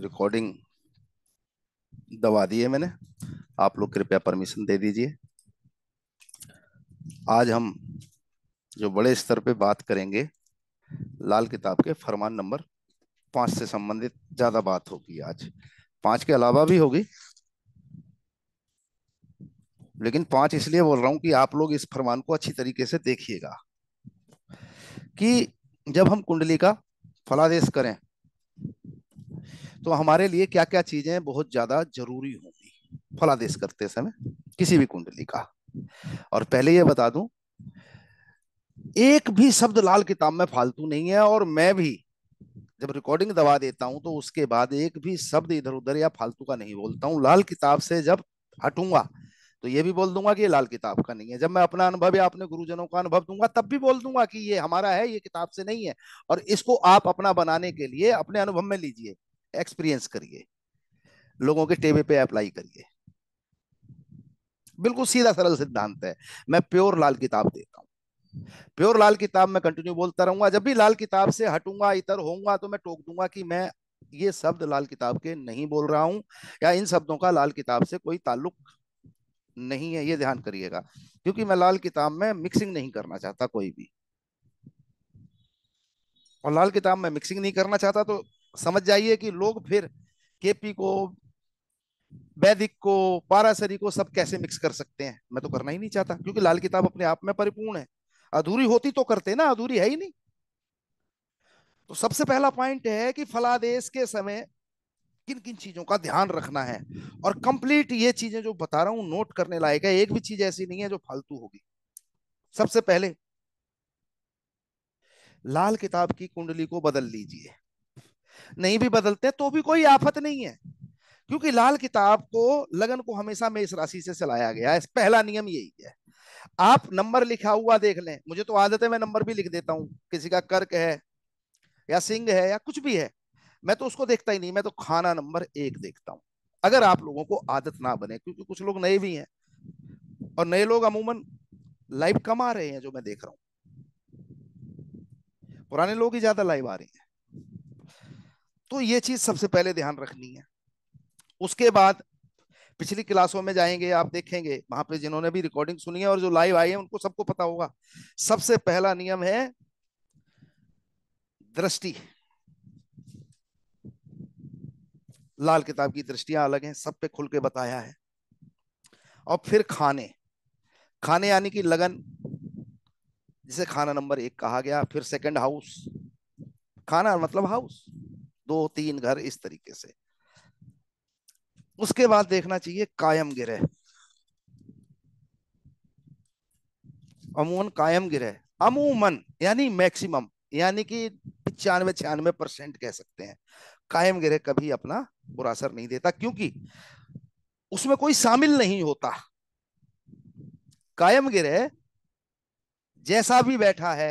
Recording दबा दी है मैंने आप लोग कृपया परमिशन दे दीजिए आज हम जो बड़े स्तर पे बात करेंगे लाल किताब के फरमान नंबर पांच से संबंधित ज्यादा बात होगी आज पांच के अलावा भी होगी लेकिन पांच इसलिए बोल रहा हूं कि आप लोग इस फरमान को अच्छी तरीके से देखिएगा कि जब हम कुंडली का फलादेश करें तो हमारे लिए क्या क्या चीजें बहुत ज्यादा जरूरी होंगी फलादेश करते समय किसी भी कुंडली का और पहले यह बता दूं एक भी शब्द लाल किताब में फालतू नहीं है और मैं भी जब रिकॉर्डिंग दबा देता हूं तो उसके बाद एक भी शब्द इधर उधर या फालतू का नहीं बोलता हूं लाल किताब से जब हटूंगा तो ये भी बोल दूंगा कि ये लाल किताब का नहीं है जब मैं अपना अनुभव या अपने गुरुजनों का अनुभव दूंगा तब भी बोल दूंगा कि ये हमारा है ये किताब से नहीं है और इसको आप अपना बनाने के लिए अपने अनुभव में लीजिए एक्सपीरियंस करिए लोगों के टेबे पे अप्लाई करिए बिल्कुल सीधा सरल सिद्धांत है मैं प्योर लाल किताब देता हूं प्योर लाल किताब मैं कंटिन्यू बोलता रहूंगा जब भी लाल किताब से हटूंगा इतर होऊंगा तो मैं टोक दूंगा कि मैं ये शब्द लाल किताब के नहीं बोल रहा हूं या इन शब्दों का लाल किताब से कोई ताल्लुक नहीं है ये ध्यान करिएगा क्योंकि मैं लाल किताब में मिक्सिंग नहीं करना चाहता कोई भी और लाल किताब में मिक्सिंग नहीं करना चाहता तो समझ जाइए कि लोग फिर केपी को वैदिक को पाराशरी को सब कैसे मिक्स कर सकते हैं मैं तो करना ही नहीं चाहता क्योंकि लाल किताब अपने आप में परिपूर्ण है अधूरी होती तो करते ना अधूरी है ही नहीं तो सबसे पहला पॉइंट है कि फलादेश के समय किन किन चीजों का ध्यान रखना है और कंप्लीट ये चीजें जो बता रहा हूं नोट करने लायक है एक भी चीज ऐसी नहीं है जो फालतू होगी सबसे पहले लाल किताब की कुंडली को बदल लीजिए नहीं भी बदलते तो भी कोई आफत नहीं है क्योंकि लाल किताब को लगन को हमेशा मेष राशि से चलाया गया है पहला नियम यही है आप नंबर लिखा हुआ देख लें मुझे तो आदत है मैं नंबर भी लिख देता हूं किसी का कर्क है या सिंह है या कुछ भी है मैं तो उसको देखता ही नहीं मैं तो खाना नंबर एक देखता हूं अगर आप लोगों को आदत ना बने क्योंकि कुछ लोग नए भी हैं और नए लोग अमूमन लाइव कमा रहे हैं जो मैं देख रहा हूं पुराने लोग ही ज्यादा लाइव आ रहे हैं तो ये चीज सबसे पहले ध्यान रखनी है उसके बाद पिछली क्लासों में जाएंगे आप देखेंगे वहां पे जिन्होंने भी रिकॉर्डिंग सुनी है और जो लाइव आए हैं उनको सबको पता होगा सबसे पहला नियम है दृष्टि लाल किताब की दृष्टियां अलग हैं सब पे खुल के बताया है और फिर खाने खाने यानी कि लगन जिसे खाना नंबर एक कहा गया फिर सेकंड हाउस खाना मतलब हाउस दो तीन घर इस तरीके से उसके बाद देखना चाहिए कायम गिरह अमूमन कायम गिरह अमूमन यानी मैक्सिमम यानी कि पचानवे छियानवे परसेंट कह सकते हैं कायम गिरह कभी अपना बुरा असर नहीं देता क्योंकि उसमें कोई शामिल नहीं होता कायम गिरह जैसा भी बैठा है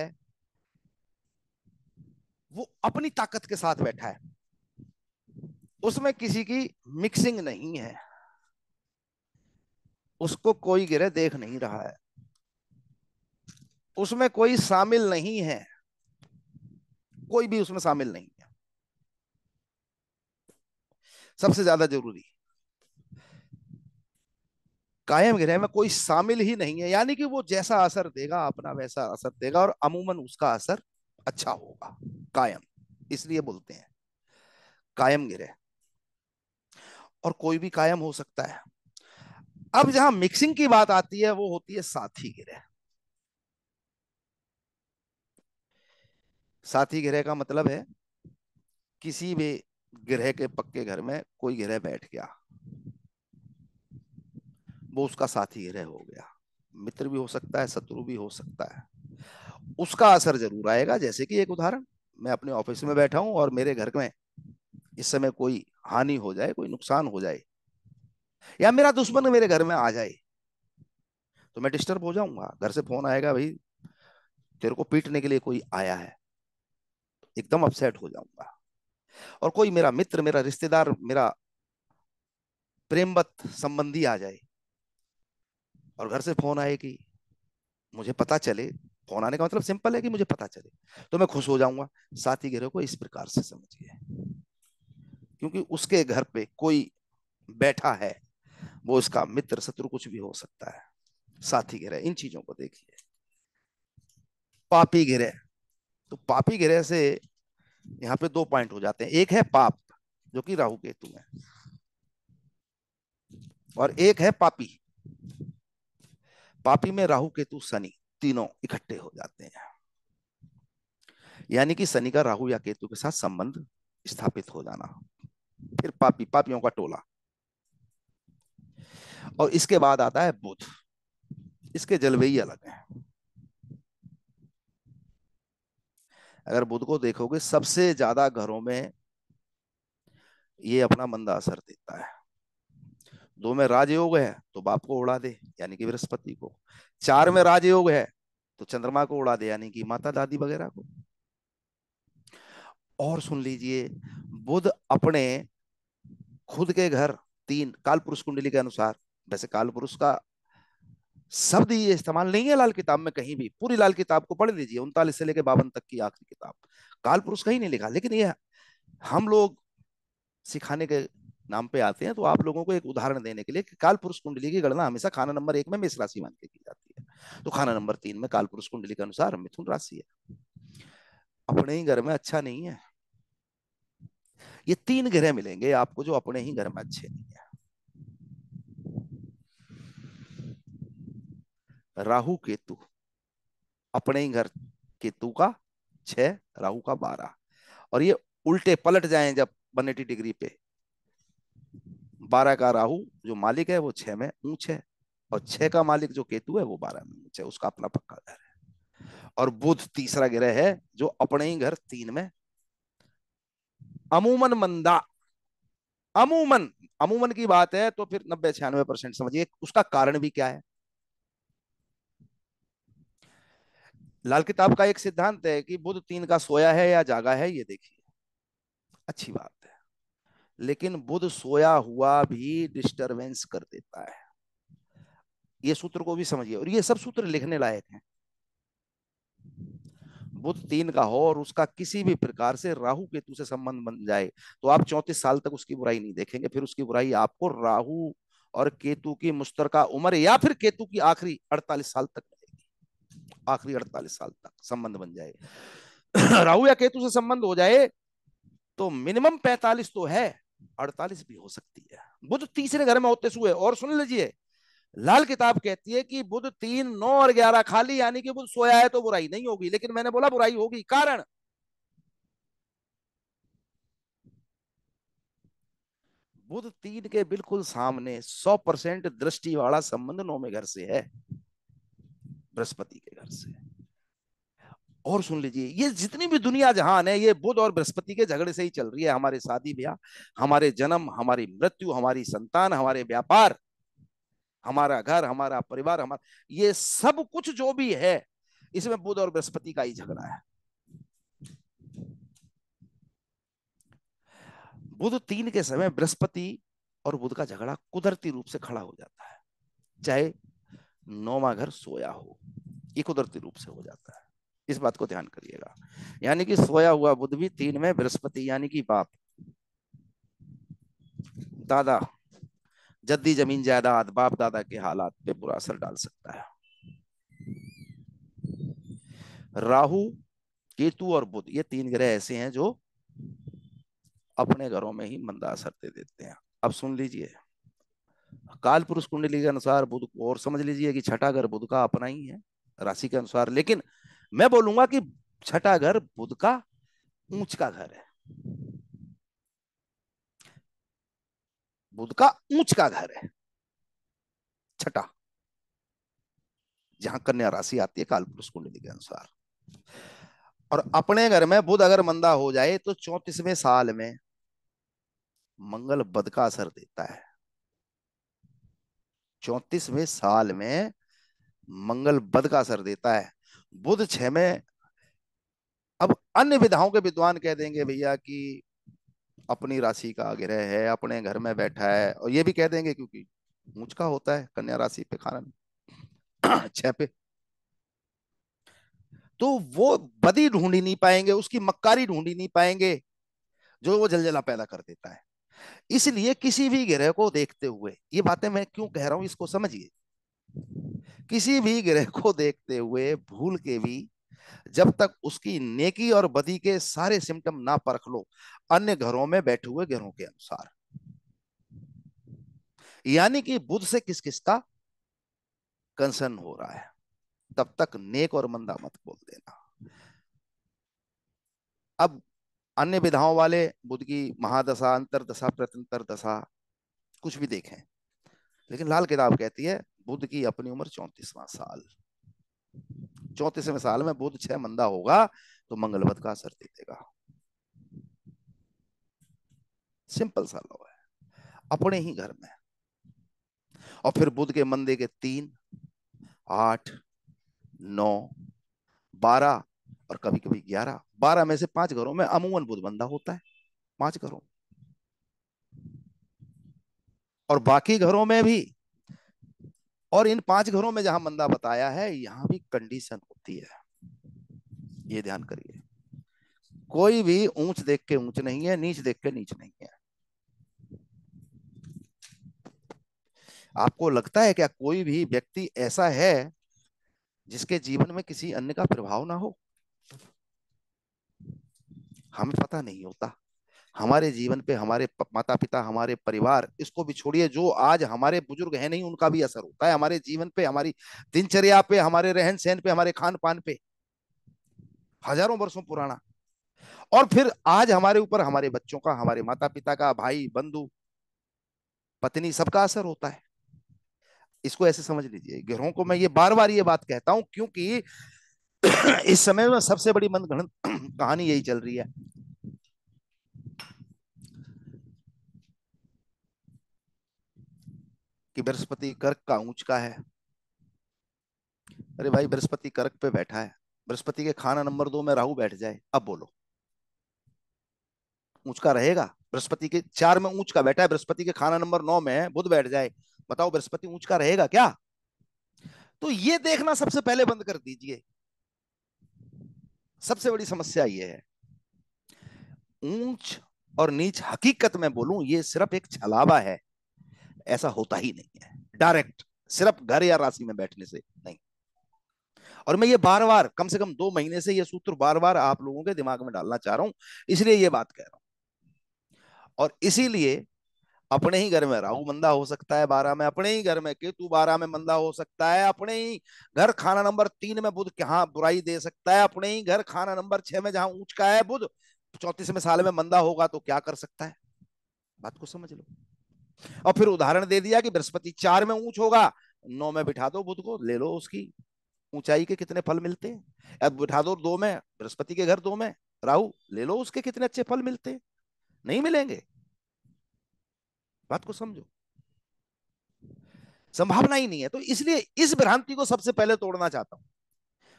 वो अपनी ताकत के साथ बैठा है उसमें किसी की मिक्सिंग नहीं है उसको कोई गिरे देख नहीं रहा है उसमें कोई शामिल नहीं है कोई भी उसमें शामिल नहीं है सबसे ज्यादा जरूरी कायम ग्रह में कोई शामिल ही नहीं है यानी कि वो जैसा असर देगा अपना वैसा असर देगा और अमूमन उसका असर अच्छा होगा कायम इसलिए बोलते हैं कायम गिरे और कोई भी कायम हो सकता है अब जहां मिक्सिंग की बात आती है वो होती है साथी गिरे साथी ग्रह का मतलब है किसी भी ग्रह के पक्के घर में कोई ग्रह बैठ गया वो उसका साथी ग्रह हो गया मित्र भी हो सकता है शत्रु भी हो सकता है उसका असर जरूर आएगा जैसे कि एक उदाहरण मैं अपने ऑफिस में बैठा हूं और मेरे घर में इस समय कोई हानि हो जाए कोई नुकसान हो जाए या मेरा दुश्मन मेरे घर में आ जाए तो मैं डिस्टर्ब हो जाऊंगा घर से फोन आएगा भाई तेरे को पीटने के लिए कोई आया है एकदम अपसेट हो जाऊंगा और कोई मेरा मित्र मेरा रिश्तेदार मेरा प्रेमवत संबंधी आ जाए और घर से फोन आए कि मुझे पता चले कौन आने का मतलब सिंपल है कि मुझे पता चले तो मैं खुश हो जाऊंगा साथी गिरोह को इस प्रकार से समझिए क्योंकि उसके घर पे कोई बैठा है वो उसका मित्र शत्रु कुछ भी हो सकता है साथी गिरह इन चीजों को देखिए पापी गिरह तो पापी गिरह से यहाँ पे दो पॉइंट हो जाते हैं एक है पाप जो कि राहु केतु है और एक है पापी पापी में राहु केतु शनि तीनों इकट्ठे हो जाते हैं यानी कि शनि का राहु या केतु के साथ संबंध स्थापित हो जाना फिर पापी पापियों का टोला और इसके बाद आता है बुध इसके जलवे ही अलग हैं अगर बुध को देखोगे सबसे ज्यादा घरों में ये अपना मंदा असर देता है दो में राजयोग है तो बाप को उड़ा दे यानी कि बृहस्पति को चार में हाँ। राजयोग है तो चंद्रमा को उड़ा दे यानी कि माता दादी वगैरह को और सुन लीजिए बुध अपने खुद के घर तीन काल पुरुष कुंडली के अनुसार वैसे काल पुरुष का शब्द ये इस्तेमाल नहीं है लाल किताब में कहीं भी पूरी लाल किताब को पढ़ लीजिए उनतालीस से लेकर बावन तक की आखिरी किताब काल पुरुष कहीं नहीं लिखा लेकिन ये हम लोग सिखाने के नाम पे आते हैं तो आप लोगों को एक उदाहरण देने के लिए कि काल पुरुष कुंडली की गणना हमेशा खाना नंबर एक में मेष राशि मान के की जाती है तो खाना नंबर तीन में काल पुरुष कुंडली के अनुसार मिथुन राशि है अपने ही घर में अच्छा नहीं है ये तीन ग्रह मिलेंगे आपको जो अपने ही घर में अच्छे नहीं है राहु केतु अपने ही घर केतु का छ राहु का बारह और ये उल्टे पलट जाए जब वन एटी डिग्री पे बारह का राहु जो मालिक है वो छह में ऊंच है और छह का मालिक जो केतु है वो बारह में नीचे उसका अपना पक्का घर है और बुध तीसरा ग्रह है जो अपने ही घर तीन में अमूमन मंदा अमूमन अमूमन की बात है तो फिर नब्बे छियानवे परसेंट समझिए उसका कारण भी क्या है लाल किताब का एक सिद्धांत है कि बुध तीन का सोया है या जागा है ये देखिए अच्छी बात है लेकिन बुध सोया हुआ भी डिस्टरबेंस कर देता है ये सूत्र को भी समझिए और ये सब सूत्र लिखने लायक हैं बुध तीन का हो और उसका किसी भी प्रकार से राहु केतु से संबंध बन जाए तो आप चौंतीस साल तक उसकी बुराई नहीं देखेंगे फिर उसकी बुराई आपको राहु और केतु की मुश्तरका उम्र या फिर केतु की आखिरी अड़तालीस साल तक आखिरी अड़तालीस साल तक संबंध बन जाए राहु या केतु से संबंध हो जाए तो मिनिमम पैंतालीस तो है अड़तालीस भी हो सकती है बुध तीसरे घर में होते हुए और सुन लीजिए लाल किताब कहती है कि बुध तीन नौ और ग्यारह खाली यानी कि बुध सोया है तो बुराई नहीं होगी लेकिन मैंने बोला बुराई होगी कारण बुध तीन के बिल्कुल सामने सौ परसेंट दृष्टि वाला संबंध में घर से है बृहस्पति के घर से और सुन लीजिए ये जितनी भी दुनिया जहान है ये बुध और बृहस्पति के झगड़े से ही चल रही है हमारे शादी ब्याह हमारे जन्म हमारी मृत्यु हमारी संतान हमारे व्यापार हमारा घर हमारा परिवार हमारा ये सब कुछ जो भी है इसमें बुध और बृहस्पति का ही झगड़ा है बुध तीन के समय बृहस्पति और बुध का झगड़ा कुदरती रूप से खड़ा हो जाता है चाहे नौवा घर सोया हो ये कुदरती रूप से हो जाता है इस बात को ध्यान करिएगा यानी कि सोया हुआ बुध भी तीन में बृहस्पति यानी कि बाप दादा जद्दी जमीन जायदाद बाप दादा के हालात पे बुरा असर डाल सकता है राहु केतु और बुध ये तीन ग्रह ऐसे हैं जो अपने घरों में ही मंदा असर दे देते हैं अब सुन लीजिए काल पुरुष कुंडली के अनुसार बुध को और समझ लीजिए कि छठा घर बुध का अपना ही है राशि के अनुसार लेकिन मैं बोलूंगा कि छठा घर बुध का ऊंच का घर है बुद्ध का ऊंच का घर है छठा जहां कन्या राशि आती है काल पुरुष कुंडली के अनुसार और अपने घर में बुध अगर मंदा हो जाए तो चौतीसवें साल में मंगल बद का असर देता है चौतीसवें साल में मंगल बद का असर देता है बुध छह में अब अन्य विधाओं के विद्वान कह देंगे भैया कि अपनी राशि का ग्रह है अपने घर में बैठा है हम्म। और ये भी कह देंगे क्योंकि ऊंच का होता है कन्या राशि पे खानन छह पे तो वो बदी ढूंढी नहीं पाएंगे उसकी मक्कारी ढूंढी नहीं पाएंगे जो वो जलजला पैदा कर देता है इसलिए किसी भी ग्रह को देखते हुए ये बातें मैं क्यों कह रहा हूं इसको समझिए किसी भी ग्रह को देखते हुए भूल के भी जब तक उसकी नेकी और बदी के सारे सिम्टम ना परख लो अन्य घरों में बैठे हुए घरों के अनुसार यानी कि बुद्ध से किस किस का कंसर्न हो रहा है तब तक नेक और मंदा मत बोल देना अब अन्य विधाओं वाले बुद्ध की महादशा अंतर दशा प्रत्यंतर दशा कुछ भी देखें लेकिन लाल किताब कहती है बुद्ध की अपनी उम्र चौतीसवा साल चौतीसवें साल में बुद्ध छह मंदा होगा तो मंगलवत का असर दे देगा सिंपल सा लॉ है अपने ही घर में और फिर बुद्ध के मंदिर के तीन आठ नौ बारह और कभी कभी ग्यारह बारह में से पांच घरों में अमूमन बुद्ध बंदा होता है पांच घरों और बाकी घरों में भी और इन पांच घरों में जहां मंदा बताया है यहां भी कंडीशन होती है ये ध्यान करिए कोई भी ऊंच देख के ऊंच नहीं है नीच देख के नीच नहीं है आपको लगता है क्या कोई भी व्यक्ति ऐसा है जिसके जीवन में किसी अन्य का प्रभाव ना हो हमें पता नहीं होता हमारे जीवन पे हमारे माता पिता हमारे परिवार इसको भी छोड़िए जो आज हमारे बुजुर्ग है नहीं उनका भी असर होता है हमारे जीवन पे हमारी दिनचर्या पे हमारे रहन सहन पे हमारे खान पान पे हजारों वर्षों पुराना और फिर आज हमारे ऊपर हमारे बच्चों का हमारे माता पिता का भाई बंधु पत्नी सबका असर होता है इसको ऐसे समझ लीजिए गिरोह को मैं ये बार बार ये बात कहता हूं क्योंकि इस समय में सबसे बड़ी मन कहानी यही चल रही है कि बृहस्पति कर्क का ऊंच का है अरे भाई बृहस्पति कर्क पे बैठा है बृहस्पति के खाना नंबर दो में राहु बैठ जाए अब बोलो ऊंच का रहेगा बृहस्पति के चार में ऊंच का बैठा है बृहस्पति के खाना नंबर नौ में बुध बैठ जाए बताओ बृहस्पति ऊंच का रहेगा क्या तो ये देखना सबसे पहले बंद कर दीजिए सबसे बड़ी समस्या ये है ऊंच और नीच हकीकत में बोलूं ये सिर्फ एक छलावा है ऐसा होता ही नहीं है डायरेक्ट सिर्फ घर या राशि में बैठने से नहीं और मैं ये बार बार कम से कम दो महीने से ये सूत्र बार बार आप लोगों के दिमाग में डालना चाह रहा हूं इसलिए ये बात कह रहा हूं और इसीलिए अपने ही घर में राहु मंदा हो सकता है बारह में अपने ही घर में केतु बारह में मंदा हो सकता है अपने ही घर खाना नंबर तीन में बुध कहा बुराई दे सकता है अपने ही घर खाना नंबर छह में जहां ऊंच का है बुध में साल में मंदा होगा तो क्या कर सकता है बात को समझ लो और फिर उदाहरण दे दिया कि बृहस्पति चार में ऊंच होगा नौ में बिठा दो बुध को ले लो उसकी ऊंचाई के कितने फल मिलते हैं बिठा दो दो में बृहस्पति के घर दो में राहु ले लो उसके कितने अच्छे फल मिलते नहीं मिलेंगे बात को समझो संभावना ही नहीं है तो इसलिए इस भ्रांति को सबसे पहले तोड़ना चाहता हूं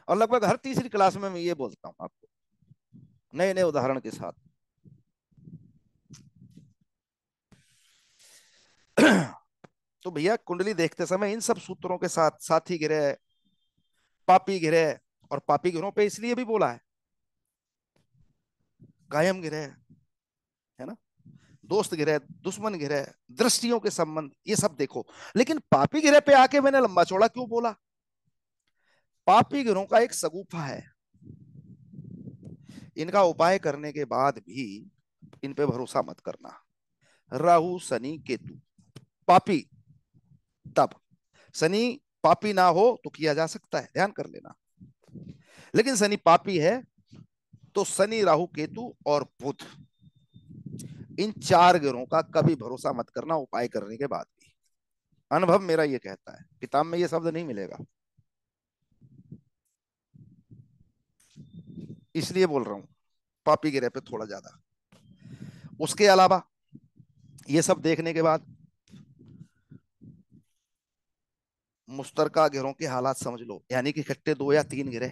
और लगभग हर तीसरी क्लास में मैं ये बोलता हूं आपको नए नए उदाहरण के साथ तो भैया कुंडली देखते समय इन सब सूत्रों के साथ साथी गिरे पापी गिरे और पापी गिरों पे इसलिए भी बोला है कायम गिरे है ना दोस्त गिरह दुश्मन गिरह दृष्टियों के संबंध ये सब देखो लेकिन पापी गिरह पे आके मैंने लंबा चौड़ा क्यों बोला पापी गिरोह का एक सगुफा है इनका उपाय करने के बाद भी इन पे भरोसा मत करना राहु शनि केतु पापी तब शनि पापी ना हो तो किया जा सकता है ध्यान कर लेना लेकिन शनि पापी है तो शनि राहु केतु और बुध इन चार गिरों का कभी भरोसा मत करना उपाय करने के बाद भी अनुभव मेरा ये कहता है किताब में ये शब्द नहीं मिलेगा इसलिए बोल रहा हूं पापी गिरह पे थोड़ा ज्यादा उसके अलावा ये सब देखने के बाद मुश्तरका गिरों के हालात समझ लो यानी कि इकट्ठे दो या तीन गिरे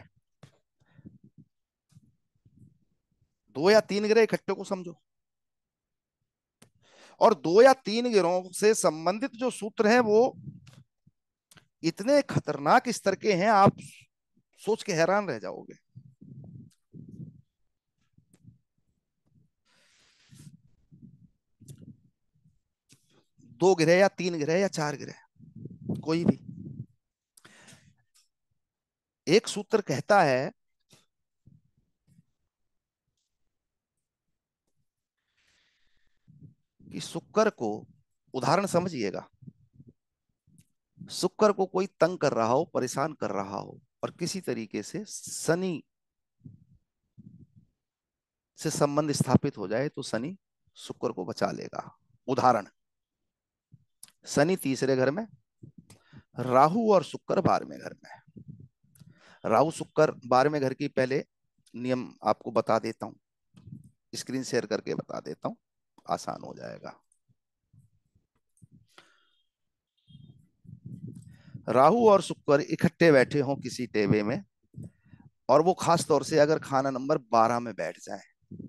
दो या तीन गिरे इकट्ठे को समझो और दो या तीन गिरोह से संबंधित जो सूत्र हैं वो इतने खतरनाक स्तर के हैं आप सोच के हैरान रह जाओगे दो ग्रह या तीन ग्रह या चार ग्रह कोई भी एक सूत्र कहता है कि शुक्र को उदाहरण समझिएगा शुक्र को कोई तंग कर रहा हो परेशान कर रहा हो और किसी तरीके से शनि से संबंध स्थापित हो जाए तो शनि शुक्र को बचा लेगा उदाहरण शनि तीसरे घर में राहु और शुक्र बारहवें घर में राहु शुक्र बारहवें घर की पहले नियम आपको बता देता हूं स्क्रीन शेयर करके बता देता हूं आसान हो जाएगा राहु और शुक्र इकट्ठे बैठे हों किसी टेबे में और वो खास तौर से अगर खाना नंबर बारह में बैठ जाए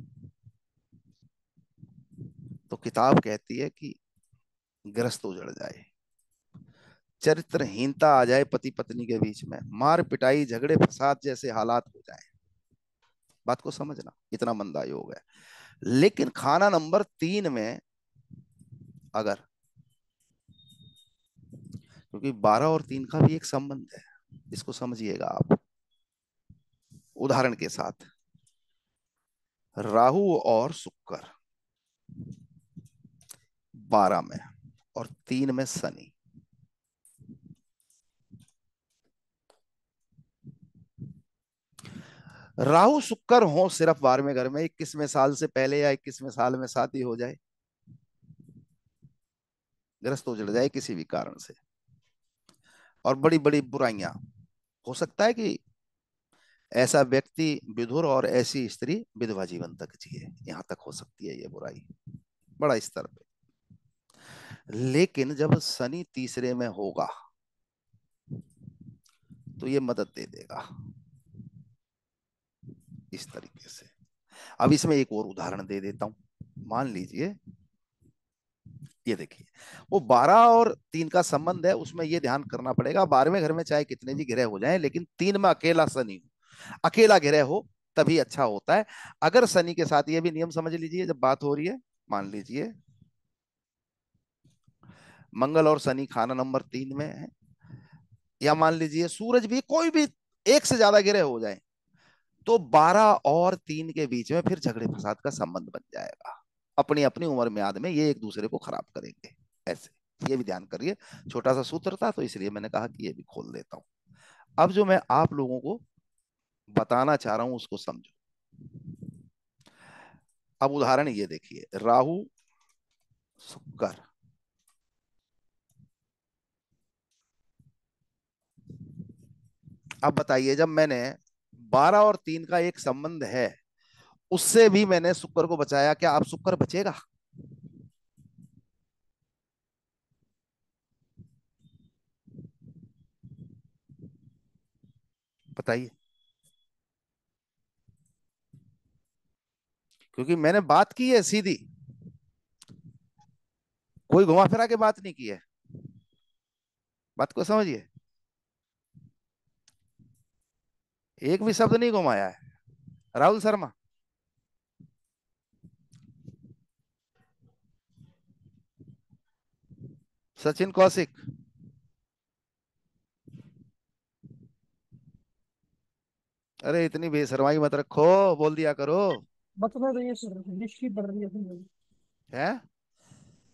तो किताब कहती है कि ग्रस्त उजड़ जाए चरित्रहीनता आ जाए पति पत्नी के बीच में मार पिटाई झगड़े फसाद जैसे हालात हो जाए बात को समझना इतना मंदा योग है लेकिन खाना नंबर तीन में अगर क्योंकि बारह और तीन का भी एक संबंध है इसको समझिएगा आप उदाहरण के साथ राहु और शुक्र बारह में और तीन में शनि राहु शुक्र हो सिर्फ बारहवें घर में इक्कीसवें साल से पहले या इक्कीसवें साल में ही हो जाए ग्रस्त हो चल जाए किसी भी कारण से और बड़ी बड़ी बुराइयां हो सकता है कि ऐसा व्यक्ति विधुर और ऐसी स्त्री विधवा जीवन तक जिए यहां तक हो सकती है ये बुराई बड़ा स्तर पे लेकिन जब शनि तीसरे में होगा तो ये मदद दे देगा इस तरीके से अब इसमें एक और उदाहरण दे देता हूं मान लीजिए ये देखिए वो बारह और तीन का संबंध है उसमें ये ध्यान करना पड़ेगा बारहवें घर में चाहे कितने भी ग्रह हो जाए लेकिन तीन में अकेला शनि हो अकेला ग्रह हो तभी अच्छा होता है अगर शनि के साथ ये भी नियम समझ लीजिए जब बात हो रही है मान लीजिए मंगल और शनि खाना नंबर तीन में है या मान लीजिए सूरज भी कोई भी एक से ज्यादा ग्रह हो जाए तो 12 और तीन के बीच में फिर झगड़े फसाद का संबंध बन जाएगा अपनी अपनी उम्र में आदमी ये एक दूसरे को खराब करेंगे ऐसे ये भी ध्यान करिए छोटा सा सूत्र था तो इसलिए मैंने कहा कि ये भी खोल देता हूं अब जो मैं आप लोगों को बताना चाह रहा हूं उसको समझो अब उदाहरण ये देखिए राहु शुक्र अब बताइए जब मैंने बारह और तीन का एक संबंध है उससे भी मैंने शुक्र को बचाया क्या आप शुक्र बचेगा बताइए क्योंकि मैंने बात की है सीधी कोई घुमा फिरा के बात नहीं की है बात को समझिए एक भी शब्द नहीं घुमाया है राहुल शर्मा सचिन कौशिक अरे इतनी बेसरमाई मत रखो बोल दिया करो बचना चाहिए सर दृष्टि पड़ रही है है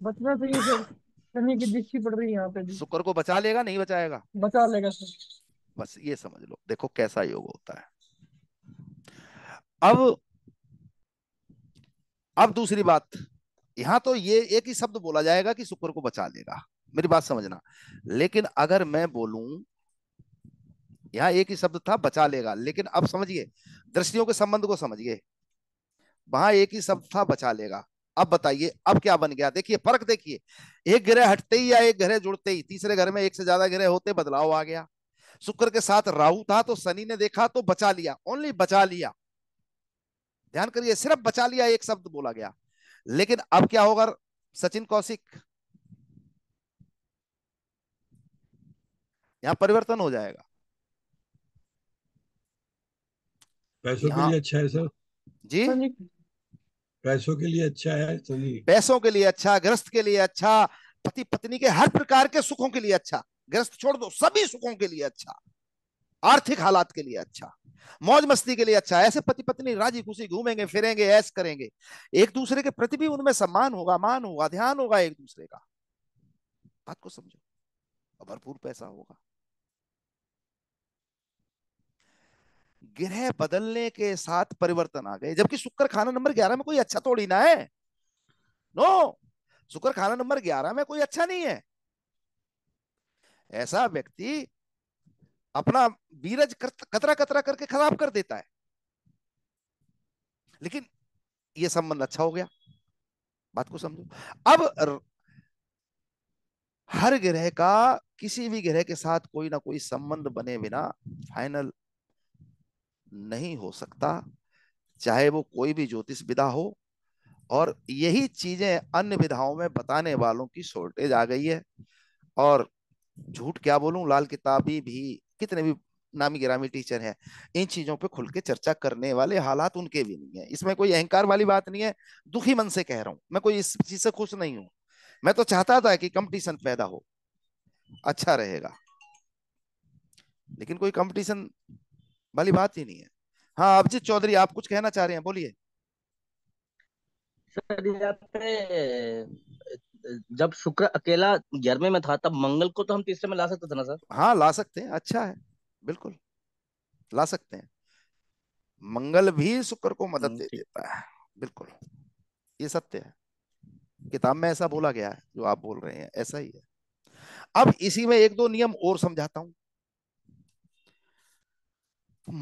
बचना चाहिए सर की दृष्टि पड़ रही है यहाँ पे शुक्र को बचा लेगा नहीं बचाएगा बचा लेगा सर बस ये समझ लो देखो कैसा योग होता है अब अब दूसरी बात यहां तो ये एक ही शब्द बोला जाएगा कि शुक्र को बचा लेगा मेरी बात समझना लेकिन अगर मैं बोलू यहां एक ही शब्द था बचा लेगा लेकिन अब समझिए दृष्टियों के संबंध को समझिए वहां एक ही शब्द था बचा लेगा अब बताइए अब क्या बन गया देखिए फर्क देखिए एक ग्रह हटते ही या एक ग्रह जुड़ते ही तीसरे घर में एक से ज्यादा ग्रह होते बदलाव आ गया शुक्र के साथ राहु था तो शनि ने देखा तो बचा लिया ओनली बचा लिया ध्यान करिए सिर्फ बचा लिया एक शब्द बोला गया लेकिन अब क्या होगा सचिन कौशिक यहां परिवर्तन हो जाएगा पैसों के लिए अच्छा है सर जी पैसों के लिए अच्छा है पैसों के लिए अच्छा ग्रस्त के लिए अच्छा पति पत्नी के हर प्रकार के सुखों के लिए अच्छा ग्रस्त छोड़ दो सभी सुखों के लिए अच्छा आर्थिक हालात के लिए अच्छा मौज मस्ती के लिए अच्छा ऐसे पति पत्नी राजी खुशी घूमेंगे फिरेंगे ऐस करेंगे एक दूसरे के प्रति भी उनमें सम्मान होगा मान होगा ध्यान होगा एक दूसरे का बात को समझो भरपूर पैसा होगा ग्रह बदलने के साथ परिवर्तन आ गए जबकि शुक्र खाना नंबर ग्यारह में कोई अच्छा तोड़ी ना है नो शुक्र खाना नंबर ग्यारह में कोई अच्छा नहीं है ऐसा व्यक्ति अपना बीरज कतरा कतरा करके खराब कर देता है लेकिन यह संबंध अच्छा हो गया बात को समझो अब हर ग्रह का किसी भी ग्रह के साथ कोई ना कोई संबंध बने बिना फाइनल नहीं हो सकता चाहे वो कोई भी ज्योतिष विधा हो और यही चीजें अन्य विधाओं में बताने वालों की शॉर्टेज आ गई है और झूठ क्या बोलूं लाल किताबी भी कितने भी नामी गिरामी टीचर हैं इन चीजों पे खुल के चर्चा करने वाले हालात उनके भी नहीं है इसमें कोई अहंकार वाली बात नहीं है दुखी मन से कह रहा हूं मैं कोई इस चीज से खुश नहीं हूं मैं तो चाहता था कि कंपटीशन पैदा हो अच्छा रहेगा लेकिन कोई कंपटीशन वाली बात ही नहीं है हाँ अभिजीत चौधरी आप कुछ कहना चाह रहे हैं बोलिए सर यहाँ पे जब शुक्र अकेला ग्यारहवें में था तब मंगल को तो हम तीसरे में ला सकते थे ना सर हाँ ला सकते हैं अच्छा है बिल्कुल ला सकते हैं मंगल भी शुक्र को मदद हम्म, दे देता है बिल्कुल ये सत्य है किताब में ऐसा बोला गया है जो आप बोल रहे हैं ऐसा ही है अब इसी में एक दो नियम और समझाता हूं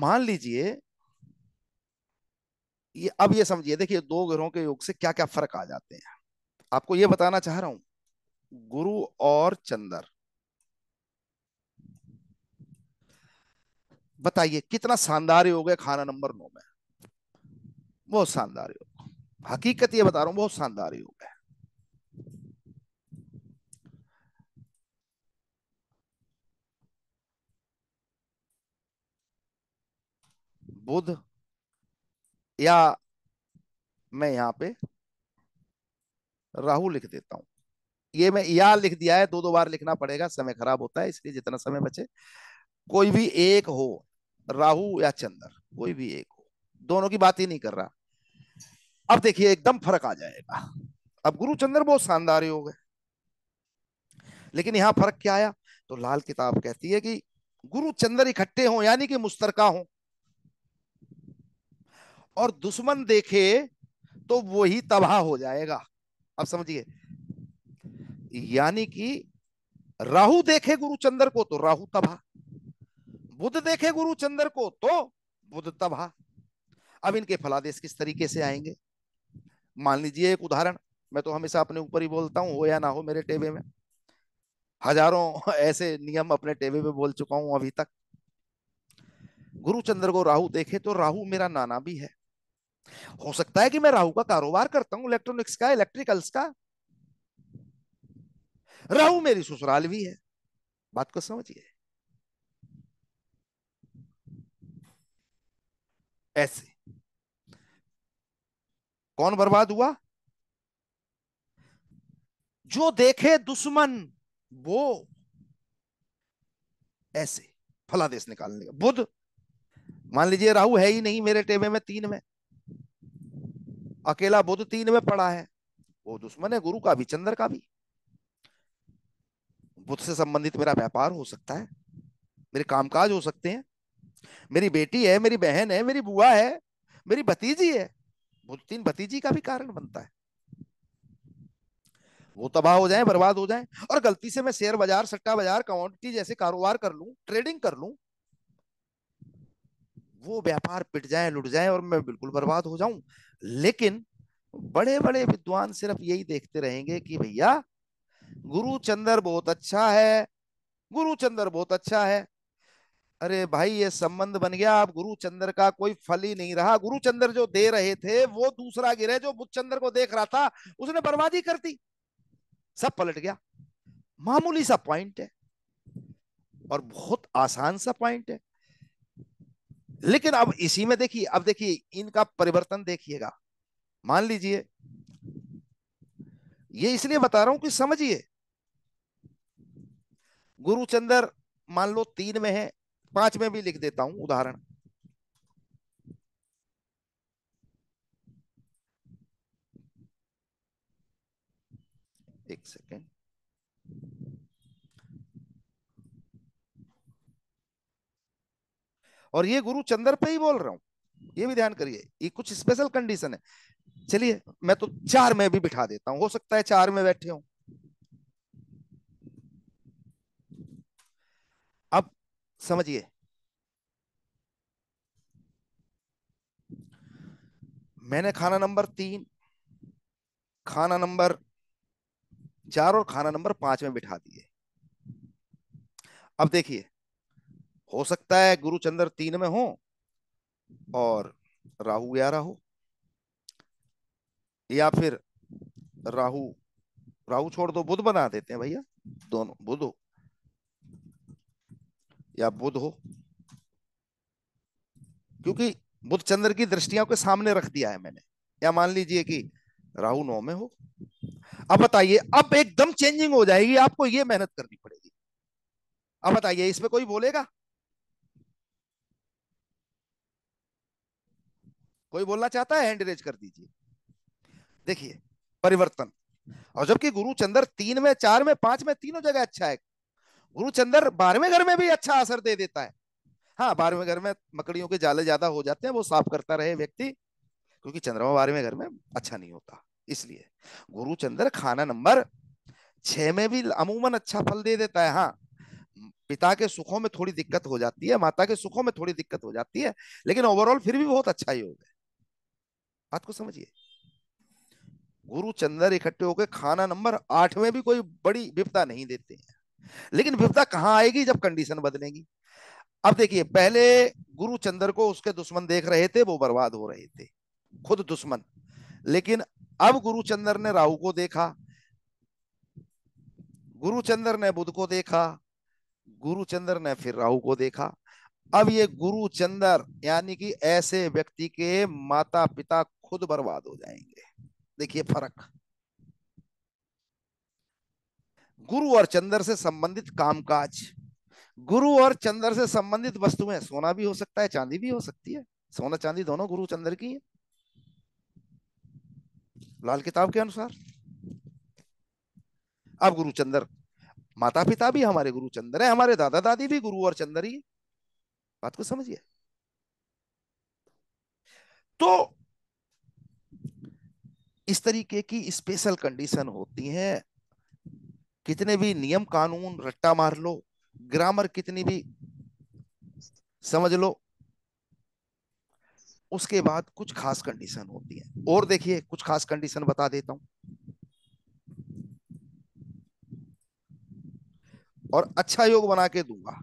मान लीजिए ये अब ये समझिए देखिए दो ग्रहों के योग से क्या क्या फर्क आ जाते हैं आपको यह बताना चाह रहा हूं गुरु और चंदर बताइए कितना शानदार योग है खाना नंबर नौ में बहुत शानदार योग हकीकत ये बता रहा हूं बहुत शानदार योग है बुध या मैं यहां पे राहु लिख देता हूं ये मैं या लिख दिया है दो दो बार लिखना पड़ेगा समय खराब होता है इसलिए जितना समय बचे कोई भी एक हो राहु या चंद्र कोई भी एक हो दोनों की बात ही नहीं कर रहा अब देखिए एकदम फर्क आ जाएगा अब गुरु चंद्र बहुत शानदार योग है लेकिन यहां फर्क क्या आया तो लाल किताब कहती है कि गुरु चंद्र इकट्ठे हो यानी कि मुस्तरका हो और दुश्मन देखे तो वही तबाह हो जाएगा अब समझिए यानी कि राहु देखे गुरु चंद्र को तो राहु तबाह बुद्ध देखे गुरु चंद्र को तो बुद्ध तबाह अब इनके फलादेश किस तरीके से आएंगे मान लीजिए एक उदाहरण मैं तो हमेशा अपने ऊपर ही बोलता हूं हो या ना हो मेरे टेबे में हजारों ऐसे नियम अपने टेबे में बोल चुका हूं अभी तक गुरुचंद्र को राहु देखे तो राहु मेरा नाना भी है हो सकता है कि मैं राहु का कारोबार करता हूं इलेक्ट्रॉनिक्स का इलेक्ट्रिकल्स का राहु मेरी ससुराल भी है बात को समझिए ऐसे कौन बर्बाद हुआ जो देखे दुश्मन वो ऐसे फलादेश निकालने का बुध मान लीजिए राहु है ही नहीं मेरे टेबे में तीन में अकेला बुद्ध तीन में पड़ा है वो दुश्मन है गुरु का भी चंद्र का भी बुद्ध से संबंधित मेरा व्यापार हो सकता है मेरे कामकाज हो सकते हैं मेरी बेटी है मेरी बहन है मेरी बुआ है मेरी भतीजी है बुद्ध तीन भतीजी का भी कारण बनता है वो तबाह हो जाए बर्बाद हो जाए और गलती से मैं शेयर बाजार सट्टा बाजार कमोडिटी जैसे कारोबार कर लू ट्रेडिंग कर लू वो व्यापार पिट जाए लुट जाए और मैं बिल्कुल बर्बाद हो जाऊं लेकिन बड़े बड़े विद्वान सिर्फ यही देखते रहेंगे कि भैया गुरु चंद्र बहुत अच्छा है गुरु चंद्र बहुत अच्छा है अरे भाई ये संबंध बन गया अब गुरु चंद्र का कोई फल ही नहीं रहा गुरु चंद्र जो दे रहे थे वो दूसरा गिरे जो बुद्ध चंद्र को देख रहा था उसने बर्बादी कर दी सब पलट गया मामूली सा पॉइंट है और बहुत आसान सा पॉइंट है लेकिन अब इसी में देखिए अब देखिए इनका परिवर्तन देखिएगा मान लीजिए ये इसलिए बता रहा हूं कि समझिए गुरुचंदर मान लो तीन में है पांच में भी लिख देता हूं उदाहरण एक सेकेंड और ये गुरु चंद्र पे ही बोल रहा हूं ये भी ध्यान करिए ये कुछ स्पेशल कंडीशन है चलिए मैं तो चार में भी बिठा देता हूं हो सकता है चार में बैठे हूं अब समझिए मैंने खाना नंबर तीन खाना नंबर चार और खाना नंबर पांच में बिठा दिए अब देखिए हो सकता है गुरु चंद्र तीन में हो और राहु ग्यारह हो या फिर राहु राहु छोड़ दो बुध बना देते हैं भैया दोनों बुध हो या बुध हो क्योंकि बुध चंद्र की दृष्टियों के सामने रख दिया है मैंने या मान लीजिए कि राहु नौ में हो अब बताइए अब एकदम चेंजिंग हो जाएगी आपको ये मेहनत करनी पड़ेगी अब बताइए इसमें कोई बोलेगा कोई बोलना चाहता है हैंड रेज कर दीजिए देखिए परिवर्तन और जबकि गुरु चंद्र तीन में चार में पांच में तीनों जगह अच्छा है गुरु चंद्र बारहवें घर में भी अच्छा असर दे देता है हाँ बारहवें घर में मकड़ियों के जाले ज्यादा हो जाते हैं वो साफ करता रहे व्यक्ति क्योंकि चंद्रमा बारहवें घर में अच्छा नहीं होता इसलिए गुरु चंद्र खाना नंबर छह में भी अमूमन अच्छा फल दे देता है हाँ पिता के सुखों में थोड़ी दिक्कत हो जाती है माता के सुखों में थोड़ी दिक्कत हो जाती है लेकिन ओवरऑल फिर भी बहुत अच्छा योग है बात को समझिए गुरु चंद्र इकट्ठे होकर खाना नंबर आठ में भी कोई बड़ी विपता नहीं देते हैं लेकिन विपता कहां आएगी जब कंडीशन बदलेगी अब देखिए पहले गुरु चंद्र को उसके दुश्मन देख रहे थे वो बर्बाद हो रहे थे खुद दुश्मन लेकिन अब गुरु चंद्र ने राहु को देखा गुरु चंद्र ने बुध को देखा गुरु चंद्र ने फिर राहु को देखा अब ये गुरु चंद्र यानी कि ऐसे व्यक्ति के माता पिता खुद बर्बाद हो जाएंगे देखिए फर्क गुरु और चंद्र से संबंधित कामकाज गुरु और चंद्र से संबंधित वस्तुएं सोना भी हो सकता है चांदी भी हो सकती है सोना चांदी दोनों गुरु चंद्र की है लाल किताब के अनुसार अब गुरु चंद्र माता पिता भी हमारे गुरु चंद्र है हमारे दादा दादी भी गुरु और चंद्र ही बात को समझिए तो इस तरीके की स्पेशल कंडीशन होती है कितने भी नियम कानून रट्टा मार लो ग्रामर कितनी भी समझ लो उसके बाद कुछ खास कंडीशन होती है और देखिए कुछ खास कंडीशन बता देता हूं और अच्छा योग बना के दूंगा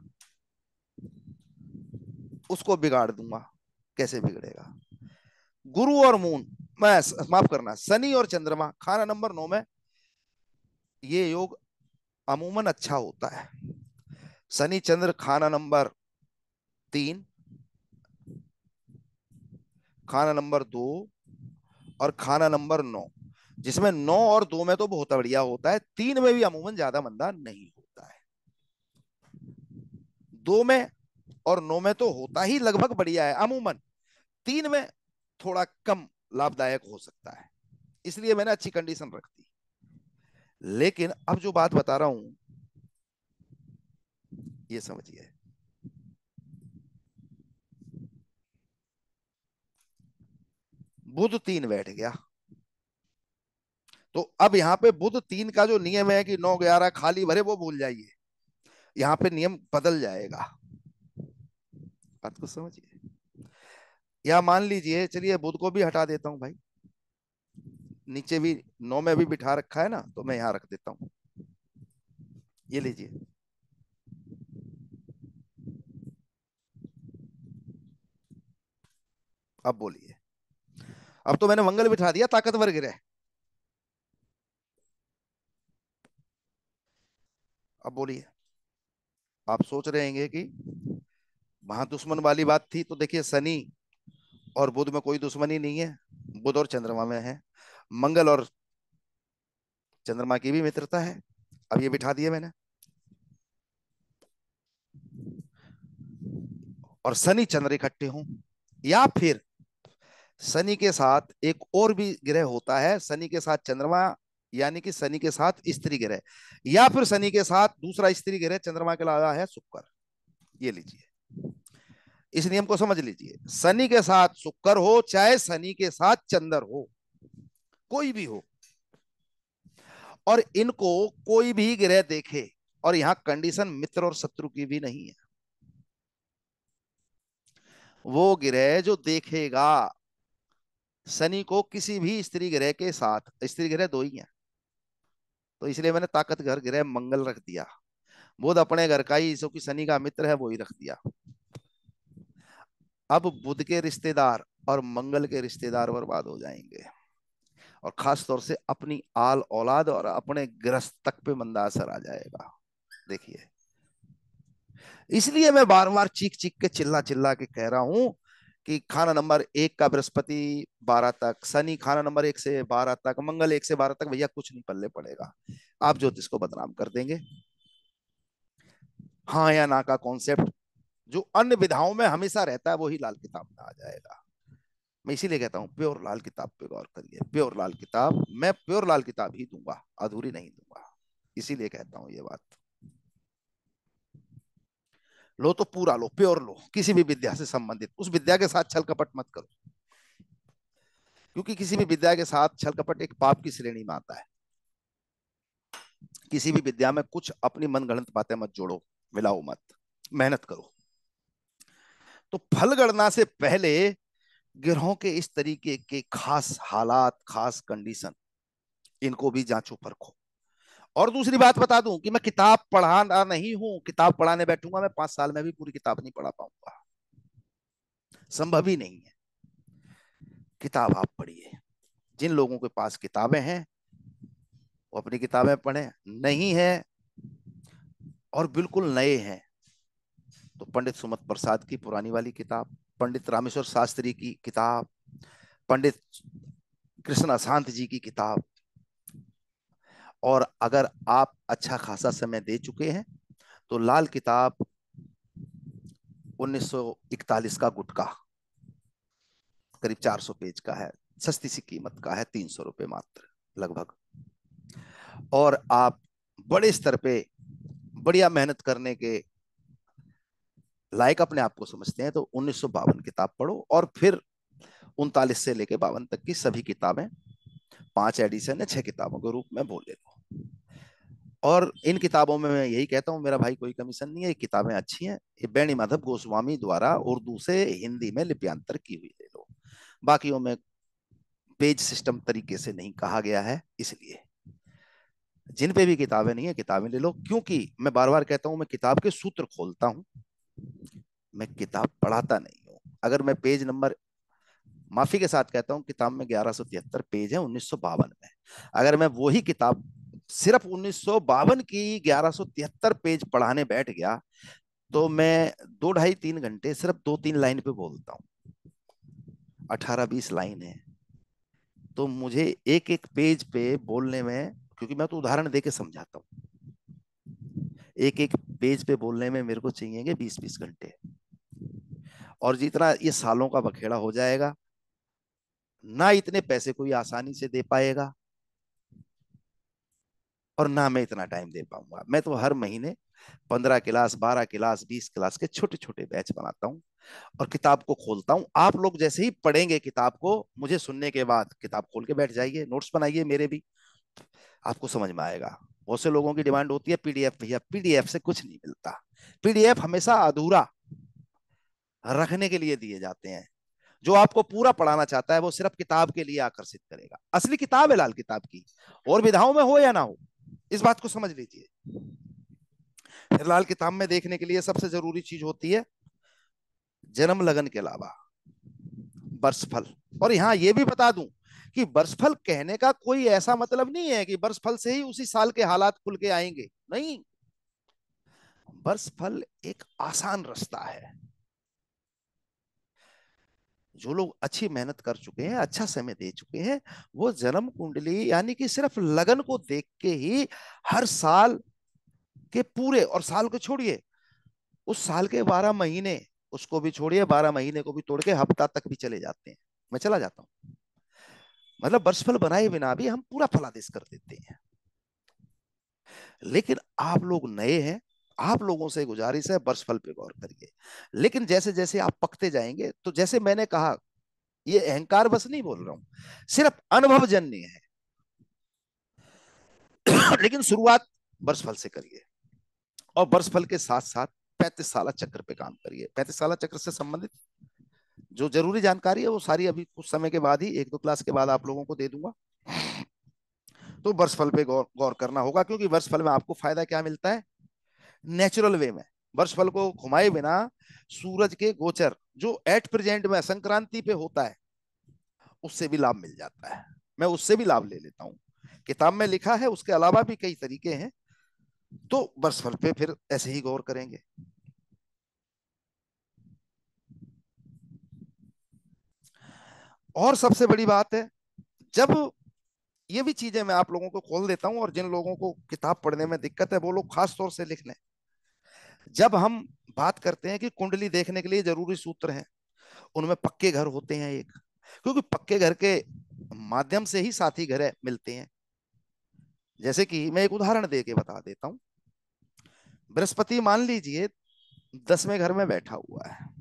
उसको बिगाड़ दूंगा कैसे बिगड़ेगा गुरु और मून माफ करना शनि और चंद्रमा खाना नंबर नौ में ये योग अमूमन अच्छा होता है शनि चंद्र खाना नंबर तीन खाना नंबर दो और खाना नंबर नौ जिसमें नौ और दो में तो बहुत बढ़िया होता है तीन में भी अमूमन ज्यादा मंदा नहीं होता है दो में और नौ में तो होता ही लगभग बढ़िया है अमूमन तीन में थोड़ा कम लाभदायक हो सकता है इसलिए मैंने अच्छी कंडीशन रख दी लेकिन अब जो बात बता रहा हूं ये समझिए बुध तीन बैठ गया तो अब यहां पे बुध तीन का जो नियम है कि नौ ग्यारह खाली भरे वो भूल जाइए यहां पे नियम बदल जाएगा बात को समझिए या मान लीजिए चलिए बुध को भी हटा देता हूं भाई नीचे भी नौ में भी बिठा रखा है ना तो मैं यहां रख देता हूं ये लीजिए अब बोलिए अब तो मैंने मंगल बिठा दिया ताकतवर गिरे अब बोलिए आप सोच रहे होंगे कि वहां दुश्मन वाली बात थी तो देखिए शनि और बुध में कोई दुश्मनी नहीं है बुध और चंद्रमा में है मंगल और चंद्रमा की भी मित्रता है अब ये बिठा दिए मैंने और शनि चंद्र इकट्ठे हों या फिर शनि के साथ एक और भी ग्रह होता है शनि के साथ चंद्रमा यानी कि शनि के साथ स्त्री ग्रह या फिर शनि के साथ दूसरा स्त्री ग्रह चंद्रमा के अलावा है शुक्र ये लीजिए इस नियम को समझ लीजिए शनि के साथ शुक्र हो चाहे शनि के साथ चंद्र हो कोई भी हो और इनको कोई भी ग्रह देखे और यहां कंडीशन मित्र और शत्रु की भी नहीं है वो ग्रह जो देखेगा शनि को किसी भी स्त्री ग्रह के साथ स्त्री ग्रह दो ही है तो इसलिए मैंने ताकत घर ग्रह मंगल रख दिया बोध अपने घर का ही जो कि शनि का मित्र है वो ही रख दिया अब बुध के रिश्तेदार और मंगल के रिश्तेदार बर्बाद हो जाएंगे और खास तौर से अपनी आल औलाद और अपने ग्रस्त तक पे मंदा असर आ जाएगा देखिए इसलिए मैं बार बार चीख चीख के चिल्ला चिल्ला के कह रहा हूं कि खाना नंबर एक का बृहस्पति बारह तक शनि खाना नंबर एक से बारह तक मंगल एक से बारह तक भैया कुछ नहीं पल्ले पड़ेगा आप ज्योतिष को बदनाम कर देंगे हाँ या ना का कॉन्सेप्ट जो अन्य विधाओं में हमेशा रहता है वो ही लाल किताब में आ जाएगा मैं इसीलिए कहता हूँ प्योर लाल किताब पे गौर करिए प्योर लाल किताब मैं प्योर लाल किताब ही दूंगा अधूरी नहीं दूंगा इसीलिए कहता हूँ ये बात लो तो पूरा लो प्योर लो किसी भी विद्या से संबंधित उस विद्या के साथ छल कपट मत करो क्योंकि किसी भी विद्या के साथ छल कपट एक पाप की श्रेणी में आता है किसी भी विद्या में कुछ अपनी मनगणित बातें मत जोड़ो मिलाओ मत मेहनत करो तो फल गणना से पहले ग्रहों के इस तरीके के खास हालात खास कंडीशन इनको भी जांचो परखो और दूसरी बात बता दूं कि मैं किताब पढ़ाना नहीं हूं किताब पढ़ाने बैठूंगा मैं पांच साल में भी पूरी किताब नहीं पढ़ा पाऊंगा संभव ही नहीं है किताब आप पढ़िए जिन लोगों के पास किताबें हैं वो अपनी किताबें पढ़ें नहीं है और बिल्कुल नए हैं तो पंडित सुमत प्रसाद की पुरानी वाली किताब पंडित रामेश्वर शास्त्री की किताब पंडित कृष्ण अशांत जी की किताब और अगर आप अच्छा खासा समय दे चुके हैं तो लाल किताब 1941 का गुटका करीब 400 पेज का है सस्ती सी कीमत का है तीन सौ रुपये मात्र लगभग और आप बड़े स्तर पे बढ़िया मेहनत करने के लायक अपने आप को समझते हैं तो उन्नीस किताब पढ़ो और फिर उनतालीस से लेकर बावन तक की सभी किताबें पांच एडिशन है छह किताबों के रूप में बोल लो और इन किताबों में मैं यही कहता हूँ मेरा भाई कोई कमीशन नहीं है ये किताबें अच्छी हैं ये बैणी माधव गोस्वामी द्वारा उर्दू से हिंदी में लिप्यांतर की हुई ले लो बाकी में पेज सिस्टम तरीके से नहीं कहा गया है इसलिए जिन पे भी किताबें नहीं है किताबें ले लो क्योंकि मैं बार बार कहता हूँ मैं किताब के सूत्र खोलता हूँ मैं किताब पढ़ाता नहीं हूँ अगर मैं पेज नंबर माफी के साथ कहता हूँ किताब में ग्यारह सौ तिहत्तर पेज है उन्नीस सौ बावन में अगर मैं वही किताब सिर्फ उन्नीस सौ बावन की ग्यारह सौ तिहत्तर पेज पढ़ाने बैठ गया तो मैं दो ढाई तीन घंटे सिर्फ दो तीन लाइन पे बोलता हूँ अठारह बीस लाइन है तो मुझे एक एक पेज पे बोलने में क्योंकि मैं तो उदाहरण दे के समझाता हूँ एक एक पेज पे बोलने में मेरे को चाहिएंगे बीस बीस घंटे और जितना ये सालों का बखेड़ा हो जाएगा ना इतने पैसे कोई आसानी से दे पाएगा और ना मैं इतना टाइम दे पाऊंगा मैं तो हर महीने पंद्रह क्लास बारह क्लास बीस क्लास के छोटे छोटे बैच बनाता हूँ और किताब को खोलता हूँ आप लोग जैसे ही पढ़ेंगे किताब को मुझे सुनने के बाद किताब खोल के बैठ जाइए नोट्स बनाइए मेरे भी आपको समझ में आएगा बहुत से लोगों की डिमांड होती है पीडीएफ भैया पीडीएफ से कुछ नहीं मिलता पीडीएफ हमेशा अधूरा रखने के लिए दिए जाते हैं जो आपको पूरा पढ़ाना चाहता है वो सिर्फ किताब के लिए आकर्षित करेगा असली किताब है लाल किताब की और विधाओं में हो या ना हो इस बात को समझ लीजिए फिर लाल किताब में देखने के लिए सबसे जरूरी चीज होती है जन्म लगन के अलावा वर्षफल और यहां यह भी बता दूं कि वर्षफल कहने का कोई ऐसा मतलब नहीं है कि वर्षफल से ही उसी साल के हालात खुल के आएंगे नहीं वर्षफल एक आसान रास्ता है जो लोग अच्छी मेहनत कर चुके हैं अच्छा समय दे चुके हैं वो जन्म कुंडली यानी कि सिर्फ लगन को देख के ही हर साल के पूरे और साल को छोड़िए उस साल के बारह महीने उसको भी छोड़िए बारह महीने को भी तोड़ के हफ्ता तक भी चले जाते हैं मैं चला जाता हूँ मतलब वर्षफल बनाए बिना भी हम पूरा फलादेश कर देते हैं लेकिन आप लोग नए हैं आप लोगों से गुजारिश है वर्षफल पे गौर करिए लेकिन जैसे जैसे आप पकते जाएंगे तो जैसे मैंने कहा ये अहंकार बस नहीं बोल रहा हूं सिर्फ अनुभव जन्य है लेकिन शुरुआत वर्षफल से करिए और वर्षफल के साथ साथ पैंतीस साल चक्र पे काम करिए पैंतीस साल चक्र से संबंधित जो जरूरी जानकारी है वो सारी अभी कुछ समय के बाद ही एक दो क्लास के बाद आप लोगों को दे दूंगा तो वर्ष फल पे गौर गौर करना होगा क्योंकि वर्ष फल में आपको फायदा क्या मिलता है नेचुरल वे में वर्ष फल को घुमाए बिना सूरज के गोचर जो एट प्रेजेंट में संक्रांति पे होता है उससे भी लाभ मिल जाता है मैं उससे भी लाभ ले लेता हूँ किताब में लिखा है उसके अलावा भी कई तरीके हैं तो वर्ष फल पे फिर ऐसे ही गौर करेंगे और सबसे बड़ी बात है जब ये भी चीजें मैं आप लोगों को खोल देता हूं और जिन लोगों को किताब पढ़ने में दिक्कत है वो लोग खास तौर से लिख लें जब हम बात करते हैं कि कुंडली देखने के लिए जरूरी सूत्र हैं उनमें पक्के घर होते हैं एक क्योंकि पक्के घर के माध्यम से ही साथी घर मिलते हैं जैसे कि मैं एक उदाहरण दे के बता देता हूं बृहस्पति मान लीजिए दसवें घर में बैठा हुआ है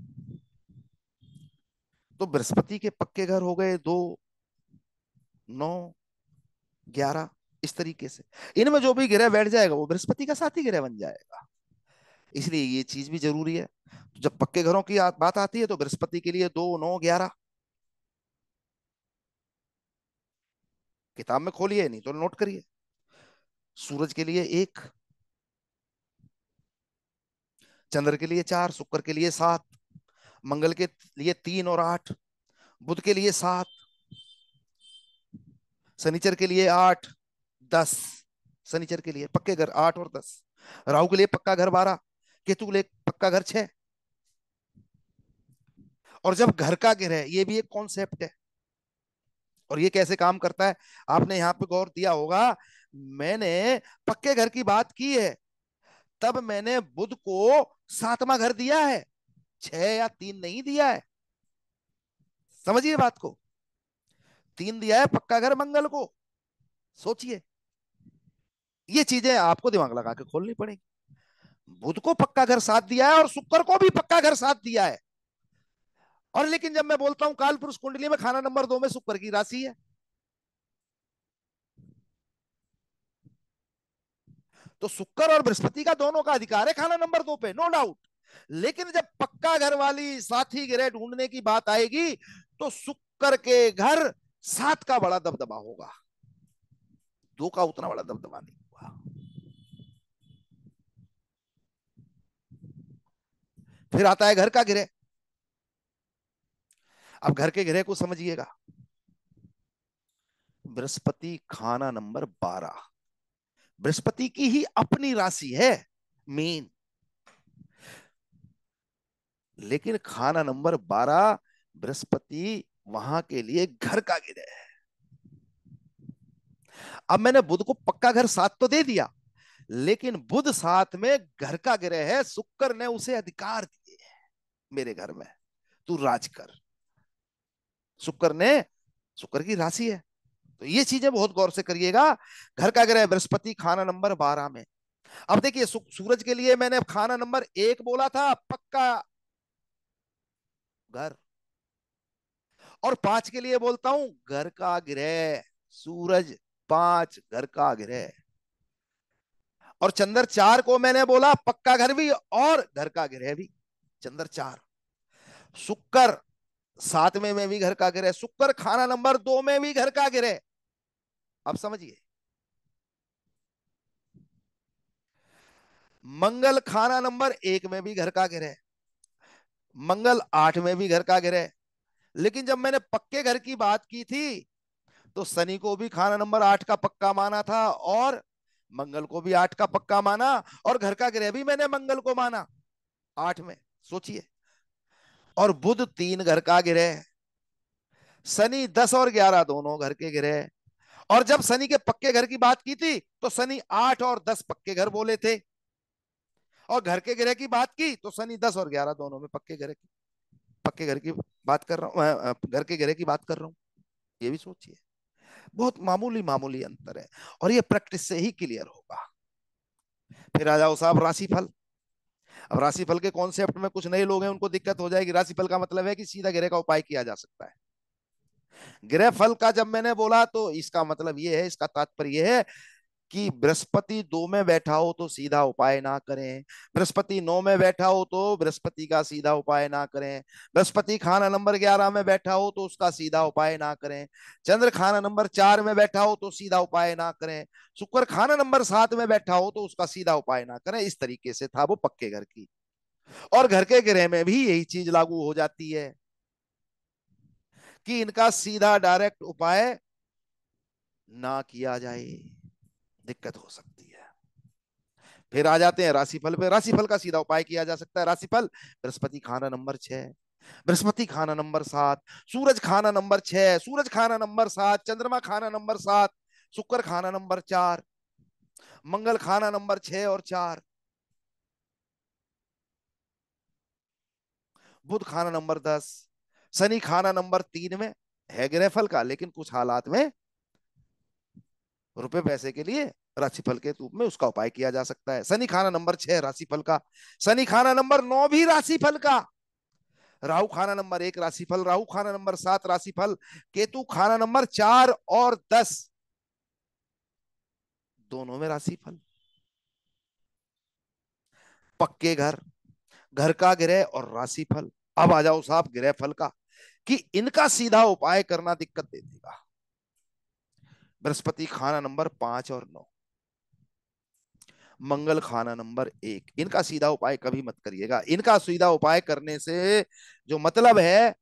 तो बृहस्पति के पक्के घर हो गए दो नौ ग्यारह इस तरीके से इनमें जो भी ग्रह बैठ जाएगा वो बृहस्पति का साथी ग्रह बन जाएगा इसलिए ये चीज भी जरूरी है तो जब पक्के घरों की बात आती है तो बृहस्पति के लिए दो नौ ग्यारह किताब में खोलिए नहीं तो नोट करिए सूरज के लिए एक चंद्र के लिए चार शुक्र के लिए सात मंगल के लिए तीन और आठ बुध के लिए सात शनिचर के लिए आठ दस शनिचर के लिए पक्के घर आठ और दस राहु के लिए पक्का घर बारह केतु के लिए पक्का घर छह और जब घर का ग्रह ये भी एक कॉन्सेप्ट है और ये कैसे काम करता है आपने यहां पे गौर दिया होगा मैंने पक्के घर की बात की है तब मैंने बुध को सातवां घर दिया है छह या तीन नहीं दिया है समझिए बात को तीन दिया है पक्का घर मंगल को सोचिए ये चीजें आपको दिमाग लगा के खोलनी पड़ेगी बुध को पक्का घर साथ दिया है और शुक्र को भी पक्का घर साथ दिया है और लेकिन जब मैं बोलता हूं काल पुरुष कुंडली में खाना नंबर दो में शुक्र की राशि है तो शुक्र और बृहस्पति का दोनों का अधिकार है खाना नंबर दो पे नो डाउट लेकिन जब पक्का घर वाली साथी ग्रह ढूंढने की बात आएगी तो सुक्कर के घर सात का बड़ा दबदबा होगा दो का उतना बड़ा दबदबा नहीं हुआ फिर आता है घर का गिरे अब घर के ग्रह को समझिएगा बृहस्पति खाना नंबर बारह बृहस्पति की ही अपनी राशि है मीन लेकिन खाना नंबर बारह बृहस्पति वहां के लिए घर का गिरे है अब मैंने बुद्ध को पक्का घर साथ तो दे दिया लेकिन बुद्ध साथ में घर का ग्रह है शुक्र ने उसे अधिकार दिए मेरे घर में तू राज कर शुक्र ने शुक्र की राशि है तो ये चीजें बहुत गौर से करिएगा घर का ग्रह बृहस्पति खाना नंबर बारह में अब देखिए सूरज के लिए मैंने खाना नंबर एक बोला था पक्का घर और पांच के लिए बोलता हूं घर का ग्रह सूरज पांच घर का ग्रह और चंद्र चार को मैंने बोला पक्का घर भी और घर का ग्रह भी चंद्र चार शुक्र सातवें में भी घर का ग्रह शुक्र खाना नंबर दो में भी घर का ग्रह आप समझिए मंगल खाना नंबर एक में भी घर का ग्रह मंगल आठ में भी घर का गिरे लेकिन जब मैंने पक्के घर की बात की थी तो शनि को भी खाना नंबर आठ का पक्का माना था और मंगल को भी आठ का पक्का माना और घर का ग्रह भी मैंने मंगल को माना आठ में सोचिए और बुध तीन घर का ग्रह शनि दस और ग्यारह दोनों घर के ग्रह और जब शनि के पक्के घर की बात की थी तो शनि आठ और दस पक्के घर बोले थे और घर के ग्रह की बात की तो शनि दस और ग्यारह दोनों में पक्के ग्रह की पक्के घर की बात कर रहा हूँ घर के ग्रह की बात कर रहा हूँ ये भी सोचिए बहुत मामूली मामूली अंतर है और ये प्रैक्टिस से ही क्लियर होगा फिर आ जाओ साहब राशिफल अब राशिफल के कॉन्सेप्ट में कुछ नए लोग हैं उनको दिक्कत हो जाएगी राशिफल का मतलब है कि सीधा ग्रह का उपाय किया जा सकता है ग्रह फल का जब मैंने बोला तो इसका मतलब ये है इसका तात्पर्य है कि बृहस्पति दो में बैठा हो तो सीधा उपाय ना करें बृहस्पति नौ में बैठा हो तो बृहस्पति का सीधा उपाय ना करें बृहस्पति खाना नंबर ग्यारह में बैठा हो तो उसका सीधा उपाय ना करें चंद्र खाना नंबर चार में बैठा हो तो सीधा उपाय ना करें शुक्र खाना नंबर सात में बैठा हो तो उसका सीधा उपाय ना करें इस तरीके से था वो पक्के घर की और घर के गृह में भी यही चीज लागू हो जाती है कि इनका सीधा डायरेक्ट उपाय ना किया जाए दिक्कत हो सकती है फिर आ जाते हैं राशिफल पे राशिफल का सीधा उपाय किया जा सकता है राशिफल बृहस्पति खाना नंबर छह बृहस्पति खाना नंबर सात सूरज खाना नंबर छह सूरज खाना नंबर सात चंद्रमा खाना नंबर सात शुक्र खाना नंबर चार मंगल खाना नंबर छह और चार बुध खाना नंबर दस शनि खाना नंबर तीन में है ग्रहफल का लेकिन कुछ हालात में रुपए पैसे के लिए राशिफल के रूप में उसका उपाय किया जा सकता है शनि खाना नंबर छह राशिफल का शनि खाना नंबर नौ भी राशिफल का राहु खाना नंबर एक राशिफल राहु खाना नंबर सात राशिफल केतु खाना नंबर चार और दस दोनों में राशिफल पक्के घर घर का ग्रह और राशिफल अब आ जाओ साहब ग्रह फल का कि इनका सीधा उपाय करना दिक्कत दे देगा बृहस्पति खाना नंबर पांच और नौ मंगल खाना नंबर एक इनका सीधा उपाय कभी मत करिएगा इनका सीधा उपाय करने से जो मतलब है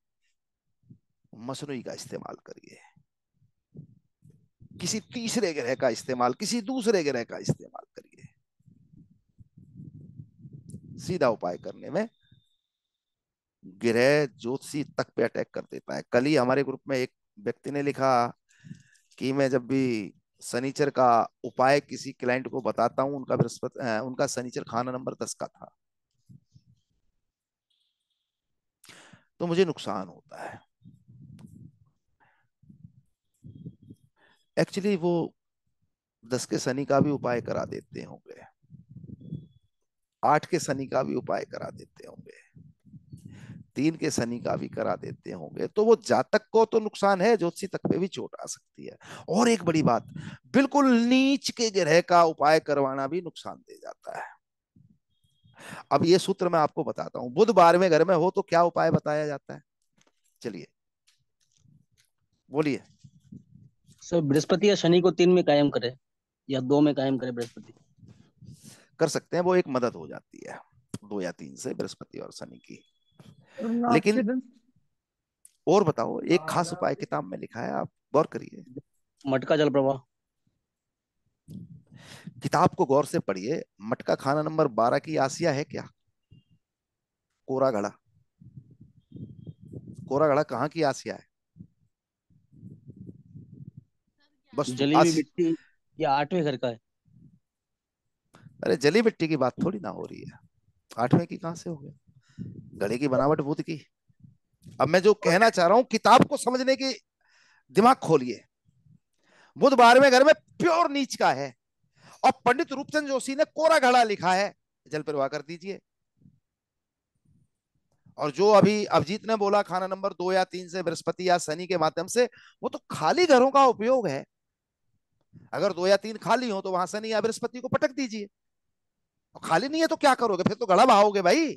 मसनुई का इस्तेमाल करिए किसी तीसरे ग्रह का इस्तेमाल किसी दूसरे ग्रह का इस्तेमाल करिए सीधा उपाय करने में ग्रह ज्योतिषी तक पे अटैक कर देता है कल ही हमारे ग्रुप में एक व्यक्ति ने लिखा कि मैं जब भी सनीचर का उपाय किसी क्लाइंट को बताता हूं उनका बृहस्पति उनका सनीचर खाना नंबर दस का था तो मुझे नुकसान होता है एक्चुअली वो दस के शनि का भी उपाय करा देते होंगे आठ के शनि का भी उपाय करा देते होंगे तीन के शनि का भी करा देते होंगे तो वो जातक को तो नुकसान है ज्योतिषी तक पे भी चोट आ सकती है और एक बड़ी बात बिल्कुल नीच के ग्रह का उपाय करवाना भी नुकसान दे जाता है अब ये सूत्र मैं आपको बताता हूं बुध बारहवें घर में हो तो क्या उपाय बताया जाता है चलिए बोलिए सर बृहस्पति या शनि को तीन में कायम करे या दो में कायम करे बृहस्पति कर सकते हैं वो एक मदद हो जाती है दो या तीन से बृहस्पति और शनि की लेकिन और बताओ एक हाँ खास उपाय किताब में लिखा है आप गौर करिए मटका जल प्रवाह किताब को गौर से पढ़िए मटका खाना नंबर बारह की आसिया है क्या कोरा घड़ा कोरा घड़ा कहाँ की आसिया है बस जली मिट्टी या आठवें घर का है अरे जली मिट्टी की बात थोड़ी ना हो रही है आठवें की कहा से हो गया गले की बनावट बुद्ध की अब मैं जो कहना चाह रहा हूं किताब को समझने की दिमाग खोलिए बुद्ध बारहवें घर में प्योर नीच का है और पंडित रूपचंद जोशी ने कोरा घड़ा लिखा है जल प्रवाह कर दीजिए और जो अभी अभिजीत ने बोला खाना नंबर दो या तीन से बृहस्पति या शनि के माध्यम से वो तो खाली घरों का उपयोग है अगर दो या तीन खाली हो तो वहां शनि या बृहस्पति को पटक दीजिए खाली नहीं है तो क्या करोगे फिर तो गड़ा बहाओगे भाई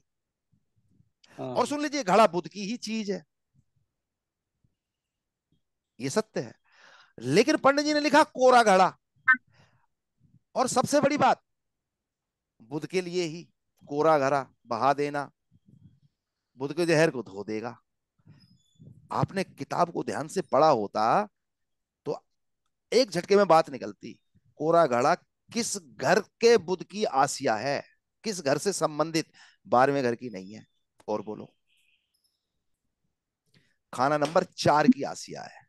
हाँ। और सुन लीजिए घड़ा बुद्ध की ही चीज है ये सत्य है लेकिन पंडित जी ने लिखा कोरा घड़ा और सबसे बड़ी बात बुद्ध के लिए ही कोरा घड़ा बहा देना बुद्ध के जहर को धो देगा आपने किताब को ध्यान से पढ़ा होता तो एक झटके में बात निकलती कोरा घड़ा किस घर के बुद्ध की आसिया है किस घर से संबंधित बारहवें घर की नहीं है और बोलो खाना नंबर चार की आसिया है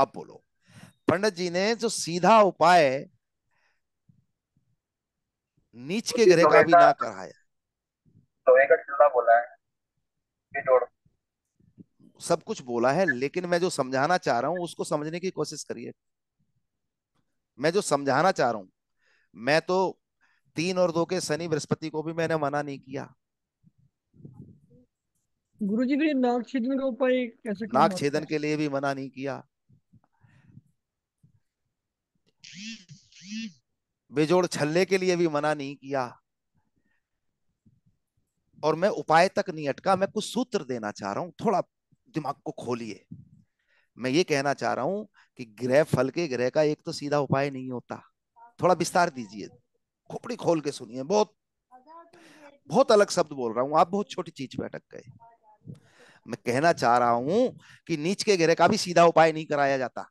अब बोलो पंडित जी ने जो सीधा उपाय नीच के ग्रह का भी ना कराया है सब कुछ बोला है लेकिन मैं जो समझाना चाह रहा हूं उसको समझने की कोशिश करिए मैं जो समझाना चाह रहा हूं मैं तो तीन और दो के शनि बृहस्पति को भी मैंने मना नहीं किया गुरु जी ने नाक छेदन का उपाय कैसे नाक छेदन के लिए भी मना नहीं किया बेजोड़ छल्ले के लिए भी मना नहीं किया और मैं उपाय तक नहीं अटका मैं कुछ सूत्र देना चाह रहा हूं थोड़ा दिमाग को खोलिए मैं ये कहना चाह रहा हूं कि ग्रह फल के ग्रह का एक तो सीधा उपाय नहीं होता थोड़ा विस्तार दीजिए खोपड़ी खोल के सुनिए बहुत बहुत अलग शब्द बोल रहा हूँ आप बहुत छोटी चीज पे अटक गए मैं कहना चाह रहा हूं कि नीच के घेरे का भी सीधा उपाय नहीं कराया जाता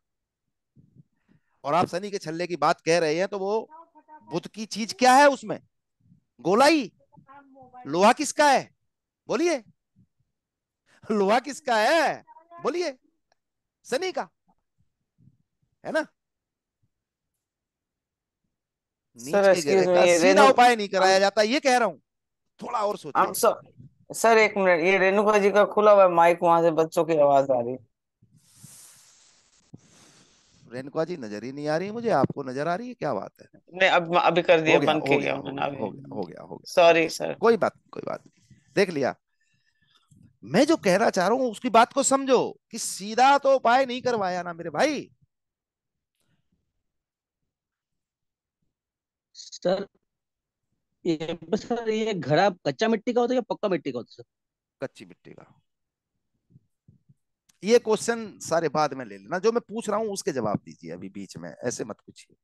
और आप शनि के छल्ले की बात कह रहे हैं तो वो बुद्ध की चीज क्या है उसमें गोलाई लोहा किसका है बोलिए लोहा किसका है बोलिए शनि का है ना नीच के घेरे का सीधा उपाय नहीं कराया जाता ये कह रहा हूं थोड़ा और सोचो सर एक मिनट ये रेणुका जी का खुला हुआ माइक वहां से बच्चों की आवाज आ रही रेणुका जी नजर ही नहीं आ रही मुझे आपको नजर आ रही है क्या बात है नहीं अब अभी कर दिया बंद हो गया हो गया हो गया हो गया, गया, गया। सॉरी सर कोई बात कोई बात नहीं देख लिया मैं जो कहना चाह रहा हूं उसकी बात को समझो कि सीधा तो उपाय नहीं करवाया ना मेरे भाई सर ये सर ये घड़ा कच्चा मिट्टी का होता है या पक्का मिट्टी का होता है कच्ची मिट्टी का ये क्वेश्चन सारे बाद में ले लेना जो मैं पूछ रहा हूं उसके जवाब दीजिए अभी बीच में ऐसे मत पूछिए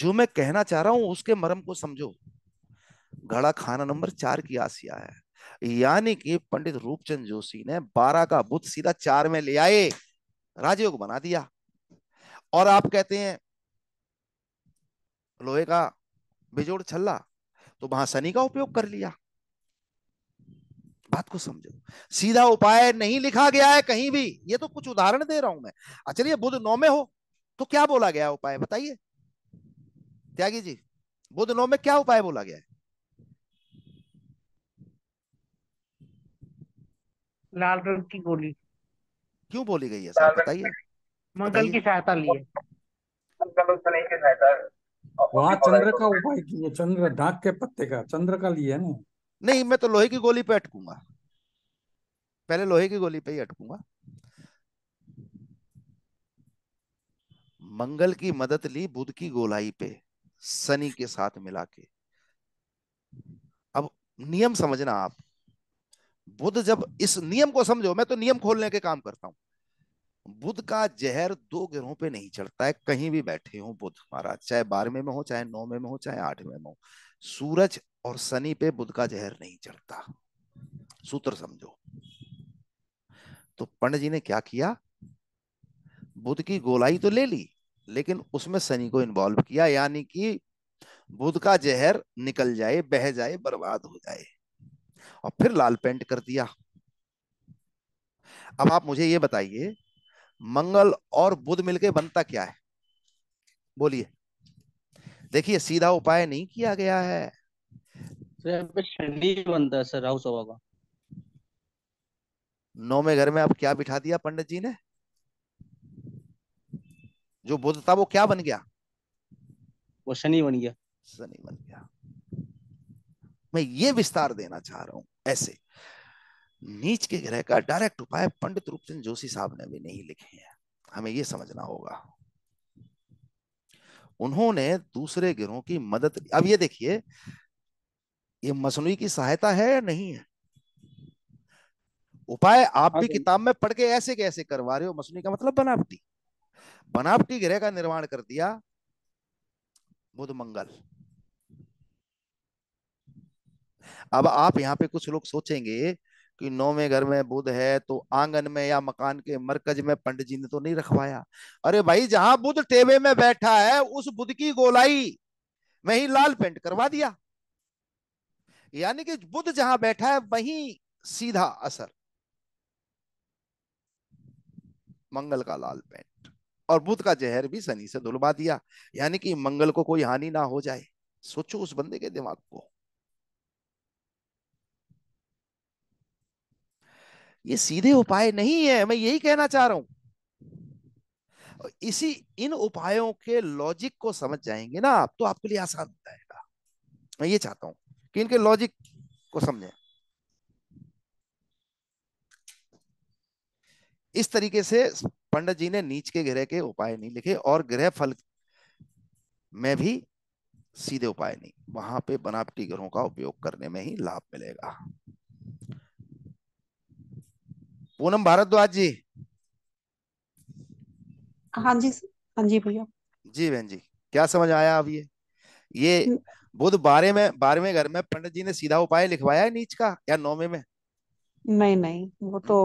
जो मैं कहना चाह रहा हूं उसके मरम को समझो घड़ा खाना नंबर चार की आसिया है यानी कि पंडित रूपचंद जोशी ने बारह का बुद्ध सीधा चार में ले आए राजयोग बना दिया और आप कहते हैं लोहे का बेजोड़ छल्ला तो वहां शनि का उपयोग कर लिया बात को समझो सीधा उपाय नहीं लिखा गया है कहीं भी ये तो कुछ उदाहरण दे रहा हूं मैं अच्छा, चलिए बुध नौ में हो तो क्या बोला गया उपाय बताइए त्यागी जी बुध नौ में क्या उपाय बोला गया है लाल रंग की गोली क्यों बोली गई है बताइए मंगल की सहायता लिए वहां चंद्र का उपाय किया चंद्र ढाक के पत्ते का चंद्र का लिए ना नहीं मैं तो लोहे की गोली पे अटकूंगा पहले लोहे की गोली पे ही अटकूंगा मंगल की मदद ली बुध की गोलाई पे शनि के साथ मिला के अब नियम समझना आप बुध जब इस नियम को समझो मैं तो नियम खोलने के काम करता हूं बुद्ध का जहर दो ग्रहों पे नहीं चढ़ता है कहीं भी बैठे हो बुद्ध महाराज चाहे बारहवें में हो चाहे नौवें में हो चाहे आठवें में हो सूरज और शनि पे बुद्ध का जहर नहीं चढ़ता सूत्र समझो तो पंडित जी ने क्या किया बुद्ध की गोलाई तो ले ली लेकिन उसमें शनि को इन्वॉल्व किया यानी कि बुद्ध का जहर निकल जाए बह जाए बर्बाद हो जाए और फिर लाल पेंट कर दिया अब आप मुझे ये बताइए मंगल और बुध मिलके बनता क्या है बोलिए देखिए सीधा उपाय नहीं किया गया है शनि बनता है सर राहु सभा का नौवे घर में आप क्या बिठा दिया पंडित जी ने जो बुध था वो क्या बन गया वो शनि बन गया शनि बन गया मैं ये विस्तार देना चाह रहा हूं ऐसे नीच के ग्रह का डायरेक्ट उपाय पंडित रूपचंद जोशी साहब ने भी नहीं लिखे हैं हमें यह समझना होगा उन्होंने दूसरे ग्रहों की मदद अब ये देखिए ये मसनुई की सहायता है या नहीं है उपाय आप भी हाँ किताब में पढ़ के ऐसे कैसे करवा रहे हो मसनुई का मतलब बनावटी बनावटी ग्रह का निर्माण कर दिया बुध मंगल अब आप यहां पे कुछ लोग सोचेंगे कि नौवे घर में बुध है तो आंगन में या मकान के मरकज में पंडित जी ने तो नहीं रखवाया अरे भाई जहां बुध टेबे में बैठा है उस बुध की गोलाई में ही लाल पेंट करवा दिया यानी कि बुध जहां बैठा है वहीं सीधा असर मंगल का लाल पेंट और बुध का जहर भी शनि से धुलवा दिया यानी कि मंगल को कोई हानि ना हो जाए सोचो उस बंदे के दिमाग को ये सीधे उपाय नहीं है मैं यही कहना चाह रहा हूं इसी इन उपायों के लॉजिक को समझ जाएंगे ना आप तो आपके लिए आसान हो जाएगा मैं ये चाहता हूं कि इनके लॉजिक को समझें इस तरीके से पंडित जी ने नीच के ग्रह के उपाय नहीं लिखे और ग्रह फल में भी सीधे उपाय नहीं वहां पे बनावटी ग्रहों का उपयोग करने में ही लाभ मिलेगा पूनम भारद्वाज जी हाँ जी हाँ जी भैया जी बहन जी क्या समझ आया अब ये ये बुध बारह में बारहवें घर में पंडित जी ने सीधा उपाय लिखवाया है नीच का या नौवे में नहीं नहीं वो तो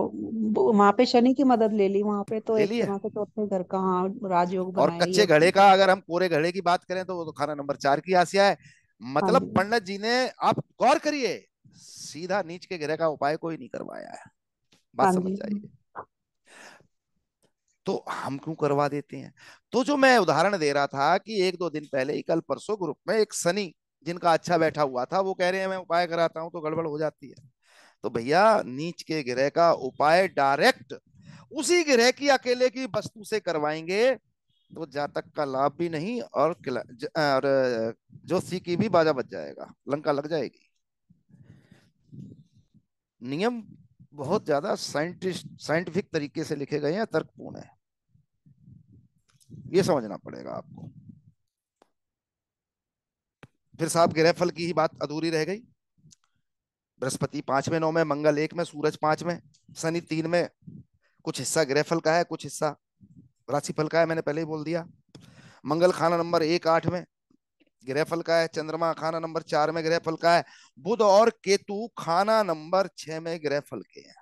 वहां पे शनि की मदद ले ली वहाँ पे तो एक वहां चौथे तो घर का हाँ राजयोग और कच्चे घड़े का अगर हम पूरे घड़े की बात करें तो वो तो खाना नंबर चार की आसिया है हाँ मतलब पंडित जी ने आप गौर करिए सीधा नीच के घरे का उपाय कोई नहीं करवाया है बात हाँ समझ जाइए तो हम क्यों करवा देते हैं तो जो मैं उदाहरण दे रहा था कि एक दो दिन पहले ही कल परसों ग्रुप में एक सनी जिनका अच्छा बैठा हुआ था वो कह रहे हैं मैं उपाय कराता हूं तो गड़बड़ हो जाती है तो भैया नीच के ग्रह का उपाय डायरेक्ट उसी ग्रह की अकेले की वस्तु से करवाएंगे तो जातक का लाभ भी नहीं और और जो सी की भी बाजा बच जाएगा लंका लग जाएगी नियम बहुत ज्यादा साइंटिस्ट साइंटिफिक तरीके से लिखे गए हैं तर्कपूर्ण है ये समझना पड़ेगा आपको फिर साहब ग्रहफल की ही बात अधूरी रह गई बृहस्पति पांच में नौ में मंगल एक में सूरज पांच में शनि तीन में कुछ हिस्सा ग्रहफल का है कुछ हिस्सा राशिफल का है मैंने पहले ही बोल दिया मंगल खाना नंबर एक आठ में ग्रह फल का है चंद्रमा खाना नंबर चार में ग्रह फल का है बुध और केतु खाना नंबर छह में ग्रह फल के हैं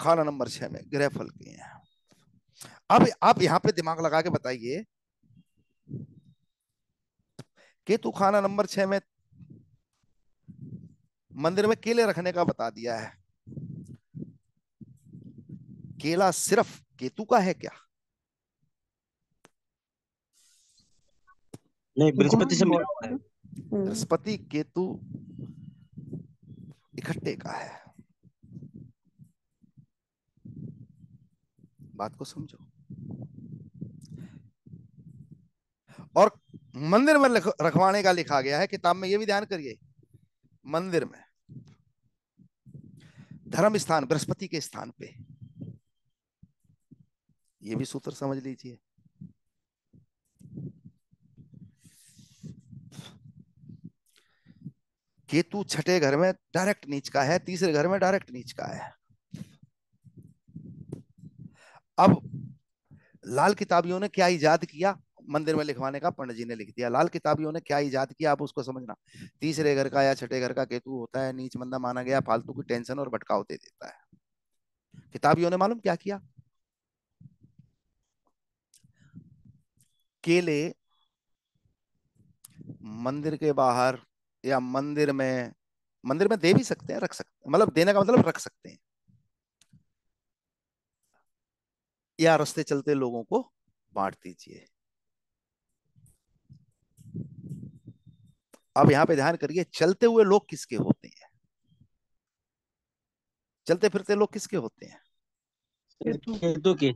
खाना नंबर छह में ग्रह फल के हैं अब आप यहां पे दिमाग लगा के बताइए केतु खाना नंबर छह में मंदिर में केले रखने का बता दिया है केला सिर्फ केतु का है क्या नहीं बृहस्पति से हम्म। बृहस्पति केतु इकट्ठे का है बात को समझो और मंदिर में रखवाने का लिखा गया है किताब में यह भी ध्यान करिए मंदिर में धर्म स्थान बृहस्पति के स्थान पे ये भी सूत्र समझ लीजिए केतु छठे घर में डायरेक्ट नीच का है तीसरे घर में डायरेक्ट नीच का है अब लाल किताबियों ने क्या ईजाद किया मंदिर में लिखवाने का पंडित जी ने लिख दिया लाल किताबियों ने क्या ईजाद किया आप उसको समझना तीसरे घर का या छठे घर का केतु होता है नीच मंदा माना गया फालतू की टेंशन और भटकाव दे देता है किताबियों ने मालूम क्या किया केले मंदिर के बाहर या मंदिर में मंदिर में दे भी सकते हैं रख सकते मतलब देने का मतलब रख सकते हैं या रास्ते चलते लोगों को बांट दीजिए अब यहां पे ध्यान करिए चलते हुए लोग किसके होते हैं चलते फिरते लोग किसके होते हैं खेतों के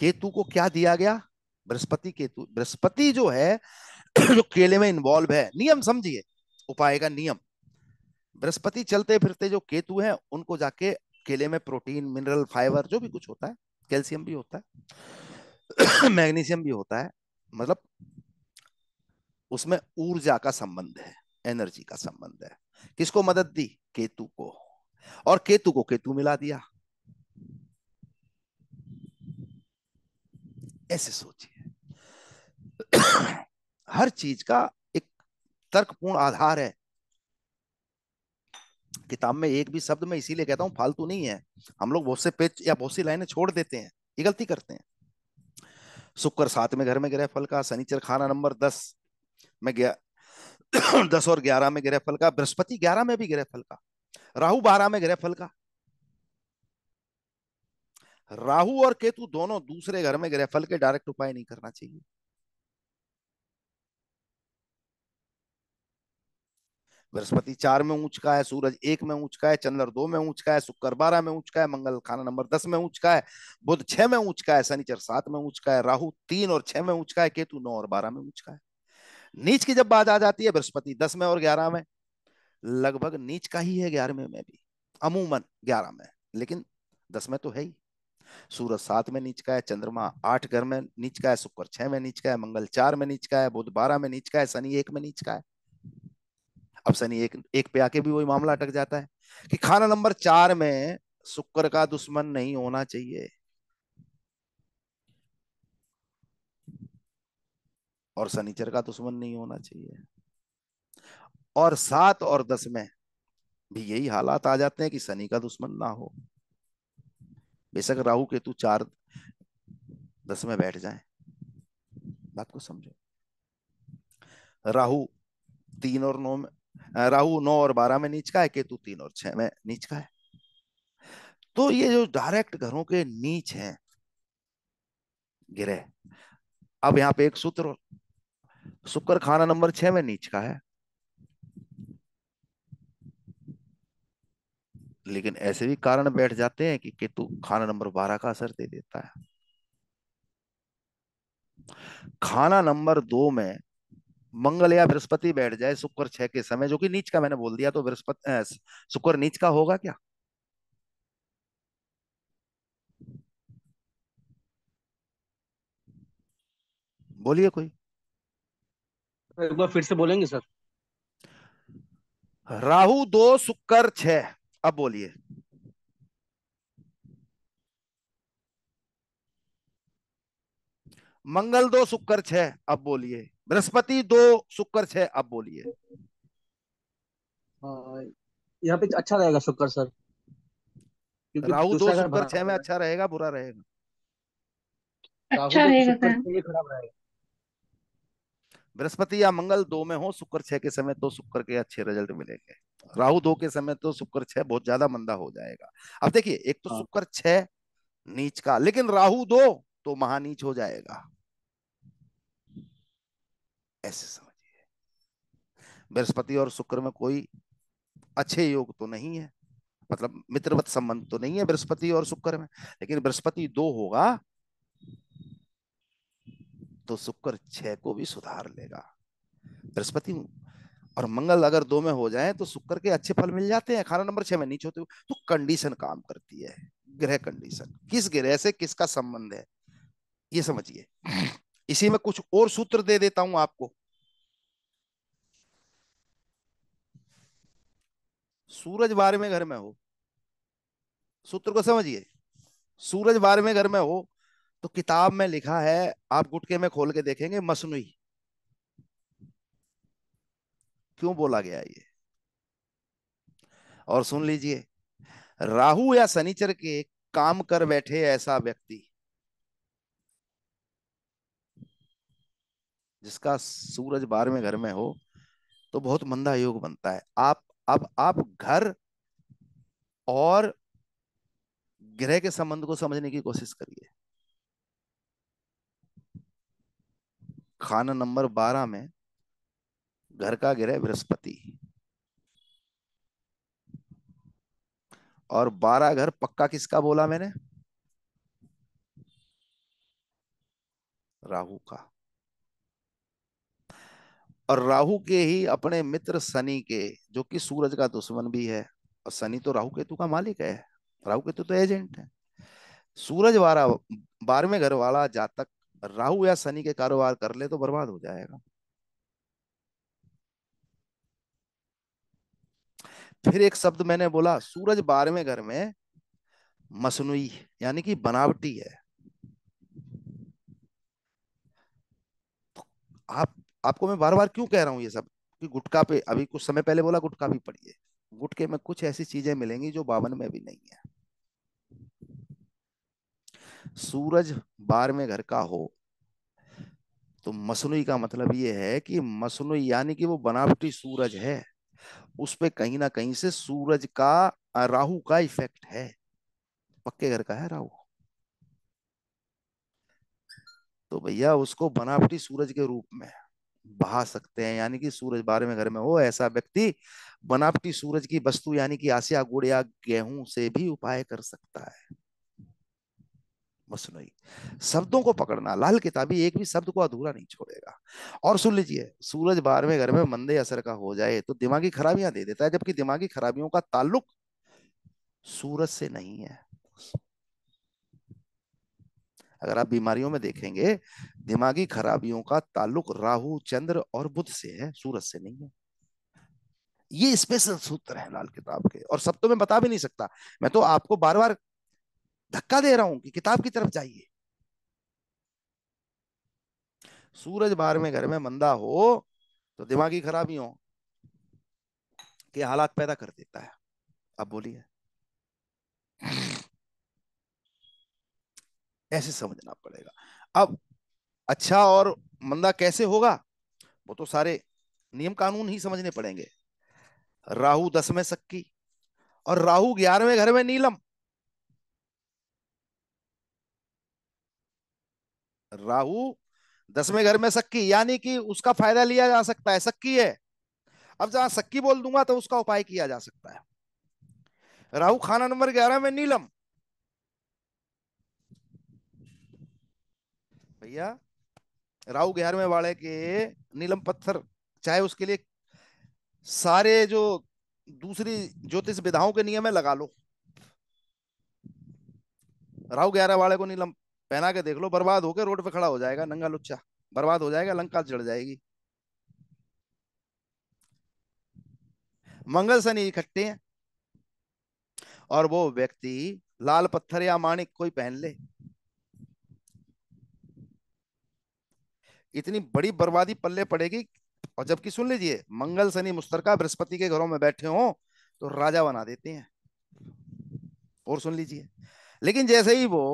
केतु को क्या दिया गया बृहस्पति केतु बृहस्पति जो है जो केले में इन्वॉल्व है नियम समझिए उपाय का नियम बृहस्पति चलते फिरते जो केतु है उनको जाके केले में प्रोटीन मिनरल फाइबर जो भी कुछ होता है कैल्शियम भी होता है मैग्नीशियम भी होता है मतलब उसमें ऊर्जा का संबंध है एनर्जी का संबंध है किसको मदद दी केतु को और केतु को केतु मिला दिया ऐसे सोचिए हर चीज का एक तर्कपूर्ण आधार है किताब में एक भी शब्द मैं इसीलिए कहता हूं फालतू नहीं है हम लोग बहुत से पेज या बहुत सी लाइनें छोड़ देते हैं ये गलती करते हैं शुक्र में घर में ग्रह फल का शनिचर खाना नंबर दस में गया दस और ग्यारह में ग्रह फल का बृहस्पति ग्यारह में भी ग्रह फल का राहु बारह में ग्रह फल का राहु और केतु दोनों दूसरे घर में ग्रह फल के डायरेक्ट उपाय नहीं करना चाहिए बृहस्पति चार में ऊंच का है सूरज एक में ऊंच का है चंद्र दो में ऊंच का है शुक्र बारह में ऊंच का है मंगल खाना नंबर दस में ऊंच का है बुध छह में ऊंच का है शनिचर सात में ऊंच का है राहु तीन और छह में ऊंच का है केतु नौ और बारह में ऊंच का है नीच की जब बात आ जाती है बृहस्पति दस में और ग्यारह में लगभग नीच का ही है ग्यारहवें में भी अमूमन ग्यारह में लेकिन दस में तो है ही सूरज सात में नीच का है चंद्रमा आठ घर में नीच का है शुक्र छह में नीच का है मंगल चार में नीच का है बुध बारह में नीच का है शनि एक में नीच का है अब शनि एक एक पे आके भी वही मामला अटक जाता है कि खाना नंबर चार में शुक्र का दुश्मन नहीं होना चाहिए और शनिचर का दुश्मन नहीं होना चाहिए और सात और दस में भी यही हालात आ जाते हैं कि शनि का दुश्मन ना हो बेशक राहु केतु चार दस में बैठ जाए बात को समझो राहु तीन और नौ में राहु नौ और बारह में नीच का है केतु तीन और छह में नीच का है तो ये जो डायरेक्ट घरों के नीच हैं गिरे अब यहाँ पे एक सूत्र शुक्र खाना नंबर छह में नीच का है लेकिन ऐसे भी कारण बैठ जाते हैं कि केतु खाना नंबर बारह का असर दे देता है खाना नंबर दो में मंगल या बृहस्पति बैठ जाए शुक्र छह के समय जो कि नीच का मैंने बोल दिया तो बृहस्पति शुक्र नीच का होगा क्या बोलिए कोई एक बार फिर से बोलेंगे सर राहु दो शुक्र छह अब बोलिए मंगल दो शुक्र छह अब बोलिए बृहस्पति दो शुक्र छह अब बोलिए हाँ, यहाँ पे अच्छा रहेगा शुक्र सर राहु दो शुक्र छह में तो- अच्छा रहेगा बुरा रहेगा अच्छा रहेगा बृहस्पति या मंगल दो में हो शुक्र छह के समय तो शुक्र के अच्छे रिजल्ट मिलेंगे राहु दो के समय तो शुक्र छह बहुत ज्यादा मंदा हो जाएगा अब देखिए एक तो हाँ। शुक्र छह नीच का लेकिन राहु दो तो महानीच हो जाएगा ऐसे समझिए बृहस्पति और शुक्र में कोई अच्छे योग तो नहीं है मतलब मित्रवत संबंध तो नहीं है बृहस्पति और शुक्र में लेकिन बृहस्पति दो होगा तो शुक्र छह को भी सुधार लेगा बृहस्पति और मंगल अगर दो में हो जाए तो शुक्र के अच्छे फल मिल जाते हैं खाना नंबर छह में नीचे होते तो कंडीशन काम करती है ग्रह कंडीशन किस ग्रह से किसका संबंध है ये समझिए इसी में कुछ और सूत्र दे देता हूं आपको सूरज बारहवें घर में हो सूत्र को समझिए सूरज बारहवें घर में हो तो किताब में लिखा है आप गुटके में खोल के देखेंगे मसनुई क्यों बोला गया ये और सुन लीजिए राहु या शनिचर के काम कर बैठे ऐसा व्यक्ति जिसका सूरज बारहवें घर में हो तो बहुत मंदा योग बनता है आप अब आप घर और ग्रह के संबंध को समझने की कोशिश करिए खाना नंबर बारह में घर का ग्रह बृहस्पति और बारह घर पक्का किसका बोला मैंने राहु का और राहु के ही अपने मित्र शनि के जो कि सूरज का दुश्मन भी है और शनि तो राहु केतु का मालिक है राहु केतु तो एजेंट है सूरज वाला बारहवें घर वाला जातक राहु या शनि के कारोबार कर ले तो बर्बाद हो जाएगा फिर एक शब्द मैंने बोला सूरज बारहवें घर में मसनुई यानी कि बनावटी है तो आप आपको मैं बार बार क्यों कह रहा हूं ये सब कि गुटका पे अभी कुछ समय पहले बोला गुटका भी पड़िए गुटके में कुछ ऐसी चीजें मिलेंगी जो बावन में भी नहीं है सूरज बारहवें घर का हो तो मसनू का मतलब ये है कि मसनू यानी कि वो बनावटी सूरज है उस पर कहीं ना कहीं से सूरज का राहु का इफेक्ट है पक्के घर का है राहु तो भैया उसको बनावटी सूरज के रूप में बहा सकते हैं यानी कि सूरज बारे में घर में हो ऐसा व्यक्ति बनावटी सूरज की वस्तु यानी कि आसिया गुड़ या गेहूं से भी उपाय कर सकता है मसनई शब्दों को पकड़ना लाल किताबी एक भी शब्द को अधूरा नहीं छोड़ेगा और सुन लीजिए सूरज बारहवें घर में मंदे असर का हो जाए तो दिमागी खराबियां दे देता है जबकि दिमागी खराबियों का ताल्लुक सूरज से नहीं है अगर आप बीमारियों में देखेंगे दिमागी खराबियों का ताल्लुक राहु चंद्र और बुध से है सूरज से नहीं है ये स्पेशल सूत्र है लाल किताब के और सब तो मैं बता भी नहीं सकता मैं तो आपको बार बार धक्का दे रहा हूं कि किताब की तरफ जाइए सूरज बार में घर में मंदा हो तो दिमागी हो के हालात पैदा कर देता है अब बोलिए ऐसे समझना पड़ेगा अब अच्छा और मंदा कैसे होगा वो तो सारे नियम कानून ही समझने पड़ेंगे राहु दस में सक्की और राहु ग्यारहवें घर में नीलम राहु दसवें घर में सक्की यानी कि उसका फायदा लिया जा सकता है सक्की है अब जहां सक्की बोल दूंगा तो उसका उपाय किया जा सकता है राहु खाना नंबर ग्यारह में नीलम भैया राहु ग्यारहवें वाले के नीलम पत्थर चाहे उसके लिए सारे जो दूसरी ज्योतिष विधाओं के नियम है लगा लो राहु ग्यारह वाले को नीलम पहना के देख लो बर्बाद होकर रोड पे खड़ा हो जाएगा नंगा लुच्चा बर्बाद हो जाएगा लंका जड़ जाएगी मंगल शनि इकट्ठे हैं और वो व्यक्ति लाल पत्थर या माणिक कोई पहन ले इतनी बड़ी बर्बादी पल्ले पड़ेगी और जबकि सुन लीजिए मंगल शनि मुस्तरका बृहस्पति के घरों में बैठे हो तो राजा बना देते हैं और सुन लीजिए लेकिन जैसे ही वो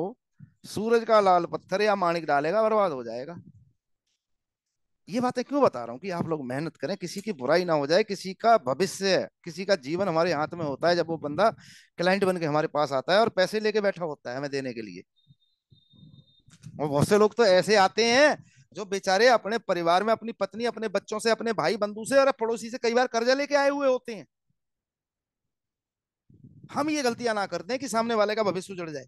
सूरज का लाल पत्थर या माणिक डालेगा बर्बाद हो जाएगा ये बातें क्यों बता रहा हूँ कि आप लोग मेहनत करें किसी की बुराई ना हो जाए किसी का भविष्य किसी का जीवन हमारे हाथ में होता है जब वो बंदा क्लाइंट बन के हमारे पास आता है और पैसे लेके बैठा होता है हमें देने के लिए और बहुत से लोग तो ऐसे आते हैं जो बेचारे अपने परिवार में अपनी पत्नी अपने बच्चों से अपने भाई बंधु से और पड़ोसी से कई बार कर्जा लेके आए हुए होते हैं हम ये गलतियां ना करते हैं कि सामने वाले का भविष्य उजड़ जाए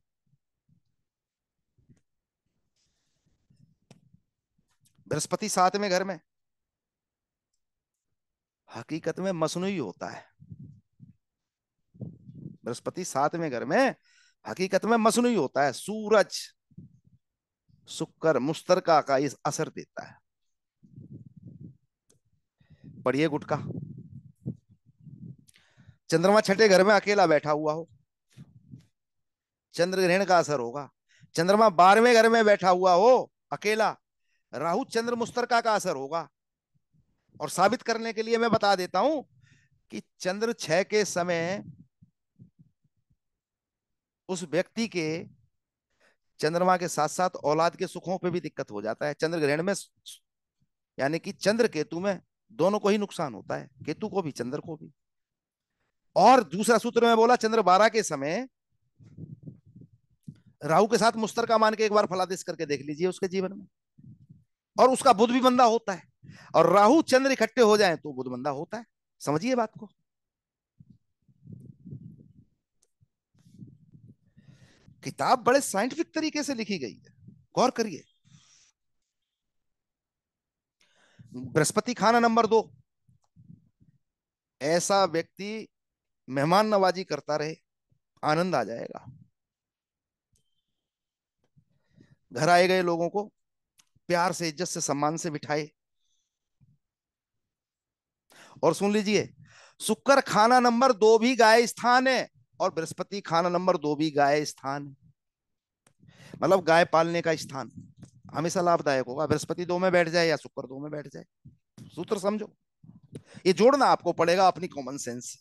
बृहस्पति सातवें घर में हकीकत में मसनू होता है बृहस्पति सातवें घर में हकीकत में मसनू होता है सूरज शुक्र मुस्तरका का इस असर देता है पढ़िए गुटका चंद्रमा छठे घर में अकेला बैठा हुआ हो चंद्र ग्रहण का असर होगा चंद्रमा बारहवें घर में बैठा हुआ हो अकेला राहु चंद्र मुस्तरका का असर होगा और साबित करने के लिए मैं बता देता हूं कि चंद्र छह के समय उस व्यक्ति के चंद्रमा के साथ साथ औलाद के सुखों पे भी दिक्कत हो जाता है चंद्र ग्रहण में यानी कि चंद्र केतु में दोनों को ही नुकसान होता है केतु को भी चंद्र को भी और दूसरा सूत्र में बोला चंद्र बारह के समय राहु के साथ मुस्तर का मान के एक बार फलादेश करके देख लीजिए उसके जीवन में और उसका बुद्ध भी बंदा होता है और राहु चंद्र इकट्ठे हो जाए तो बुद्ध बंदा होता है समझिए बात को किताब बड़े साइंटिफिक तरीके से लिखी गई है गौर करिए बृहस्पति खाना नंबर दो ऐसा व्यक्ति मेहमान नवाजी करता रहे आनंद आ जाएगा घर आए गए लोगों को प्यार से इज्जत से सम्मान से बिठाए और सुन लीजिए शुक्र खाना नंबर दो भी गाय स्थान है और बृहस्पति खाना नंबर दो भी गाय स्थान है मतलब गाय पालने का स्थान हमेशा लाभदायक होगा बृहस्पति दो में बैठ जाए या शुक्र दो में बैठ जाए सूत्र समझो ये जोड़ना आपको पड़ेगा अपनी कॉमन सेंस से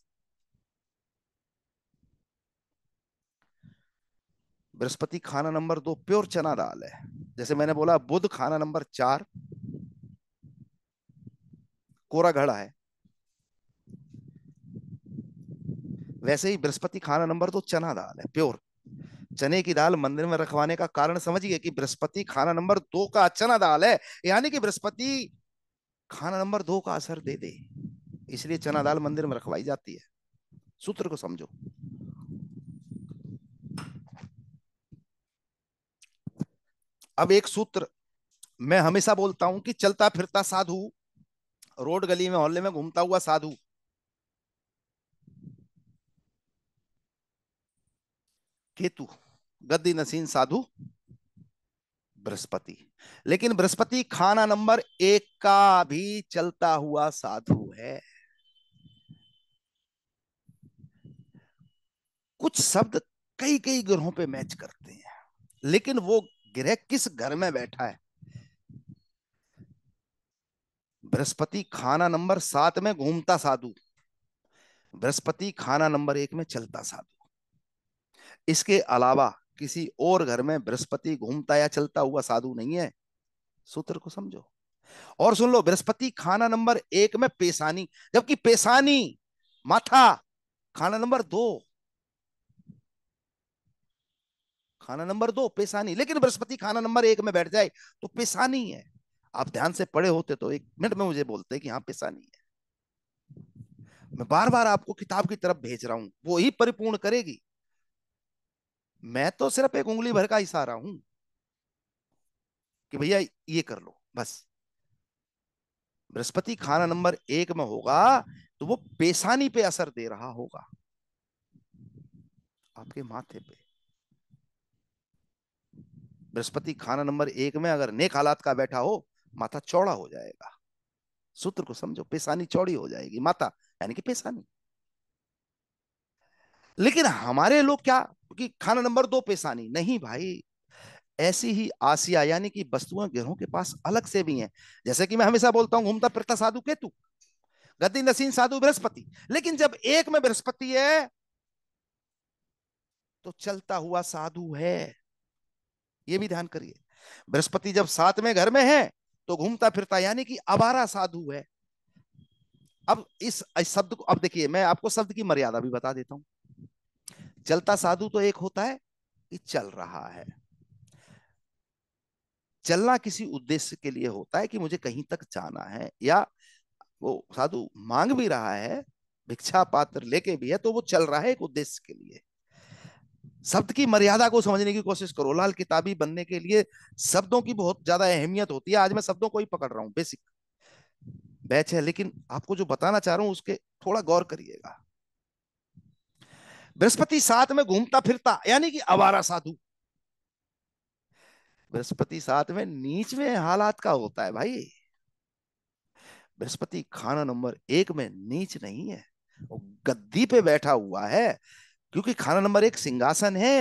बृहस्पति खाना नंबर दो प्योर चना दाल है जैसे मैंने बोला बुध खाना नंबर चार कोरा घड़ा है वैसे ही बृहस्पति खाना नंबर दो चना दाल है प्योर चने की दाल मंदिर में रखवाने का कारण समझिए कि बृहस्पति खाना नंबर दो का चना दाल है यानी कि बृहस्पति खाना नंबर दो का असर दे दे इसलिए चना दाल मंदिर में रखवाई जाती है सूत्र को समझो अब एक सूत्र मैं हमेशा बोलता हूं कि चलता फिरता साधु रोड गली में मोहल्ले में घूमता हुआ साधु केतु गद्दी नसीन साधु बृहस्पति लेकिन बृहस्पति खाना नंबर एक का भी चलता हुआ साधु है कुछ शब्द कई कई ग्रहों पे मैच करते हैं लेकिन वो ग्रह किस घर में बैठा है बृहस्पति खाना नंबर सात में घूमता साधु बृहस्पति खाना नंबर एक में चलता साधु इसके अलावा किसी और घर में बृहस्पति घूमता या चलता हुआ साधु नहीं है सूत्र को समझो और सुन लो बृहस्पति खाना नंबर एक में पेशानी जबकि पेशानी माथा खाना नंबर दो खाना नंबर दो पेशानी लेकिन बृहस्पति खाना नंबर एक में बैठ जाए तो पेशानी है आप ध्यान से पढ़े होते तो एक मिनट में मुझे बोलते कि हाँ पेशानी है मैं बार बार आपको किताब की तरफ भेज रहा हूं वो ही परिपूर्ण करेगी मैं तो सिर्फ एक उंगली भर का इशारा हूं कि भैया ये कर लो बस बृहस्पति खाना नंबर एक में होगा तो वो पेशानी पे असर दे रहा होगा आपके माथे पे बृहस्पति खाना नंबर एक में अगर नेक हालात का बैठा हो माथा चौड़ा हो जाएगा सूत्र को समझो पेशानी चौड़ी हो जाएगी माता यानी कि पेशानी लेकिन हमारे लोग क्या कि खाना नंबर दो पेशानी नहीं भाई ऐसी ही आसिया यानी कि वस्तुएं ग्रहों के पास अलग से भी हैं जैसे कि मैं हमेशा बोलता हूं घूमता फिरता साधु केतु गति नसीन साधु बृहस्पति लेकिन जब एक में बृहस्पति है तो चलता हुआ साधु है ये भी ध्यान करिए बृहस्पति जब सात में घर में है तो घूमता फिरता यानी कि अबारा साधु है अब इस शब्द को अब देखिए मैं आपको शब्द की मर्यादा भी बता देता हूं चलता साधु तो एक होता है कि चल रहा है चलना किसी उद्देश्य के लिए होता है कि मुझे कहीं तक जाना है या वो साधु मांग भी रहा है भिक्षा पात्र लेके भी है तो वो चल रहा है एक उद्देश्य के लिए शब्द की मर्यादा को समझने की कोशिश करो लाल किताबी बनने के लिए शब्दों की बहुत ज्यादा अहमियत होती है आज मैं शब्दों को ही पकड़ रहा हूँ बेसिक बैच है लेकिन आपको जो बताना चाह रहा हूं उसके थोड़ा गौर करिएगा बृहस्पति साथ में घूमता फिरता यानी कि अवारा साधु बृहस्पति साथ में नीच में हालात का होता है भाई बृहस्पति खाना नंबर एक में नीच नहीं है वो गद्दी पे बैठा हुआ है क्योंकि खाना नंबर एक सिंहासन है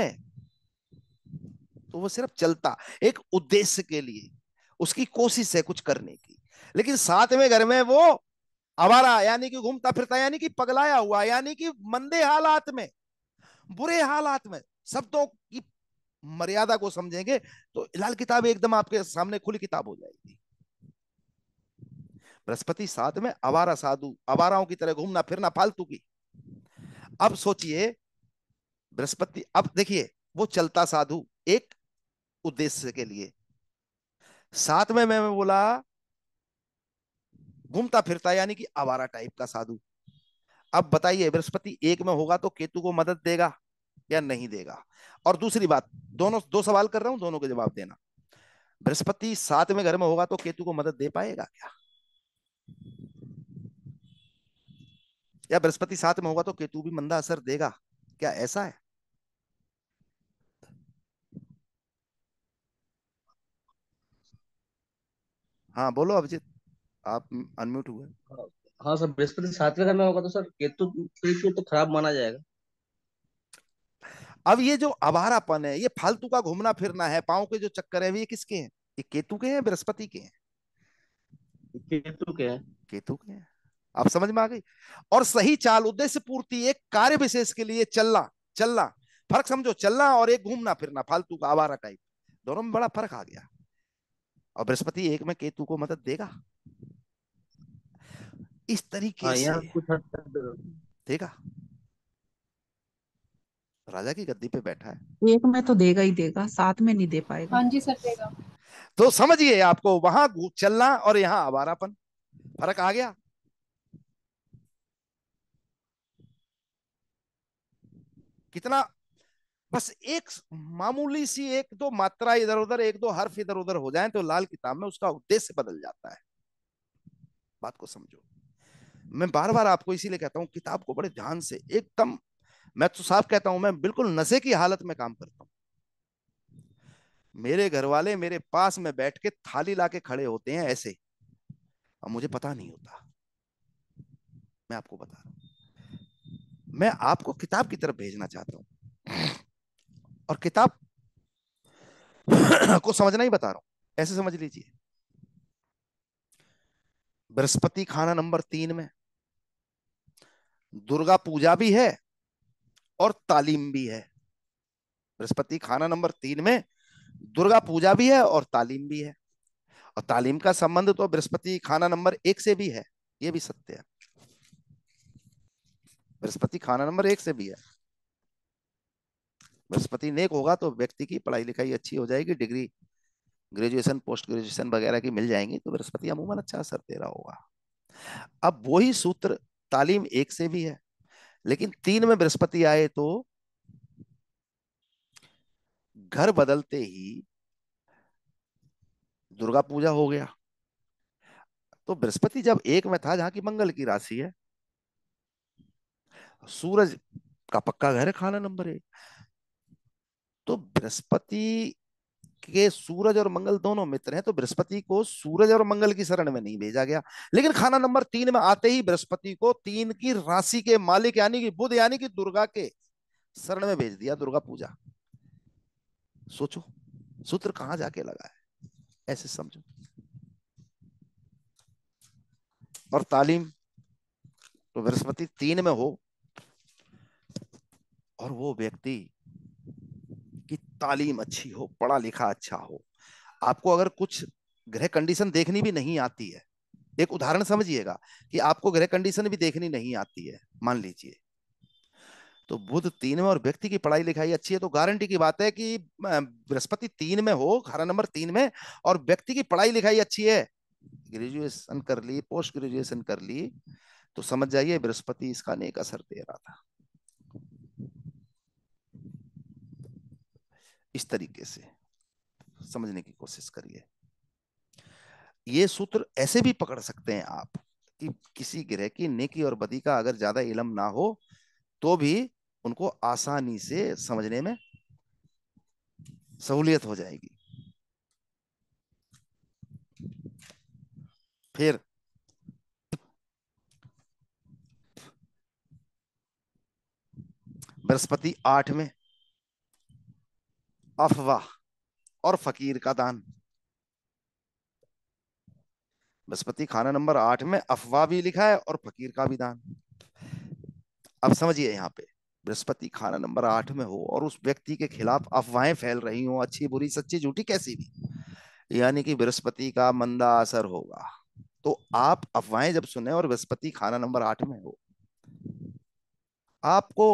तो वो सिर्फ चलता एक उद्देश्य के लिए उसकी कोशिश है कुछ करने की लेकिन में घर में वो आवारा यानी कि घूमता फिरता यानी कि पगलाया हुआ यानी कि मंदे हालात में बुरे हालात में शब्दों की मर्यादा को समझेंगे तो लाल किताब एकदम आपके सामने खुली किताब हो जाएगी बृहस्पति साथ में आवारा साधु आवाराओं की तरह घूमना फिरना फालतू की अब सोचिए बृहस्पति अब देखिए वो चलता साधु एक उद्देश्य के लिए साथ में मैं बोला घूमता फिरता यानी कि आवारा टाइप का साधु अब बताइए बृहस्पति एक में होगा तो केतु को मदद देगा या नहीं देगा और दूसरी बात दोनों दो सवाल कर रहा हूं दोनों के जवाब देना बृहस्पति साथ में घर में होगा तो केतु को मदद दे पाएगा क्या या बृहस्पति साथ में होगा तो केतु भी मंदा असर देगा क्या ऐसा है हाँ बोलो अभिजीत आप अनम्यूट हुए हाँ सर बृहस्पति सातवें घर में होगा तो सर केतु तो, तो खराब माना जाएगा अब ये जो अवारापन है ये फालतू का घूमना फिरना है पाओ के जो चक्कर है ये किसके हैं ये केतु के हैं बृहस्पति के हैं केतु के हैं केतु के हैं आप समझ में आ गई और सही चाल उद्देश्य पूर्ति एक कार्य विशेष के लिए चलना चलना फर्क समझो चलना और एक घूमना फिरना फालतू का आवारा टाइप दोनों में बड़ा फर्क आ गया और बृहस्पति एक में केतु को मदद देगा इस तरीके हाँ, से देगा राजा की गद्दी पे बैठा है एक में तो देगा ही देगा साथ में नहीं दे पाएगा हाँ जी सर देगा तो समझिए आपको वहां चलना और यहाँ आवारापन फर्क आ गया कितना बस एक मामूली सी एक दो मात्रा इधर उधर एक दो हर्फ इधर उधर हो जाए तो लाल किताब में उसका उद्देश्य बदल जाता है बात को समझो मैं बार बार आपको इसीलिए कहता हूँ किताब को बड़े ध्यान से एकदम मैं तो साफ कहता हूं मैं बिल्कुल नशे की हालत में काम करता हूँ मेरे घर वाले मेरे पास में बैठ के थाली लाके खड़े होते हैं ऐसे और मुझे पता नहीं होता मैं आपको बता रहा हूं मैं आपको किताब की तरफ भेजना चाहता हूं और किताब को समझना ही बता रहा हूं ऐसे समझ लीजिए बृहस्पति खाना नंबर तीन में दुर्गा पूजा भी है और तालीम भी है बृहस्पति खाना नंबर तीन में दुर्गा पूजा भी है और तालीम भी है और तालीम का संबंध तो बृहस्पति खाना नंबर एक से भी है यह भी सत्य है बृहस्पति खाना नंबर एक से भी है बृहस्पति नेक होगा तो व्यक्ति की पढ़ाई लिखाई अच्छी हो जाएगी डिग्री ग्रेजुएशन पोस्ट ग्रेजुएशन वगैरह की मिल जाएंगी तो बृहस्पति अमूमन अच्छा असर दे रहा होगा अब वही सूत्र तालीम एक से भी है लेकिन तीन में बृहस्पति आए तो घर बदलते ही दुर्गा पूजा हो गया तो बृहस्पति जब एक में था जहां की मंगल की राशि है सूरज का पक्का घर है खाना नंबर एक तो बृहस्पति के सूरज और मंगल दोनों मित्र हैं तो बृहस्पति को सूरज और मंगल की शरण में नहीं भेजा गया लेकिन खाना नंबर तीन में आते ही बृहस्पति को तीन की राशि के मालिक यानी कि बुध यानी कि दुर्गा के शरण में भेज दिया दुर्गा पूजा सोचो सूत्र कहां जाके लगा है ऐसे समझो और तालीम तो बृहस्पति तीन में हो और वो व्यक्ति कि तालीम अच्छी हो पढ़ा लिखा अच्छा हो आपको अगर कुछ ग्रह कंडीशन देखनी भी नहीं आती है एक उदाहरण समझिएगा कि आपको ग्रह कंडीशन भी देखनी नहीं आती है मान लीजिए तो बुध तीन में और व्यक्ति की पढ़ाई लिखाई अच्छी है तो गारंटी की बात है कि बृहस्पति तीन में हो खरा नंबर तीन में और व्यक्ति की पढ़ाई लिखाई अच्छी है ग्रेजुएशन कर ली पोस्ट ग्रेजुएशन कर ली तो समझ जाइए बृहस्पति इसका नेक असर दे रहा था इस तरीके से समझने की कोशिश करिए ये सूत्र ऐसे भी पकड़ सकते हैं आप कि किसी ग्रह की नेकी और बदी का अगर ज्यादा इलम ना हो तो भी उनको आसानी से समझने में सहूलियत हो जाएगी फिर बृहस्पति आठ में अफवाह और फकीर का दान बृहस्पति खाना नंबर आठ में अफवाह भी लिखा है और फकीर का भी दान अब समझिए यहाँ पे बृहस्पति खाना नंबर आठ में हो और उस व्यक्ति के खिलाफ अफवाहें फैल रही हो अच्छी बुरी सच्ची झूठी कैसी भी यानी कि बृहस्पति का मंदा असर होगा तो आप अफवाहें जब सुने और बृहस्पति खाना नंबर आठ में हो आपको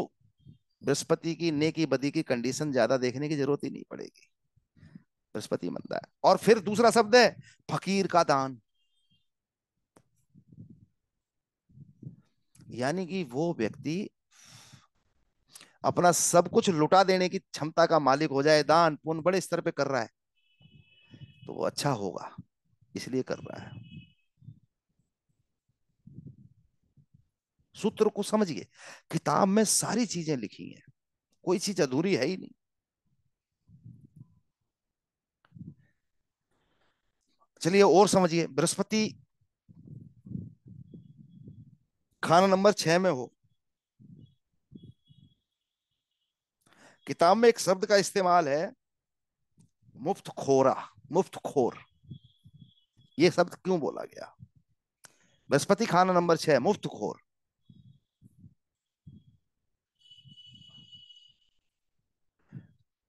बृहस्पति की नेकी बदी की कंडीशन ज्यादा देखने की जरूरत ही नहीं पड़ेगी बृहस्पति मंदा है और फिर दूसरा शब्द है फकीर का दान यानी कि वो व्यक्ति अपना सब कुछ लुटा देने की क्षमता का मालिक हो जाए दान पुण्य बड़े स्तर पे कर रहा है तो वो अच्छा होगा इसलिए कर रहा है सूत्र को समझिए किताब में सारी चीजें लिखी हैं कोई चीज अधूरी है ही नहीं चलिए और समझिए बृहस्पति खाना नंबर छह में हो किताब में एक शब्द का इस्तेमाल है मुफ्त खोरा मुफ्त खोर यह शब्द क्यों बोला गया बृहस्पति खाना नंबर छह मुफ्त खोर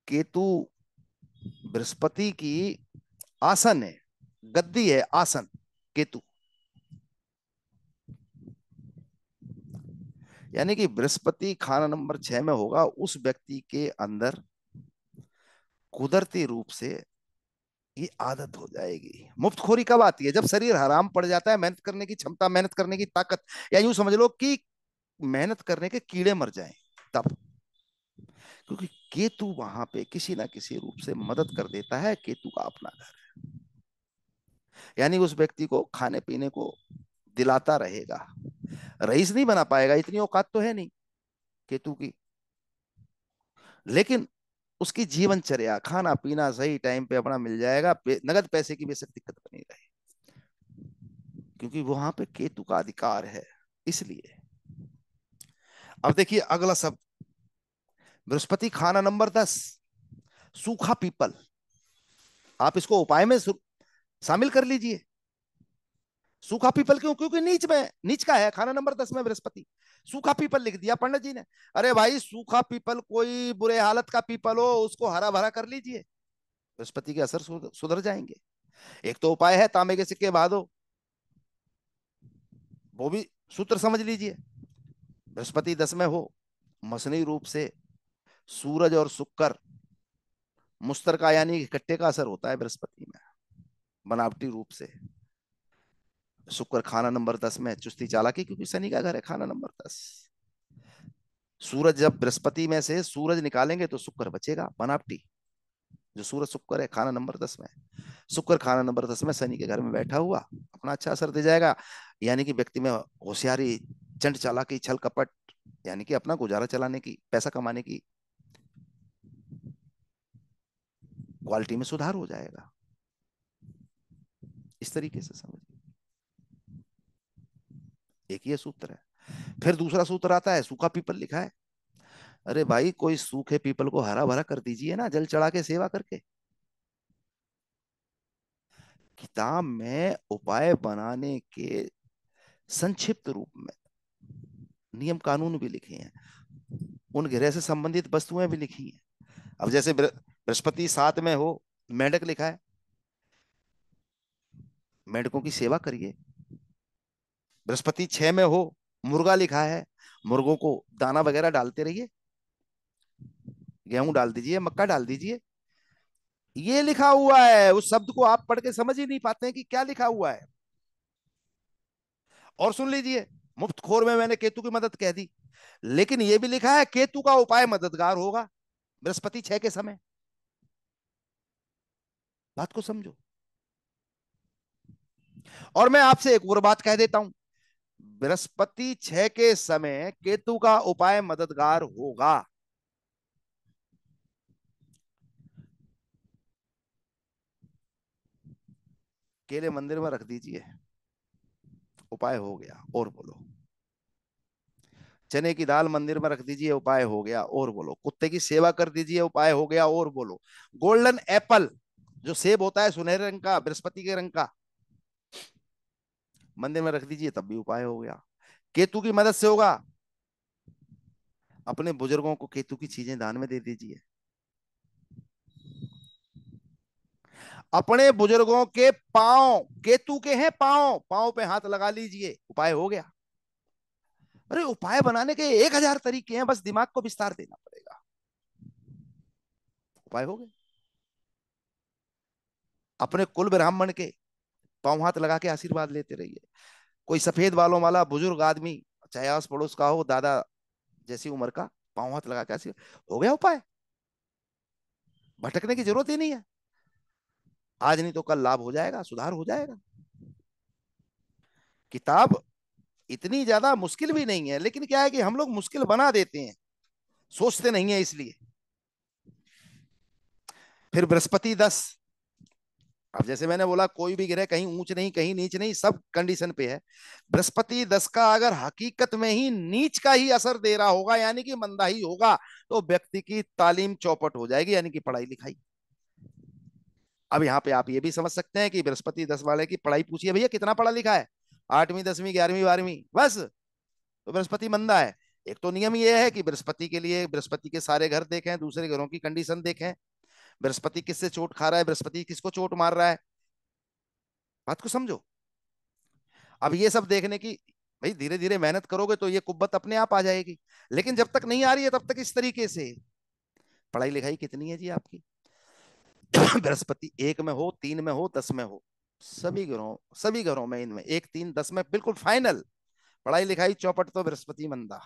केतु बृहस्पति की आसन है गद्दी है आसन केतु यानी कि बृहस्पति खाना नंबर छह में होगा उस व्यक्ति के अंदर कुदरती रूप से ये आदत हो जाएगी मुफ्तखोरी कब आती है जब शरीर हराम पड़ जाता है मेहनत करने की क्षमता मेहनत करने की ताकत या यूं समझ लो कि मेहनत करने के कीड़े मर जाएं तब क्योंकि केतु वहां पे किसी ना किसी रूप से मदद कर देता है केतु का अपना घर यानी उस व्यक्ति को खाने पीने को दिलाता रहेगा रईस नहीं बना पाएगा इतनी औकात तो है नहीं केतु की लेकिन उसकी जीवनचर्या खाना पीना सही टाइम पे अपना मिल जाएगा नगद पैसे की बेसक दिक्कत बनी रहे क्योंकि वहां पे केतु का अधिकार है इसलिए अब देखिए अगला शब्द बृहस्पति खाना नंबर दस सूखा पीपल आप इसको उपाय में शामिल कर लीजिए सूखा पीपल क्यों क्योंकि नीच में नीच का है खाना नंबर दस में बृहस्पति सूखा पीपल लिख दिया पंडित जी ने अरे भाई सूखा पीपल कोई बुरे हालत का पीपल हो उसको हरा भरा कर लीजिए बृहस्पति के असर सुधर जाएंगे एक तो उपाय है तांबे के सिक्के बाद वो भी सूत्र समझ लीजिए बृहस्पति दस में हो मसनी रूप से सूरज और शुक्र का यानी इकट्ठे का असर होता है बृहस्पति में बनावटी रूप से शुक्र खाना नंबर दस में चुस्ती चालाकी क्योंकि शनि का घर है खाना नंबर दस सूरज जब बृहस्पति में से सूरज निकालेंगे तो शुक्र बचेगा बनावटी जो सूरज शुक्र है खाना नंबर दस में शुक्र खाना नंबर दस में शनि के घर में बैठा हुआ अपना अच्छा असर दे जाएगा यानी कि व्यक्ति में होशियारी चंड चालाकी छल कपट यानी कि अपना गुजारा चलाने की पैसा कमाने की क्वालिटी में सुधार हो जाएगा इस तरीके से समझ एक ये सूत्र है फिर दूसरा सूत्र आता है सूखा पीपल लिखा है अरे भाई कोई सूखे पीपल को हरा भरा कर दीजिए ना जल चढ़ा के सेवा करके किताब में उपाय बनाने के संक्षिप्त रूप में नियम कानून भी लिखे हैं उन गृह से संबंधित वस्तुएं भी लिखी हैं अब जैसे बृहस्पति साथ में हो मेंढक लिखा है मेंढकों की सेवा करिए बृहस्पति छह में हो मुर्गा लिखा है मुर्गों को दाना वगैरह डालते रहिए गेहूं डाल दीजिए मक्का डाल दीजिए ये लिखा हुआ है उस शब्द को आप पढ़ के समझ ही नहीं पाते हैं कि क्या लिखा हुआ है और सुन लीजिए मुफ्त खोर में मैंने केतु की मदद कह दी लेकिन यह भी लिखा है केतु का उपाय मददगार होगा बृहस्पति छह के समय बात को समझो और मैं आपसे एक और बात कह देता हूं बृहस्पति छह के समय केतु का उपाय मददगार होगा केले मंदिर में रख दीजिए उपाय हो गया और बोलो चने की दाल मंदिर में रख दीजिए उपाय हो गया और बोलो कुत्ते की सेवा कर दीजिए उपाय हो गया और बोलो गोल्डन एप्पल जो सेब होता है सुनहरे रंग का बृहस्पति के रंग का मंदिर में रख दीजिए तब भी उपाय हो गया केतु की मदद से होगा अपने बुजुर्गों को केतु की चीजें दान में दे दीजिए अपने बुजुर्गों के पांव केतु के हैं पांव पांव पे हाथ लगा लीजिए उपाय हो गया अरे उपाय बनाने के एक हजार तरीके हैं बस दिमाग को विस्तार देना पड़ेगा उपाय हो गया अपने कुल ब्राह्मण के पाँव हाथ लगा के आशीर्वाद लेते रहिए कोई सफेद बालों वाला बुजुर्ग आदमी चाहे आस पड़ोस का हो दादा जैसी उम्र का पाँव हाथ लगा के आशीर्वाद हो गया उपाय भटकने की जरूरत ही नहीं है आज नहीं तो कल लाभ हो जाएगा सुधार हो जाएगा किताब इतनी ज्यादा मुश्किल भी नहीं है लेकिन क्या है कि हम लोग मुश्किल बना देते हैं सोचते नहीं है इसलिए फिर बृहस्पति दस अब जैसे मैंने बोला कोई भी ग्रह कहीं ऊंच नहीं कहीं नीच नहीं सब कंडीशन पे है बृहस्पति दस का अगर हकीकत में ही नीच का ही असर दे रहा होगा यानी कि मंदा ही होगा तो व्यक्ति की तालीम चौपट हो जाएगी यानी कि पढ़ाई लिखाई अब यहाँ पे आप ये भी समझ सकते हैं कि बृहस्पति दस वाले की पढ़ाई पूछिए भैया कितना पढ़ा लिखा है आठवीं दसवीं ग्यारहवीं बारहवीं बस तो बृहस्पति मंदा है एक तो नियम यह है कि बृहस्पति के लिए बृहस्पति के सारे घर देखें दूसरे घरों की कंडीशन देखें बृहस्पति किससे चोट खा रहा है बृहस्पति किसको चोट मार रहा है बात को समझो अब ये सब देखने की भाई धीरे धीरे मेहनत करोगे तो ये कुब्बत अपने आप आ जाएगी लेकिन जब तक नहीं आ रही है तब तक इस तरीके से पढ़ाई लिखाई कितनी है जी आपकी बृहस्पति एक में हो तीन में हो दस में हो सभी घरों सभी घरों में इनमें एक तीन दस में बिल्कुल फाइनल पढ़ाई लिखाई चौपट तो बृहस्पति मंदा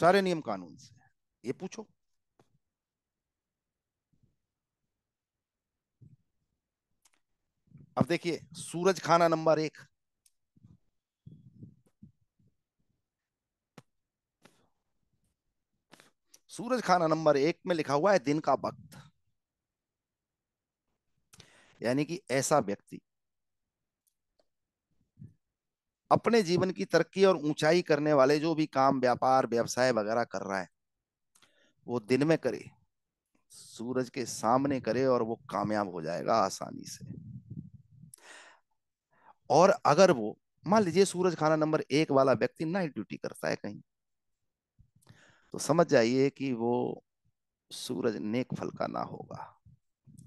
सारे नियम कानून से ये पूछो अब देखिए सूरज खाना नंबर एक सूरज खाना नंबर एक में लिखा हुआ है दिन का वक्त यानी कि ऐसा व्यक्ति अपने जीवन की तरक्की और ऊंचाई करने वाले जो भी काम व्यापार व्यवसाय वगैरह कर रहा है वो दिन में करे सूरज के सामने करे और वो कामयाब हो जाएगा आसानी से और अगर वो मान लीजिए सूरज खाना नंबर एक वाला व्यक्ति नाइट ड्यूटी करता है कहीं तो समझ जाइए कि वो सूरज नेक फल का ना होगा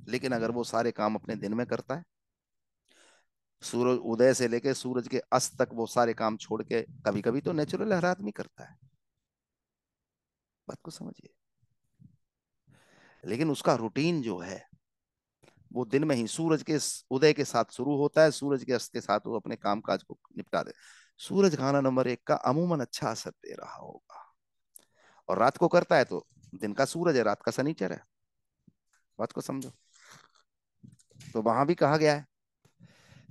लेकिन अगर वो सारे काम अपने दिन में करता है सूरज उदय से लेकर सूरज के अस्त तक वो सारे काम छोड़ के कभी कभी तो नेचुरल हर आदमी करता है बात को समझिए लेकिन उसका रूटीन जो है वो दिन में ही सूरज के उदय के साथ शुरू होता है सूरज के अस्त के साथ वो अपने काम काज को निपटा दे सूरज खाना नंबर एक का अमूमन अच्छा असर दे रहा होगा और रात को करता है तो दिन का सूरज है रात का सनीचर है बात को समझो तो वहां भी कहा गया है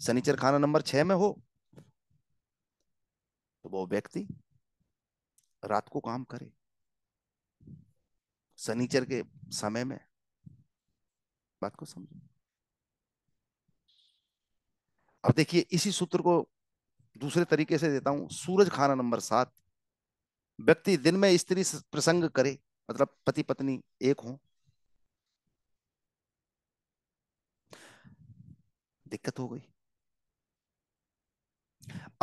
सनीचर खाना नंबर छह में हो तो वो व्यक्ति रात को काम करे सनीचर के समय में बात को समझो अब देखिए इसी सूत्र को दूसरे तरीके से देता हूं सूरज खाना नंबर सात व्यक्ति दिन में स्त्री प्रसंग करे मतलब पति पत्नी एक हो दिक्कत हो गई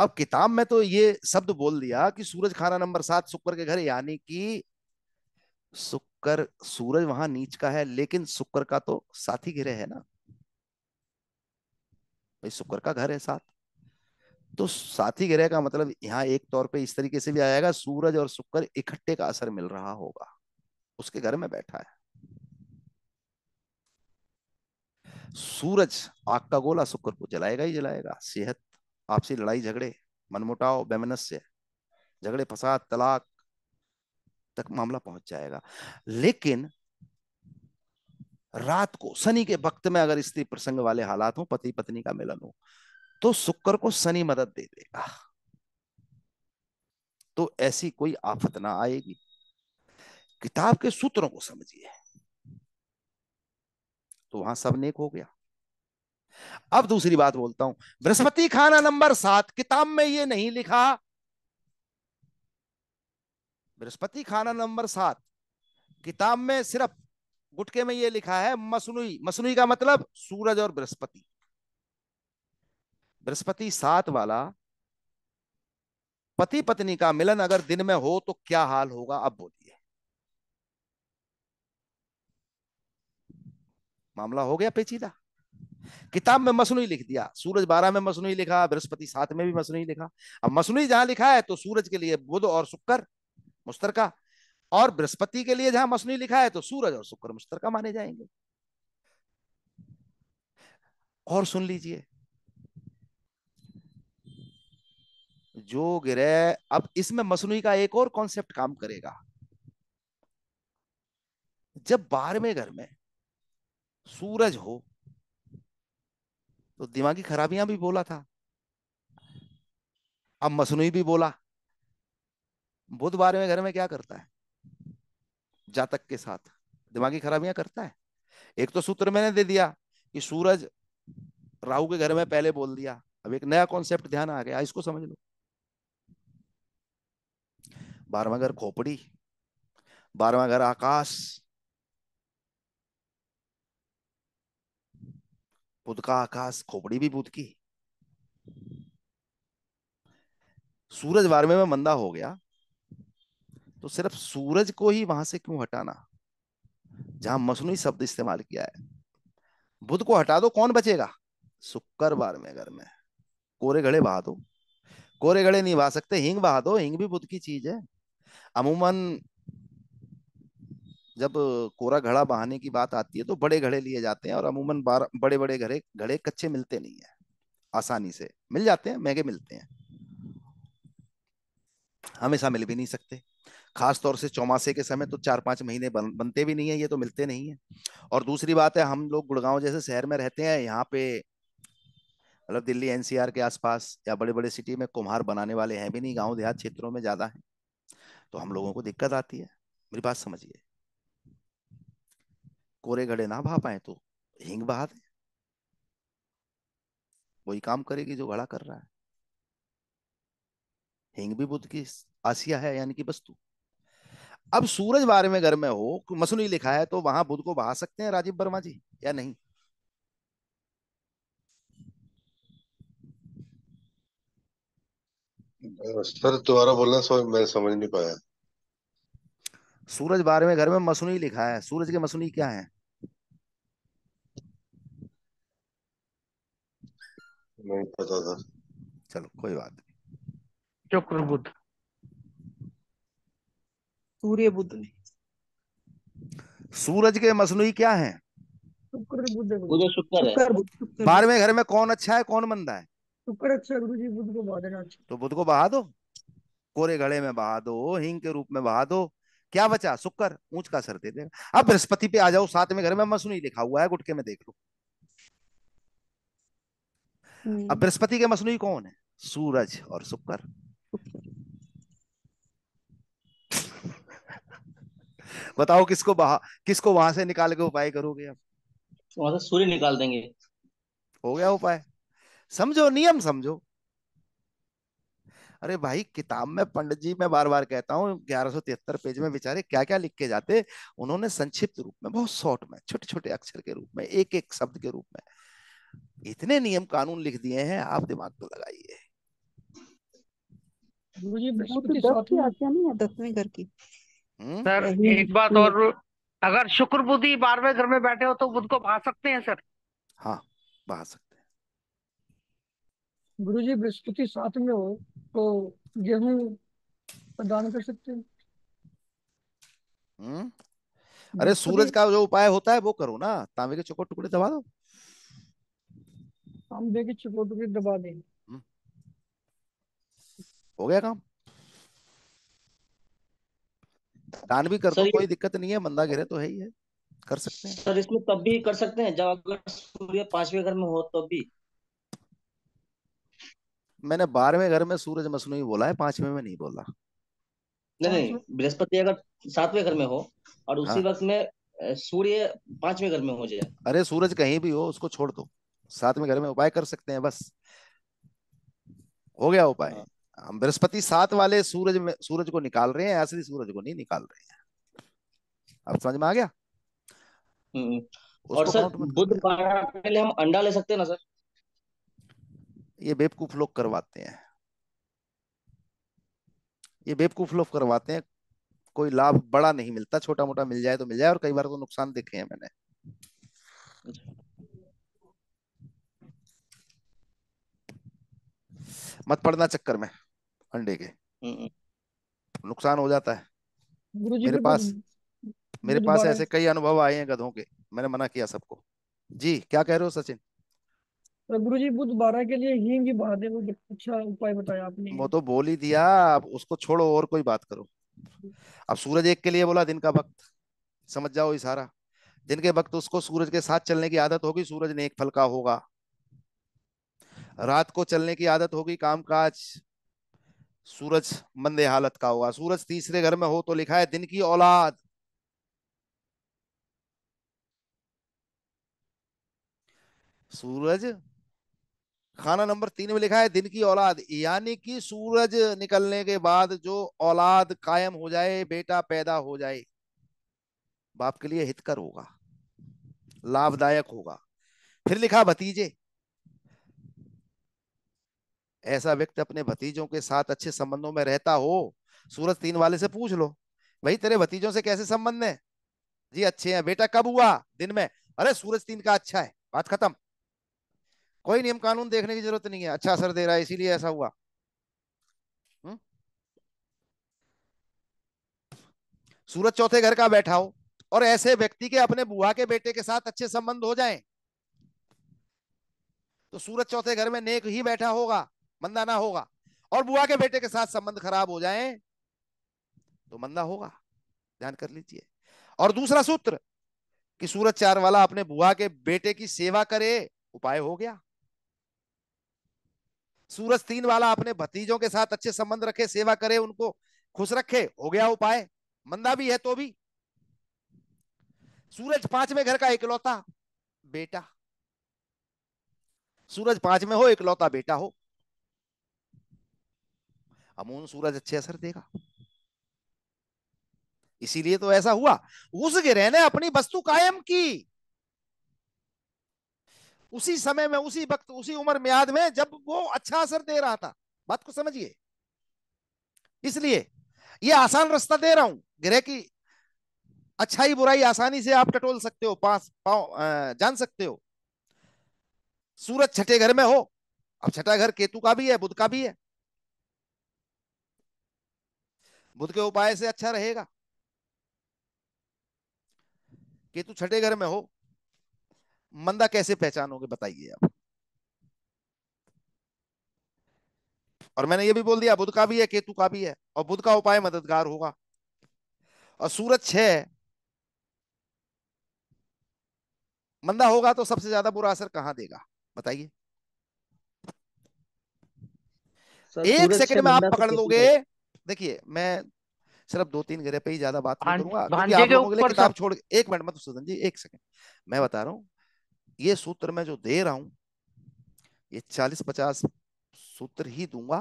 अब किताब में तो ये शब्द बोल दिया कि सूरज खाना नंबर सात शुक्र के घर यानी कि शुक्र शुक्र सूरज वहां नीच का है लेकिन शुक्र का तो साथी ग्रह है ना भाई शुक्र का घर है साथ तो साथी ग्रह का मतलब यहाँ एक तौर पे इस तरीके से भी आएगा सूरज और शुक्र इकट्ठे का असर मिल रहा होगा उसके घर में बैठा है सूरज आग का गोला शुक्र को जलाएगा ही जलाएगा सेहत आपसी लड़ाई झगड़े मनमुटाव बेमनस्य झगड़े फसाद तलाक तक मामला पहुंच जाएगा लेकिन रात को शनि के वक्त में अगर स्त्री प्रसंग वाले हालात हो पति पत्नी का मिलन हो तो शुक्र को शनि मदद दे देगा तो ऐसी कोई आफत ना आएगी किताब के सूत्रों को समझिए तो वहां सब नेक हो गया अब दूसरी बात बोलता हूं बृहस्पति खाना नंबर सात किताब में यह नहीं लिखा बृहस्पति खाना नंबर सात किताब में सिर्फ गुटके में यह लिखा है मसनुई मसनुई का मतलब सूरज और बृहस्पति बृहस्पति सात वाला पति पत्नी का मिलन अगर दिन में हो तो क्या हाल होगा अब बोलिए मामला हो गया पेचीदा किताब में मसनुई लिख दिया सूरज बारह में मसनुई लिखा बृहस्पति सात में भी मसनुई लिखा अब मसनुई जहां लिखा है तो सूरज के लिए बुध और शुक्र मुश्तरका और बृहस्पति के लिए जहां मसनी लिखा है तो सूरज और शुक्र मुश्तरका माने जाएंगे और सुन लीजिए जो गिरे अब इसमें मसनू का एक और कॉन्सेप्ट काम करेगा जब बारहवें घर में सूरज हो तो दिमागी खराबियां भी बोला था अब मसनू भी बोला बुध बारहवें घर में क्या करता है जातक के साथ दिमागी खराबियां करता है एक तो सूत्र मैंने दे दिया कि सूरज राहु के घर में पहले बोल दिया अब एक नया कॉन्सेप्ट ध्यान आ गया इसको समझ लो बारहवा घर खोपड़ी बारहवा घर आकाश बुध का आकाश खोपड़ी भी बुध की सूरज बारहवें में मंदा हो गया तो सिर्फ सूरज को ही वहां से क्यों हटाना जहां मसनू शब्द इस्तेमाल किया है बुध को हटा दो कौन बचेगा शुक्रवार में घर में कोरे घड़े बहा दो कोरे घड़े नहीं बहा सकते हिंग बहा दो हिंग भी बुध की चीज है अमूमन जब कोरा घड़ा बहाने की बात आती है तो बड़े घड़े लिए जाते हैं और अमूमन बड़े बड़े घड़े घड़े कच्चे मिलते नहीं है आसानी से मिल जाते हैं महंगे मिलते हैं हमेशा मिल भी नहीं सकते खास तौर से चौमासे के समय तो चार पांच महीने बन, बनते भी नहीं है ये तो मिलते नहीं है और दूसरी बात है हम लोग गुड़गांव जैसे शहर में रहते हैं यहाँ पे मतलब दिल्ली एनसीआर के आसपास या बड़े बड़े सिटी में कुम्हार बनाने वाले हैं भी नहीं गाँव देहात क्षेत्रों में ज्यादा है तो हम लोगों को दिक्कत आती है मेरी बात समझिए कोरे घड़े ना भा पाए तो हिंग बहा दे वही काम करेगी जो घड़ा कर रहा है हिंग भी बुद्ध की आसिया है यानी कि वस्तु अब तो सूरज बारे में घर में हो मसुनी लिखा है तो वहां बुध को बहा सकते हैं राजीव वर्मा जी या नहीं सर दोबारा बोलना सर मैं समझ नहीं पाया सूरज बारहवें घर में मसुनी लिखा है सूरज के मसुनी क्या है नहीं पता सर चलो कोई बात नहीं शुक्र बुद्ध सूर्य बुद्ध ने सूरज के मसनू क्या है शुक्र बुद्ध बुद्ध शुक्र बारहवें घर में कौन अच्छा है कौन मंदा है शुक्र अच्छा गुरु जी बुद्ध को बहा देना तो बुद्ध को बहा दो कोरे घड़े में बहा दो हिंग के रूप में बहा दो क्या बचा शुक्र ऊंच का सर दे देगा अब बृहस्पति पे आ जाओ साथ में घर में मसनू लिखा हुआ है गुटके में देख लो अब हम्म। बृहस्पति के मसनू कौन है सूरज और शुक्र बताओ किसको बहा किसको वहां से निकाल के उपाय करोगे आप वहां से सूर्य निकाल देंगे हो गया उपाय समझो नियम समझो अरे भाई किताब में पंडित जी मैं बार बार कहता हूँ ग्यारह सौ तिहत्तर पेज में बेचारे क्या क्या लिख के जाते उन्होंने संक्षिप्त रूप में बहुत शॉर्ट में छोटे छोटे अक्षर के रूप में एक एक शब्द के रूप में इतने नियम कानून लिख दिए हैं आप दिमाग तो लगाइए मुझे दसवीं घर की हम्म? सर एक बात और अगर शुक्र बुद्धि बारहवें घर में बैठे हो तो बुद्ध को भा सकते हैं सर हाँ भा सकते हैं गुरु जी बृहस्पति साथ में हो तो गेहूं प्रदान कर सकते हैं हम्म? अरे सूरज का जो उपाय होता है वो करो ना तांबे के चौकोर टुकड़े दबा दो तांबे के चौकोर टुकड़े दबा दें हम्म। हो गया काम दान भी कर दो कोई दिक्कत नहीं है मंदा गिरे तो है ही है कर सकते हैं सर इसमें तब भी कर सकते हैं जब अगर सूर्य पांचवें घर में हो तो भी मैंने बारहवें घर में सूरज मसनू बोला है पांचवें में नहीं बोला नहीं नहीं बृहस्पति अगर सातवें घर में हो और उसी हाँ। वक्त में सूर्य पांचवें घर में हो जाए अरे सूरज कहीं भी हो उसको छोड़ दो सातवें घर में उपाय कर सकते हैं बस हो गया उपाय हाँ। हम बृहस्पति सात वाले सूरज में सूरज को निकाल रहे हैं ही सूरज को नहीं निकाल रहे हैं अब समझ में आ गया हम्म। और सर बुद्ध पहले हम अंडा ले सकते हैं ना सर ये बेवकूफ लोग करवाते हैं ये बेवकूफ लोग करवाते हैं कोई लाभ बड़ा नहीं मिलता छोटा मोटा मिल जाए तो मिल जाए और कई बार तो नुकसान देखे हैं मैंने अच्छा। मत पड़ना चक्कर में अंडे के हम्म। नुकसान हो जाता है मेरे पास मेरे पास ऐसे कई अनुभव आए हैं गधों के मैंने मना किया सबको जी क्या कह रहे हो सचिन गुरु जी बुद्ध बारह के लिए हींग की बात है वो तो अच्छा उपाय बताया आपने वो तो बोल ही दिया अब उसको छोड़ो और कोई बात करो अब सूरज एक के लिए बोला दिन का वक्त समझ जाओ इशारा दिन के वक्त उसको सूरज के साथ चलने की आदत होगी सूरज ने एक फल का होगा रात को चलने की आदत होगी कामकाज सूरज मंदे हालत का होगा सूरज तीसरे घर में हो तो लिखा है दिन की औलाद सूरज खाना नंबर तीन में लिखा है दिन की औलाद यानी कि सूरज निकलने के बाद जो औलाद कायम हो जाए बेटा पैदा हो जाए बाप के लिए हितकर होगा लाभदायक होगा फिर लिखा भतीजे ऐसा व्यक्ति अपने भतीजों के साथ अच्छे संबंधों में रहता हो सूरज तीन वाले से पूछ लो भाई तेरे भतीजों से कैसे संबंध है जी अच्छे हैं बेटा कब हुआ दिन में अरे सूरज तीन का अच्छा है बात खत्म कोई नियम कानून देखने की जरूरत नहीं है अच्छा असर दे रहा है इसीलिए ऐसा हुआ हम्म? सूरज चौथे घर का बैठा हो और ऐसे व्यक्ति के अपने बुआ के बेटे के साथ अच्छे संबंध हो जाएं तो सूरज चौथे घर में नेक ही बैठा होगा मंदा ना होगा और बुआ के बेटे के साथ संबंध खराब हो जाए तो मंदा होगा ध्यान कर लीजिए और दूसरा सूत्र कि सूरज चार वाला अपने बुआ के बेटे की सेवा करे उपाय हो गया सूरज तीन वाला अपने भतीजों के साथ अच्छे संबंध रखे सेवा करे उनको खुश रखे हो गया उपाय मंदा भी है तो भी सूरज पांचवें घर का इकलौता बेटा सूरज पांच में हो इकलौता बेटा हो अमून सूरज अच्छे असर देगा इसीलिए तो ऐसा हुआ उस गिरह ने अपनी वस्तु कायम की उसी समय में उसी वक्त उसी उम्र म्याद में जब वो अच्छा असर दे रहा था बात को समझिए इसलिए ये आसान रास्ता दे रहा हूं ग्रह की अच्छाई बुराई आसानी से आप टटोल सकते हो पास पाओ जान सकते हो सूरज छठे घर में हो अब छठा घर केतु का भी है बुध का भी है बुद्ध के उपाय से अच्छा रहेगा कि तू छठे घर में हो मंदा कैसे पहचानोगे बताइए आप और मैंने ये भी बोल दिया बुद्ध का भी है केतु का भी है और बुद्ध का उपाय मददगार होगा और सूरज छह मंदा होगा तो सबसे ज्यादा बुरा असर कहां देगा बताइए एक सेकंड में आप तो पकड़ लोगे देखिए मैं सिर्फ दो तीन ग्रह पे ही ज्यादा बात नहीं करूंगा क्योंकि आप लोगों के लिए किताब छोड़ एक मिनट मत सुधन जी एक सेकंड मैं बता रहा हूँ ये सूत्र मैं जो दे रहा हूँ ये चालीस पचास सूत्र ही दूंगा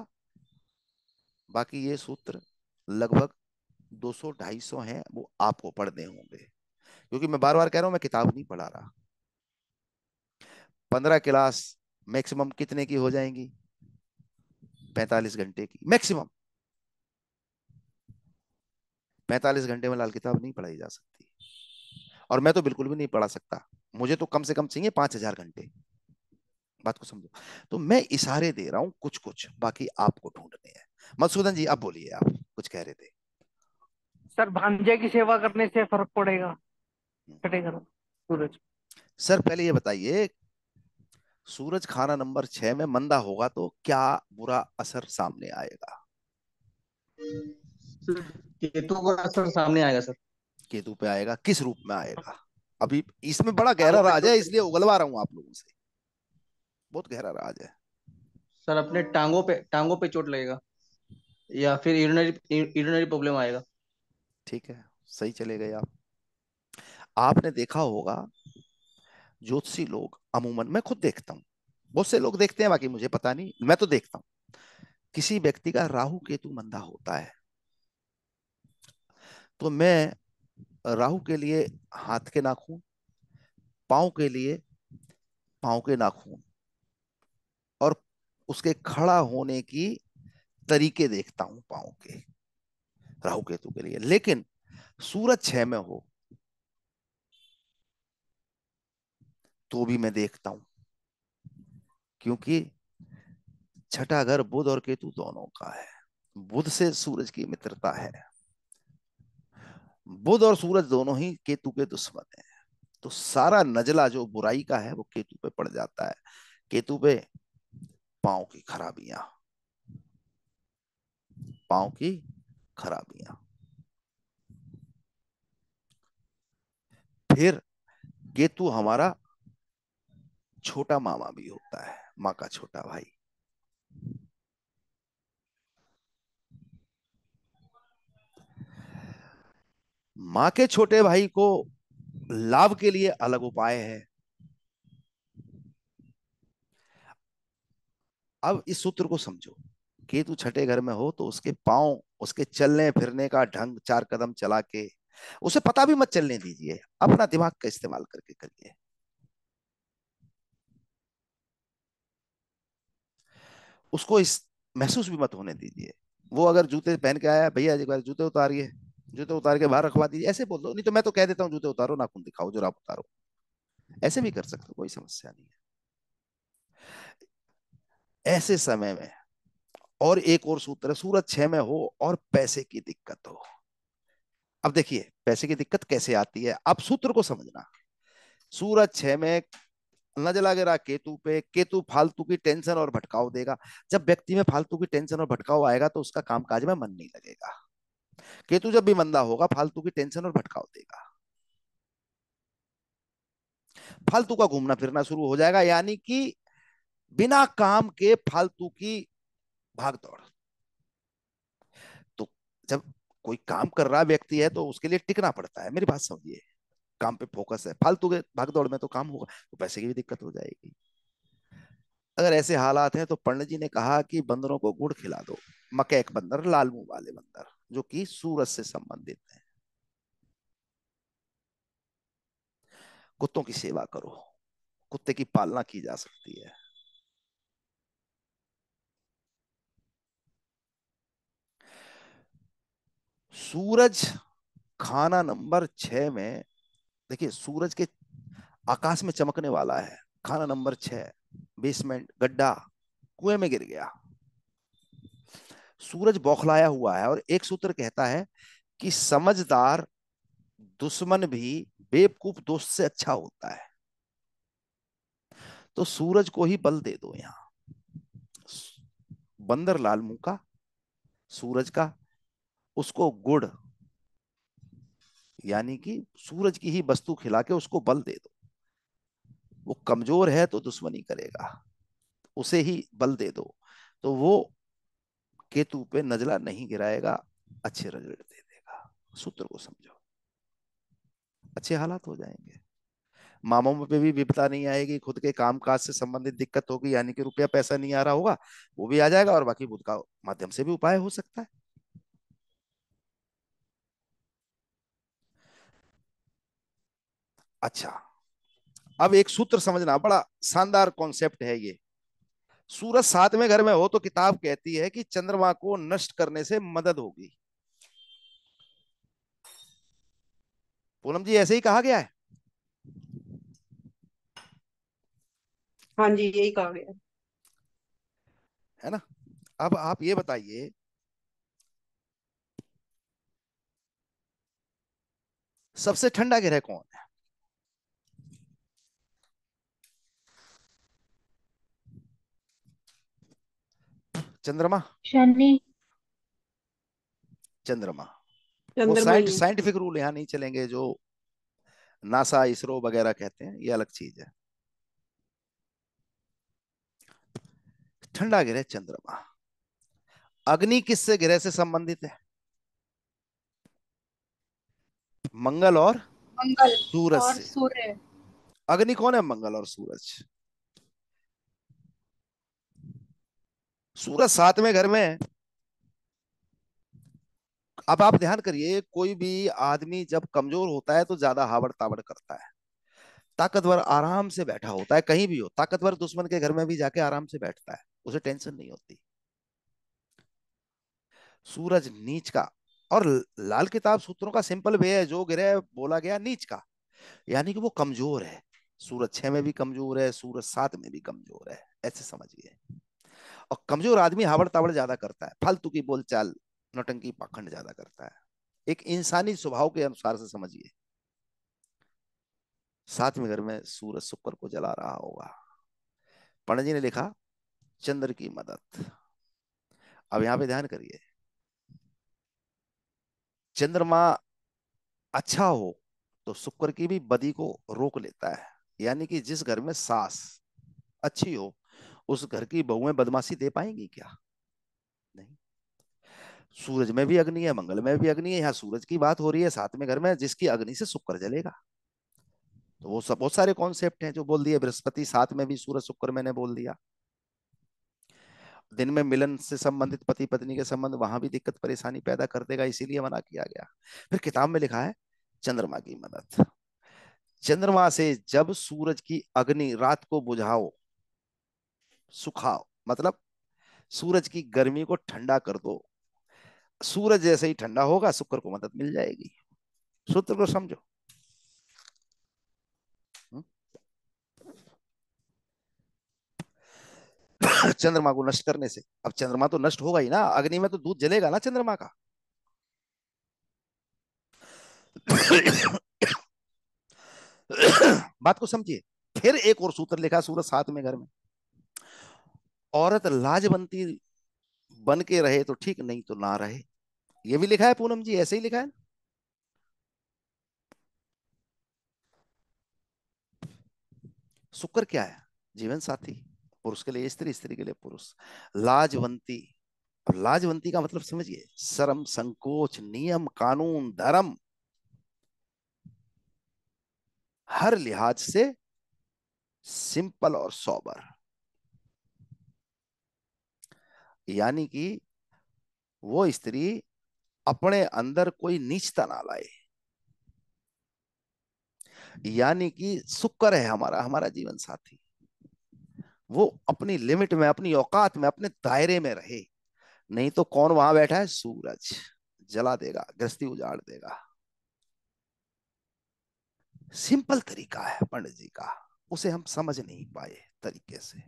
बाकी ये सूत्र लगभग दो सौ ढाई सौ है वो आपको पढ़ने होंगे क्योंकि मैं बार बार कह रहा हूं मैं किताब नहीं पढ़ा रहा पंद्रह क्लास मैक्सिमम कितने की हो जाएंगी पैंतालीस घंटे की मैक्सिमम पैंतालीस घंटे में लाल किताब नहीं पढ़ाई जा सकती और मैं तो बिल्कुल भी नहीं पढ़ा सकता मुझे तो कम से कम चाहिए पांच हजार घंटे बात को समझो तो मैं इशारे दे रहा हूं कुछ कुछ बाकी आपको ढूंढने हैं मधुसूदन जी आप बोलिए आप कुछ कह रहे थे सर भांजे की सेवा करने से फर्क पड़ेगा हम्म। सूरज सर पहले ये बताइए सूरज खाना नंबर छह में मंदा होगा तो क्या बुरा असर सामने आएगा केतु का असर सामने आएगा सर केतु पे आएगा किस रूप में आएगा अभी इसमें बड़ा गहरा राज है इसलिए उगलवा रहा हूँ आप लोगों से बहुत गहरा राज है सर अपने टांगों पे टांगों पे चोट लगेगा या फिर यूरिनरी प्रॉब्लम आएगा ठीक है सही चले गए आप आपने देखा होगा ज्योतिषी लोग अमूमन मैं खुद देखता हूँ बहुत से लोग देखते हैं बाकी मुझे पता नहीं मैं तो देखता हूँ किसी व्यक्ति का राहु केतु मंदा होता है तो मैं राहु के लिए हाथ के नाखून पांव के लिए पांव के नाखून और उसके खड़ा होने की तरीके देखता हूं पांव के राहु केतु के लिए लेकिन सूरज छह में हो तो भी मैं देखता हूं क्योंकि छठा घर बुध और केतु दोनों का है बुध से सूरज की मित्रता है बुध और सूरज दोनों ही केतु के दुश्मन हैं तो सारा नजला जो बुराई का है वो केतु पे पड़ जाता है केतु पे पांव की खराबियां पांव की खराबियां फिर केतु हमारा छोटा मामा भी होता है माँ का छोटा भाई मां के छोटे भाई को लाभ के लिए अलग उपाय है अब इस सूत्र को समझो केतु छठे घर में हो तो उसके पांव उसके चलने फिरने का ढंग चार कदम चला के उसे पता भी मत चलने दीजिए अपना दिमाग का इस्तेमाल करके करिए उसको इस महसूस भी मत होने दीजिए वो अगर जूते पहन के आया भैया एक बार जूते उतारिए जूते उतार के बाहर रखवा दीजिए ऐसे बोल दो नहीं तो मैं तो कह देता हूँ जूते उतारो नाखून दिखाओ आप उतारो ऐसे भी कर सकते हो कोई समस्या नहीं है ऐसे समय में और एक और सूत्र सूरत छह में हो और पैसे की दिक्कत हो अब देखिए पैसे की दिक्कत कैसे आती है अब सूत्र को समझना सूरज छह में नजर लगे रहा केतु पे केतु फालतू की टेंशन और भटकाव देगा जब व्यक्ति में फालतू की टेंशन और भटकाव आएगा तो उसका कामकाज में मन नहीं लगेगा केतु जब भी मंदा होगा फालतू की टेंशन और भटकाव देगा फालतू का घूमना फिरना शुरू हो जाएगा यानी कि बिना काम के फालतू की भागदौड़ तो जब कोई काम कर रहा व्यक्ति है तो उसके लिए टिकना पड़ता है मेरी बात समझिए काम पे फोकस है फालतू के भागदौड़ में तो काम होगा तो पैसे की भी दिक्कत हो जाएगी अगर ऐसे हालात हैं तो पंडित जी ने कहा कि बंदरों को गुड़ खिला दो मकैक बंदर लालमू वाले बंदर जो कि सूरज से संबंधित है कुत्तों की सेवा करो कुत्ते की पालना की जा सकती है सूरज खाना नंबर छ में देखिए सूरज के आकाश में चमकने वाला है खाना नंबर छ बेसमेंट गड्ढा कुएं में गिर गया सूरज बौखलाया हुआ है और एक सूत्र कहता है कि समझदार दुश्मन भी बेवकूफ दोस्त से अच्छा होता है तो सूरज को ही बल दे दो यहां बंदर लाल मुंह का सूरज का उसको गुड़ यानी कि सूरज की ही वस्तु खिला के उसको बल दे दो वो कमजोर है तो दुश्मनी करेगा उसे ही बल दे दो तो वो केतु पे नजला नहीं गिराएगा अच्छे रिजल्ट दे देगा सूत्र को समझो अच्छे हालात हो जाएंगे मामों पे भी विपता नहीं आएगी खुद के काम काज से संबंधित दिक्कत होगी यानी कि रुपया पैसा नहीं आ रहा होगा वो भी आ जाएगा और बाकी बुद्ध का माध्यम से भी उपाय हो सकता है अच्छा अब एक सूत्र समझना बड़ा शानदार कॉन्सेप्ट है ये सूरज सातवें घर में हो तो किताब कहती है कि चंद्रमा को नष्ट करने से मदद होगी पूनम जी ऐसे ही कहा गया है हाँ जी यही कहा गया है ना अब आप ये बताइए सबसे ठंडा ग्रह कौन है चंद्रमा शनि चंद्रमा वो साइंट, साइंटिफिक रूल यहाँ नहीं चलेंगे जो नासा इसरो वगैरह कहते हैं ये अलग चीज है ठंडा ग्रह चंद्रमा अग्नि किससे ग्रह से संबंधित है मंगल और मंगल सूरज और से सूर्य अग्नि कौन है मंगल और सूरज सूरज सातवें घर में है अब आप ध्यान करिए कोई भी आदमी जब कमजोर होता है तो ज्यादा हावड़ ताबड़ करता है ताकतवर आराम से बैठा होता है कहीं भी हो ताकतवर दुश्मन के घर में भी जाके आराम से बैठता है उसे टेंशन नहीं होती सूरज नीच का और लाल किताब सूत्रों का सिंपल वे है जो गिरे बोला गया नीच का यानी कि वो कमजोर है सूरज छह में भी कमजोर है सूरज सात में भी कमजोर है ऐसे समझिए और कमजोर आदमी हावड़ तावड़ ज्यादा करता है फालतू की बोलचाल नौटंकी पाखंड ज्यादा करता है एक इंसानी स्वभाव के अनुसार से समझिए सातवें घर में सूरज शुक्र को जला रहा होगा पंडित जी ने लिखा चंद्र की मदद अब यहां पे ध्यान करिए चंद्रमा अच्छा हो तो शुक्र की भी बदी को रोक लेता है यानी कि जिस घर में सास अच्छी हो उस घर की बहुएं बदमाशी दे पाएंगी क्या नहीं सूरज में भी अग्नि है मंगल में भी अग्नि है यहाँ सूरज की बात हो रही है सातवें घर में जिसकी अग्नि से शुक्र जलेगा तो वो सब बहुत सारे कॉन्सेप्ट हैं जो बोल दिए बृहस्पति साथ में भी सूरज शुक्र मैंने बोल दिया दिन में मिलन से संबंधित पति पत्नी के संबंध वहां भी दिक्कत परेशानी पैदा कर देगा इसीलिए मना किया गया फिर किताब में लिखा है चंद्रमा की मदद चंद्रमा से जब सूरज की अग्नि रात को बुझाओ सुखाओ मतलब सूरज की गर्मी को ठंडा कर दो सूरज जैसे ही ठंडा होगा शुक्र को मदद मिल जाएगी सूत्र को समझो हम्म। चंद्रमा को नष्ट करने से अब चंद्रमा तो नष्ट होगा ही ना अग्नि में तो दूध जलेगा ना चंद्रमा का बात को समझिए फिर एक और सूत्र लिखा सूरज साथ में घर में औरत लाजवंती बन के रहे तो ठीक नहीं तो ना रहे ये भी लिखा है पूनम जी ऐसे ही लिखा है शुक्र क्या है जीवन साथी पुरुष के लिए स्त्री स्त्री के लिए पुरुष लाजवंती और लाजवंती का मतलब समझिए शर्म संकोच नियम कानून धर्म हर लिहाज से सिंपल और सॉबर यानी कि वो स्त्री अपने अंदर कोई नीचता ना लाए यानी कि सुकर है हमारा हमारा जीवन साथी वो अपनी लिमिट में अपनी औकात में अपने दायरे में रहे नहीं तो कौन वहां बैठा है सूरज जला देगा गृहस्थी उजाड़ देगा सिंपल तरीका है पंडित जी का उसे हम समझ नहीं पाए तरीके से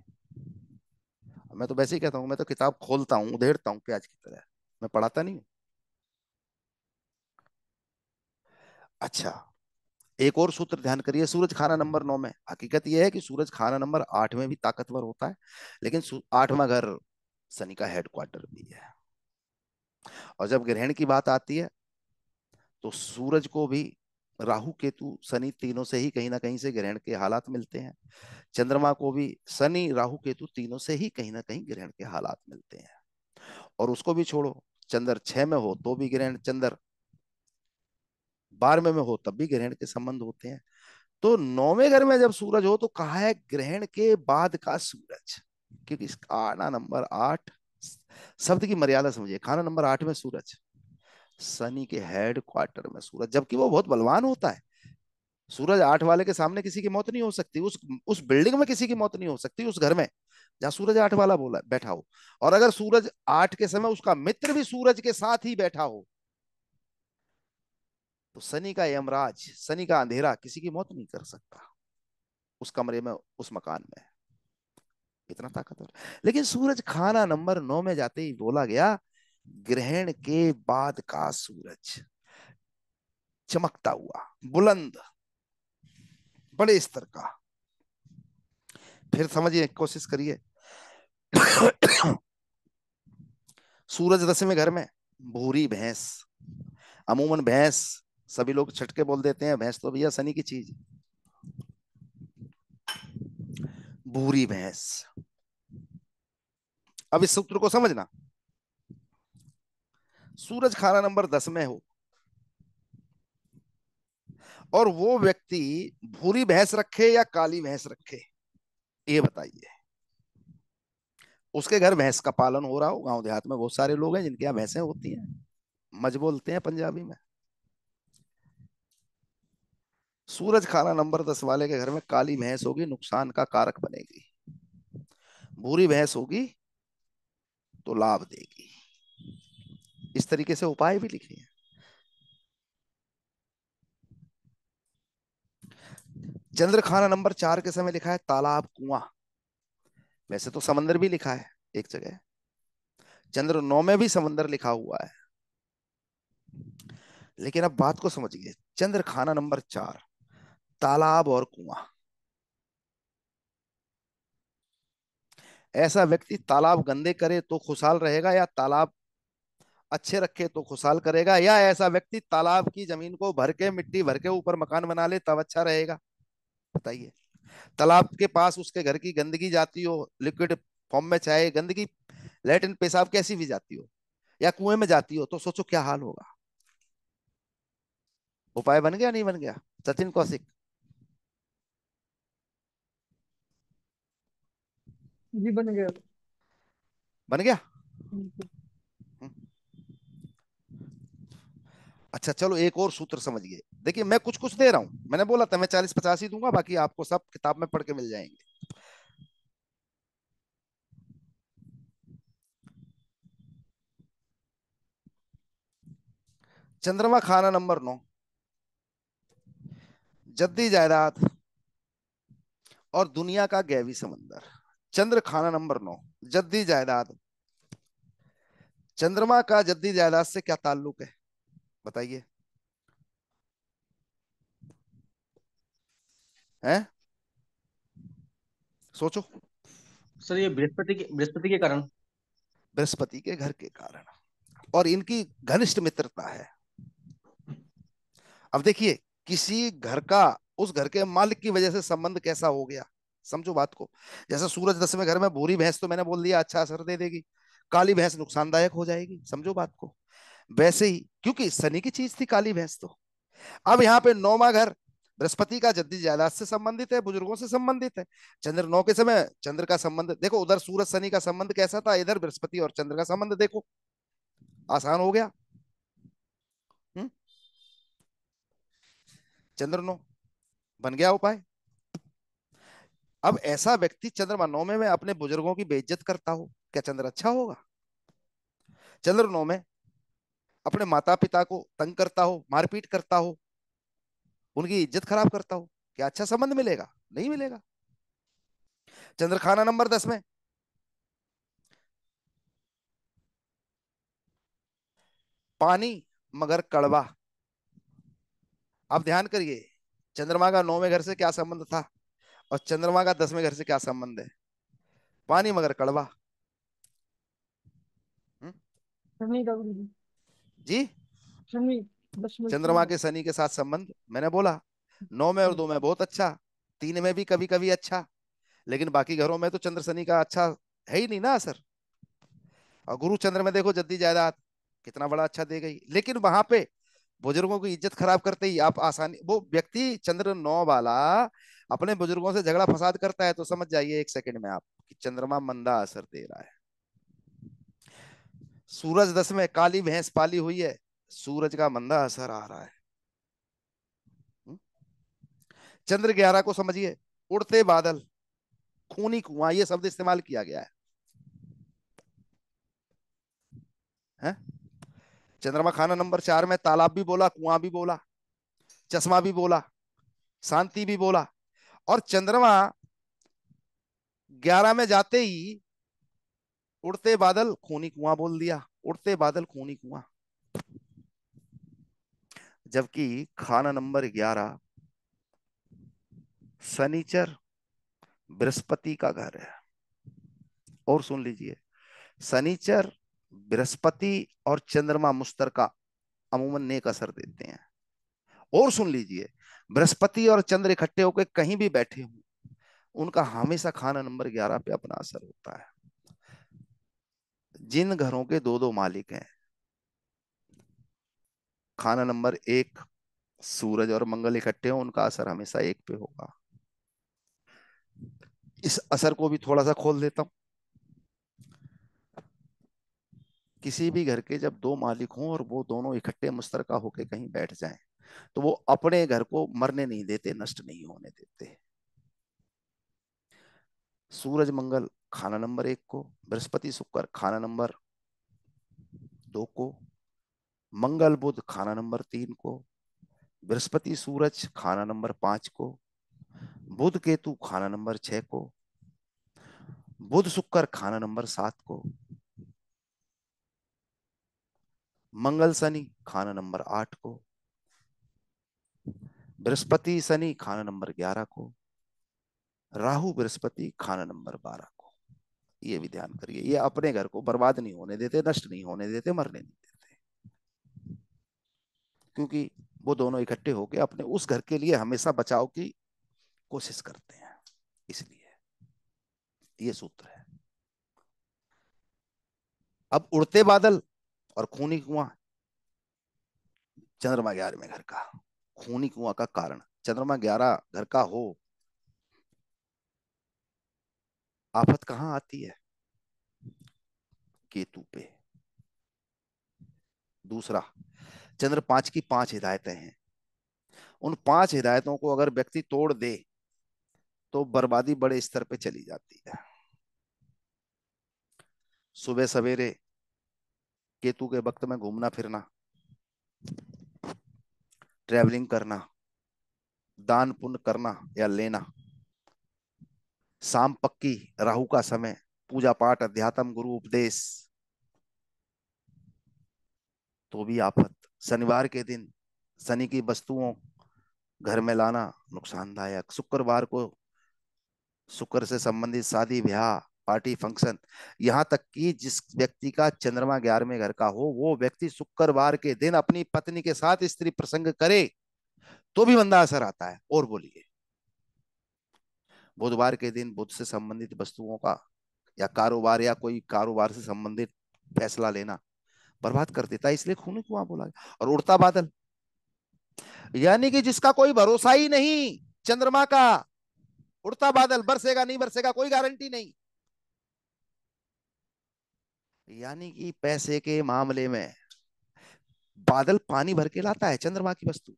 मैं तो वैसे ही कहता हूँ मैं तो किताब खोलता हूँ उधेड़ता हूँ प्याज की तरह मैं पढ़ाता नहीं अच्छा एक और सूत्र ध्यान करिए सूरज खाना नंबर नौ में हकीकत यह है कि सूरज खाना नंबर आठ में भी ताकतवर होता है लेकिन आठवां घर शनि का हेडक्वार्टर भी है और जब ग्रहण की बात आती है तो सूरज को भी राहु केतु शनि तीनों से ही कहीं ना कहीं से ग्रहण के हालात मिलते हैं चंद्रमा को भी शनि राहु केतु तीनों से ही कहीं ना कहीं ग्रहण के हालात मिलते हैं और उसको भी छोड़ो चंद्र छह में हो तो भी ग्रहण चंद्र बारहवें में हो तब भी ग्रहण के संबंध होते हैं तो नौवे घर में जब सूरज हो तो कहा है ग्रहण के बाद का सूरज क्योंकि खाना नंबर आठ शब्द की मर्यादा समझिए खाना नंबर आठ में सूरज सनी के हेड क्वार्टर में सूरज जबकि वो बहुत बलवान होता है सूरज आठ वाले के सामने किसी की मौत नहीं हो सकती उस उस बिल्डिंग में किसी की मौत नहीं हो सकती उस घर में जहां सूरज आठ वाला बोला बैठा हो और अगर सूरज आठ के समय उसका मित्र भी सूरज के साथ ही बैठा हो तो शनि का यमराज शनि का अंधेरा किसी की मौत नहीं कर सकता उस कमरे में उस मकान में इतना ताकतवर लेकिन सूरज खाना नंबर नौ में जाते ही बोला गया ग्रहण के बाद का सूरज चमकता हुआ बुलंद बड़े स्तर का फिर समझिए कोशिश करिए सूरज दसवें घर में भूरी भैंस अमूमन भैंस सभी लोग छटके बोल देते हैं भैंस तो भैया सनी की चीज भूरी भैंस अब इस सूत्र को समझना सूरज खाना नंबर दस में हो और वो व्यक्ति भूरी भैंस रखे या काली भैंस रखे ये बताइए उसके घर भैंस का पालन हो रहा हो गांव देहात में बहुत सारे लोग हैं जिनके यहां भैंसें होती हैं मज बोलते हैं पंजाबी में सूरज खाना नंबर दस वाले के घर में काली भैंस होगी नुकसान का कारक बनेगी भूरी भैंस होगी तो लाभ देगी इस तरीके से उपाय भी लिखे हैं चंद्रखाना नंबर चार के समय लिखा है तालाब कुआं वैसे तो समंदर भी लिखा है एक जगह चंद्र नौ में भी समंदर लिखा हुआ है लेकिन अब बात को समझिए चंद्रखाना नंबर चार तालाब और कुआं ऐसा व्यक्ति तालाब गंदे करे तो खुशहाल रहेगा या तालाब अच्छे रखे तो खुशहाल करेगा या ऐसा व्यक्ति तालाब की जमीन को भर के मिट्टी भर के ऊपर मकान बना ले तब अच्छा रहेगा बताइए तालाब के पास उसके घर की गंदगी जाती हो लिक्विड फॉर्म में चाहे गंदगी लेटिन पेशाब कैसी भी जाती हो या कुएं में जाती हो तो सोचो क्या हाल होगा उपाय बन गया नहीं बन गया सचिन कौशिक जी बन गया बन गया अच्छा चलो एक और सूत्र समझिए देखिए मैं कुछ कुछ दे रहा हूं मैंने बोला था मैं चालीस पचास ही दूंगा बाकी आपको सब किताब में पढ़ के मिल जाएंगे चंद्रमा खाना नंबर नौ जद्दी जायदाद और दुनिया का गैवी समंदर चंद्र खाना नंबर नौ जद्दी जायदाद चंद्रमा का जद्दी जायदाद से क्या ताल्लुक है बताइए हैं सोचो सर ये बृहस्पति के बृहस्पति के कारण बृहस्पति के घर के कारण और इनकी घनिष्ठ मित्रता है अब देखिए किसी घर का उस घर के मालिक की वजह से संबंध कैसा हो गया समझो बात को जैसे सूरज दसवें घर में भूरी भैंस तो मैंने बोल दिया अच्छा असर दे देगी काली भैंस नुकसानदायक हो जाएगी समझो बात को वैसे ही क्योंकि शनि की चीज थी काली भैंस तो अब यहाँ पे नौवा घर बृहस्पति का जद्दी जायदाद से संबंधित है बुजुर्गों से संबंधित है चंद्र नौ के समय चंद्र का संबंध देखो उधर सूरज शनि का संबंध कैसा था इधर बृहस्पति और चंद्र का संबंध देखो आसान हो गया हम्म। चंद्र नौ बन गया उपाय अब ऐसा व्यक्ति चंद्रमा नौ में, में अपने बुजुर्गों की बेइज्जत करता हो क्या चंद्र अच्छा होगा चंद्र नौ में अपने माता पिता को तंग करता हो मारपीट करता हो उनकी इज्जत खराब करता हो क्या अच्छा संबंध मिलेगा नहीं मिलेगा चंद्रखाना नंबर दस में पानी मगर कड़वा आप ध्यान करिए चंद्रमा का नौवे घर से क्या संबंध था और चंद्रमा का दसवें घर से क्या संबंध है पानी मगर कड़वा हम्म? जी चंद्रमा के शनि के साथ संबंध मैंने बोला नौ में और दो में बहुत अच्छा तीन में भी कभी कभी अच्छा लेकिन बाकी घरों में तो चंद्र शनि का अच्छा है ही नहीं ना असर और गुरु चंद्र में देखो जद्दी जायदाद कितना बड़ा अच्छा दे गई लेकिन वहां पे बुजुर्गों की इज्जत खराब करते ही आप आसानी वो व्यक्ति चंद्र नौ वाला अपने बुजुर्गों से झगड़ा फसाद करता है तो समझ जाइए एक सेकंड में आप कि चंद्रमा मंदा असर दे रहा है सूरज दस में काली भैंस पाली हुई है सूरज का मंदा असर आ रहा है हम्म? चंद्र ग्यारह को समझिए उड़ते बादल खूनी कुआ ये शब्द इस्तेमाल किया गया है, है? चंद्रमा खाना नंबर चार में तालाब भी बोला कुआं भी बोला चश्मा भी बोला शांति भी बोला और चंद्रमा ग्यारह में जाते ही उड़ते बादल खूनी कुआं बोल दिया उड़ते बादल खूनी कुआं जबकि खाना नंबर ग्यारह शनिचर बृहस्पति का घर है और सुन लीजिए शनिचर बृहस्पति और चंद्रमा का अमूमन नेक असर देते हैं और सुन लीजिए बृहस्पति और चंद्र इकट्ठे होकर कहीं भी बैठे हों उनका हमेशा खाना नंबर ग्यारह पे अपना असर होता है जिन घरों के दो दो मालिक हैं खाना नंबर एक सूरज और मंगल इकट्ठे हो उनका असर हमेशा एक पे होगा इस असर को भी थोड़ा सा खोल देता हूं किसी भी घर के जब दो मालिक हों और वो दोनों इकट्ठे मुश्तरका होके कहीं बैठ जाएं तो वो अपने घर को मरने नहीं देते नष्ट नहीं होने देते सूरज मंगल खाना नंबर एक को बृहस्पति शुक्र खाना नंबर दो को मंगल बुध खाना नंबर तीन को बृहस्पति सूरज खाना नंबर पांच को बुध केतु खाना नंबर छह को बुध शुक्र खाना नंबर सात को मंगल शनि खाना नंबर आठ को बृहस्पति शनि खाना नंबर ग्यारह को राहु बृहस्पति खाना नंबर बारह को ये भी ध्यान करिए ये अपने घर को बर्बाद नहीं होने देते नष्ट नहीं होने देते मरने नहीं देते क्योंकि वो दोनों इकट्ठे होकर अपने उस घर के लिए हमेशा बचाव की कोशिश करते हैं इसलिए ये सूत्र है अब उड़ते बादल और खूनी कुआं चंद्रमा ग्यारह में घर का खूनी कुआं का कारण चंद्रमा ग्यारह घर का हो आफत कहाँ आती है केतु पे दूसरा चंद्र पांच की पांच हिदायतें हैं उन पांच हिदायतों को अगर व्यक्ति तोड़ दे तो बर्बादी बड़े स्तर पे चली जाती है सुबह सवेरे केतु के वक्त में घूमना फिरना ट्रैवलिंग करना दान पुण्य करना या लेना शाम पक्की राहु का समय पूजा पाठ अध्यात्म गुरु उपदेश तो भी आफत शनिवार के दिन शनि की वस्तुओं घर में लाना नुकसानदायक शुक्रवार को शुक्र से संबंधित शादी ब्याह पार्टी फंक्शन यहाँ तक कि जिस व्यक्ति का चंद्रमा ग्यारहवें घर का हो वो व्यक्ति शुक्रवार के दिन अपनी पत्नी के साथ स्त्री प्रसंग करे तो भी बंदा असर आता है और बोलिए बुधवार के दिन बुध से संबंधित वस्तुओं का या कारोबार या कोई कारोबार से संबंधित फैसला लेना बर्बाद कर देता है इसलिए खून कुआ बोला गया और उड़ता बादल यानी कि जिसका कोई भरोसा ही नहीं चंद्रमा का उड़ता बादल बरसेगा नहीं बरसेगा कोई गारंटी नहीं यानी कि पैसे के मामले में बादल पानी भर के लाता है चंद्रमा की वस्तु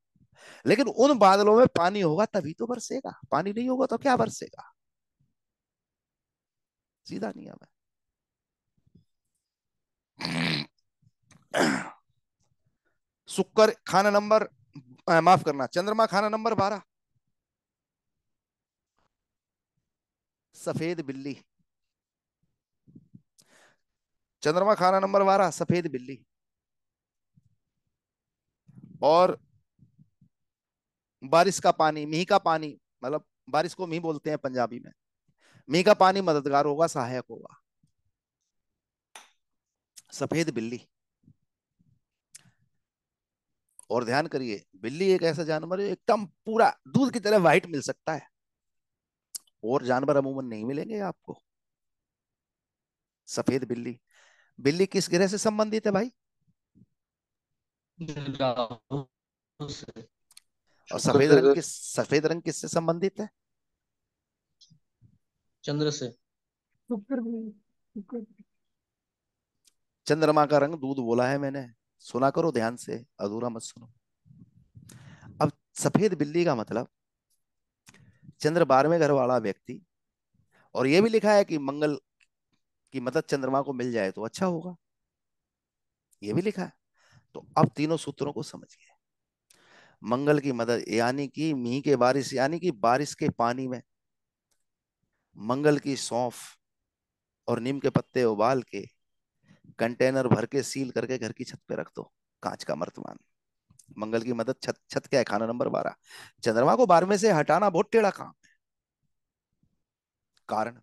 लेकिन उन बादलों में पानी होगा तभी तो बरसेगा पानी नहीं होगा तो क्या बरसेगा सीधा नियम है शुक्र खाना नंबर माफ करना चंद्रमा खाना नंबर बारह सफेद बिल्ली चंद्रमा खाना नंबर बारह सफेद बिल्ली और बारिश का पानी मीह का पानी मतलब बारिश को मीह बोलते हैं पंजाबी में मीह का पानी मददगार होगा सहायक होगा सफेद बिल्ली और ध्यान करिए बिल्ली एक ऐसा जानवर है एकदम पूरा दूध की तरह व्हाइट मिल सकता है और जानवर अमूमन नहीं मिलेंगे आपको सफेद बिल्ली बिल्ली किस ग्रह से संबंधित है भाई और सफेद रंग किस सफेद रंग किससे संबंधित है चंद्र से चंद्रमा का रंग दूध बोला है मैंने सुना करो ध्यान से अधूरा मत सुनो अब सफेद बिल्ली का मतलब चंद्र बारहवें घर वाला व्यक्ति और यह भी लिखा है कि मंगल की मदद चंद्रमा को मिल जाए तो अच्छा होगा यह भी लिखा है तो अब तीनों सूत्रों को समझिए मंगल की मदद यानी कि मी के बारिश यानी कि बारिश के पानी में मंगल की सौंफ और नीम के पत्ते उबाल के कंटेनर भर के सील करके घर की छत पे रख दो कांच का मर्तमान मंगल की मदद छत छत क्या है खाना नंबर बारह चंद्रमा को बारहवें से हटाना बहुत टेढ़ा काम है कारण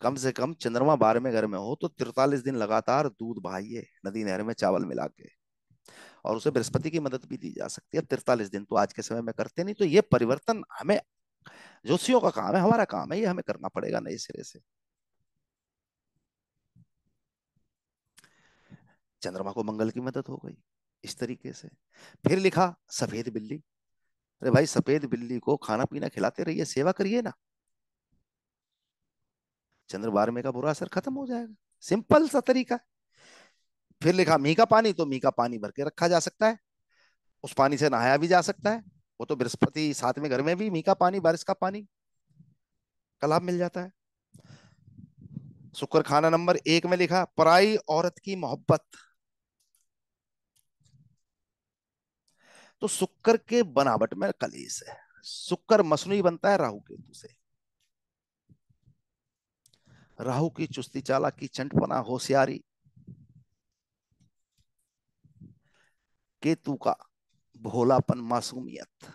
कम से कम चंद्रमा बारहवें घर में हो तो तिरतालीस दिन लगातार दूध बहाइए नदी नहर में चावल मिला के और उसे बृहस्पति की मदद भी दी जा सकती है तिरतालीस दिन तो आज के समय में करते नहीं तो ये परिवर्तन हमें जोशियों का काम है हमारा काम है ये हमें करना पड़ेगा नए सिरे से चंद्रमा को मंगल की मदद हो गई इस तरीके से फिर लिखा सफेद बिल्ली अरे भाई सफेद बिल्ली को खाना पीना खिलाते रहिए सेवा करिए ना चंद्र बारहवें का बुरा असर खत्म हो जाएगा सिंपल सा तरीका फिर लिखा मी का पानी तो मी का पानी भर के रखा जा सकता है उस पानी से नहाया भी जा सकता है वो तो बृहस्पति साथ में घर में भी मी का पानी बारिश का पानी का लाभ मिल जाता है शुक्र खाना नंबर एक में लिखा पराई औरत की मोहब्बत तो शुक्र के बनावट में कलेस है शुक्र मसनू बनता है राहु केतु से राहु की चुस्ती चाला की चंटपना होशियारी केतु का भोलापन मासूमियत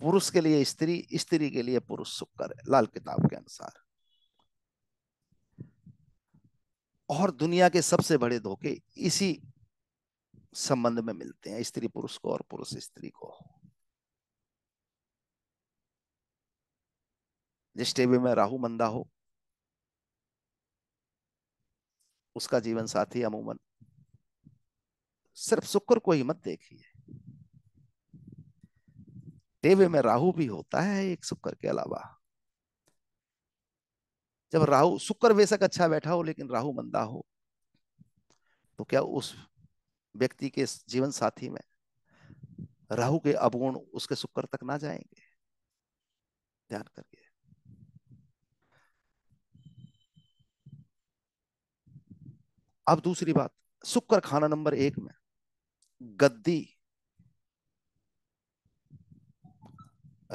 पुरुष के लिए स्त्री स्त्री के लिए पुरुष शुक्र है लाल किताब के अनुसार और दुनिया के सबसे बड़े धोखे इसी संबंध में मिलते हैं स्त्री पुरुष को और पुरुष स्त्री को जिस टेबी में राहु मंदा हो उसका जीवन साथी अमूमन सिर्फ शुक्र को ही मत देखिए टेवे में राहु भी होता है एक शुक्र के अलावा जब राहु शुक्र बेशक अच्छा बैठा हो लेकिन राहु मंदा हो तो क्या उस व्यक्ति के जीवन साथी में राहु के अवगुण उसके शुक्र तक ना जाएंगे ध्यान करके अब दूसरी बात शुक्र खाना नंबर एक में गद्दी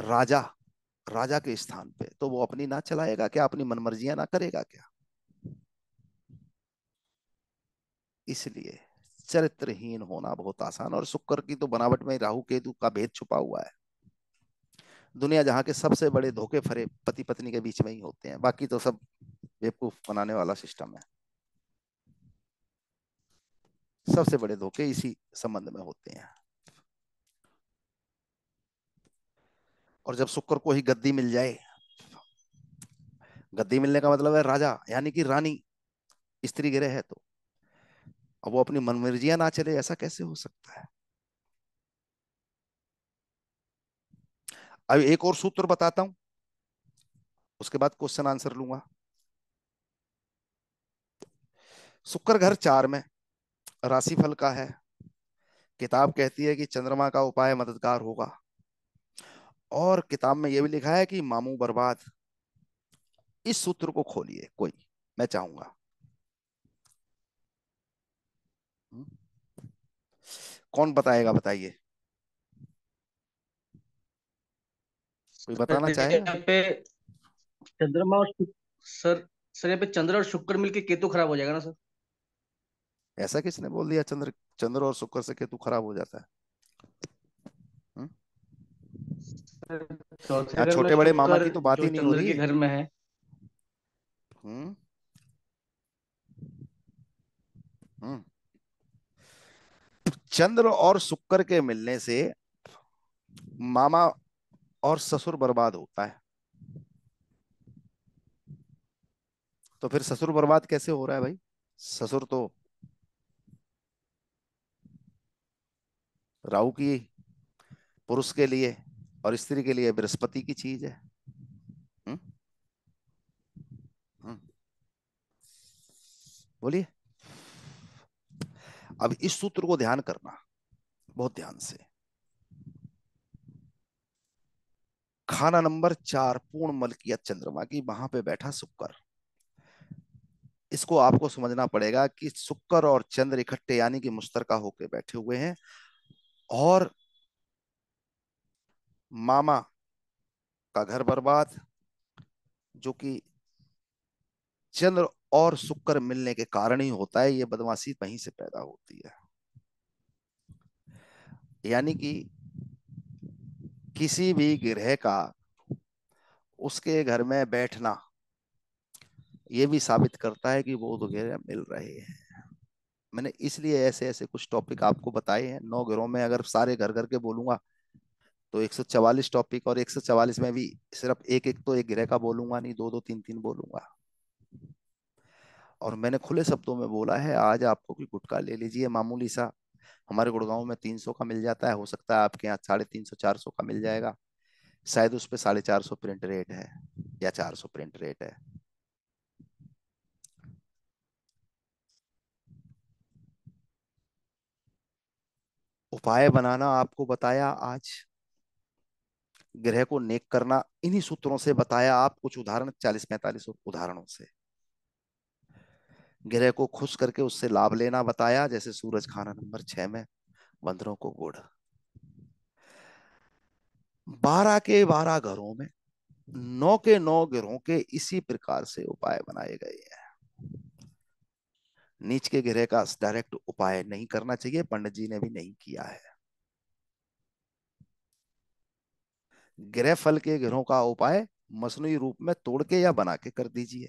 राजा राजा के स्थान पे तो वो अपनी ना चलाएगा क्या अपनी मनमर्जियां ना करेगा क्या इसलिए चरित्रहीन होना बहुत आसान और शुक्र की तो बनावट में राहु केतु का भेद छुपा हुआ है दुनिया जहां के सबसे बड़े धोखे फरे पति पत्नी के बीच में ही होते हैं बाकी तो सब बेवकूफ बनाने वाला सिस्टम है सबसे बड़े धोखे इसी संबंध में होते हैं और जब शुक्र को ही गद्दी मिल जाए गद्दी मिलने का मतलब है राजा यानी कि रानी स्त्री ग्रह है तो अब वो अपनी मनमर्जियां ना चले ऐसा कैसे हो सकता है अब एक और सूत्र बताता हूं उसके बाद क्वेश्चन आंसर लूंगा शुक्र घर चार में राशिफल का है किताब कहती है कि चंद्रमा का उपाय मददगार होगा और किताब में यह भी लिखा है कि मामू बर्बाद इस सूत्र को खोलिए कोई मैं चाहूंगा हम्म। कौन बताएगा बताइए कोई बताना चाहे चंद्रमा और सर सर यहाँ पे चंद्र और शुक्र मिलके केतु खराब हो जाएगा ना सर ऐसा किसने बोल दिया चंद्र चंद्र और शुक्र से केतु खराब हो जाता है तो छोटे बड़े मामा की तो बात ही नहीं हो रही घर में है हम्म? हम्म। चंद्र और शुक्र के मिलने से मामा और ससुर बर्बाद होता है तो फिर ससुर बर्बाद कैसे हो रहा है भाई ससुर तो राहु की पुरुष के लिए और स्त्री के लिए बृहस्पति की चीज है हम्म? हम्म। बोलिए अब इस सूत्र को ध्यान करना बहुत ध्यान से खाना नंबर चार पूर्ण मलकियत चंद्रमा की वहां पे बैठा शुक्र इसको आपको समझना पड़ेगा कि शुक्र और चंद्र इकट्ठे यानी कि मुश्तरका होकर बैठे हुए हैं और मामा का घर बर्बाद जो कि चंद्र और शुक्र मिलने के कारण ही होता है ये बदमाशी वहीं से पैदा होती है यानी कि किसी भी गृह का उसके घर में बैठना यह भी साबित करता है कि वो तो ग्रह मिल रहे हैं मैंने इसलिए ऐसे ऐसे कुछ टॉपिक हम्म। आपको बताए हैं नौ घरों में अगर सारे घर घर के बोलूंगा तो 144 टॉपिक और 144 में भी सिर्फ एक एक तो एक ग्रह का बोलूंगा नहीं दो दो तीन तीन बोलूंगा और मैंने खुले शब्दों में बोला है आज आपको भी गुटखा ले लीजिए मामूली सा हमारे गुड़गांव में तीन सौ का मिल जाता है हो सकता है आपके यहाँ साढ़े तीन सौ चार सौ का मिल जाएगा शायद उस पर साढ़े चार सौ प्रिंट रेट है या चार सौ प्रिंट रेट है उपाय बनाना आपको बताया आज ग्रह को नेक करना इन्हीं सूत्रों से बताया आप कुछ उदाहरण चालीस पैंतालीस उदाहरणों से ग्रह को खुश करके उससे लाभ लेना बताया जैसे सूरज खाना नंबर छह में बंदरों को गुड़ बारह के बारह घरों में नौ के नौ ग्रहों के इसी प्रकार से उपाय बनाए गए हैं नीच के गिरे का डायरेक्ट उपाय नहीं करना चाहिए पंडित जी ने भी नहीं किया है ग्रह फल के घेरों का उपाय मसनू रूप में तोड़ के या बना के कर दीजिए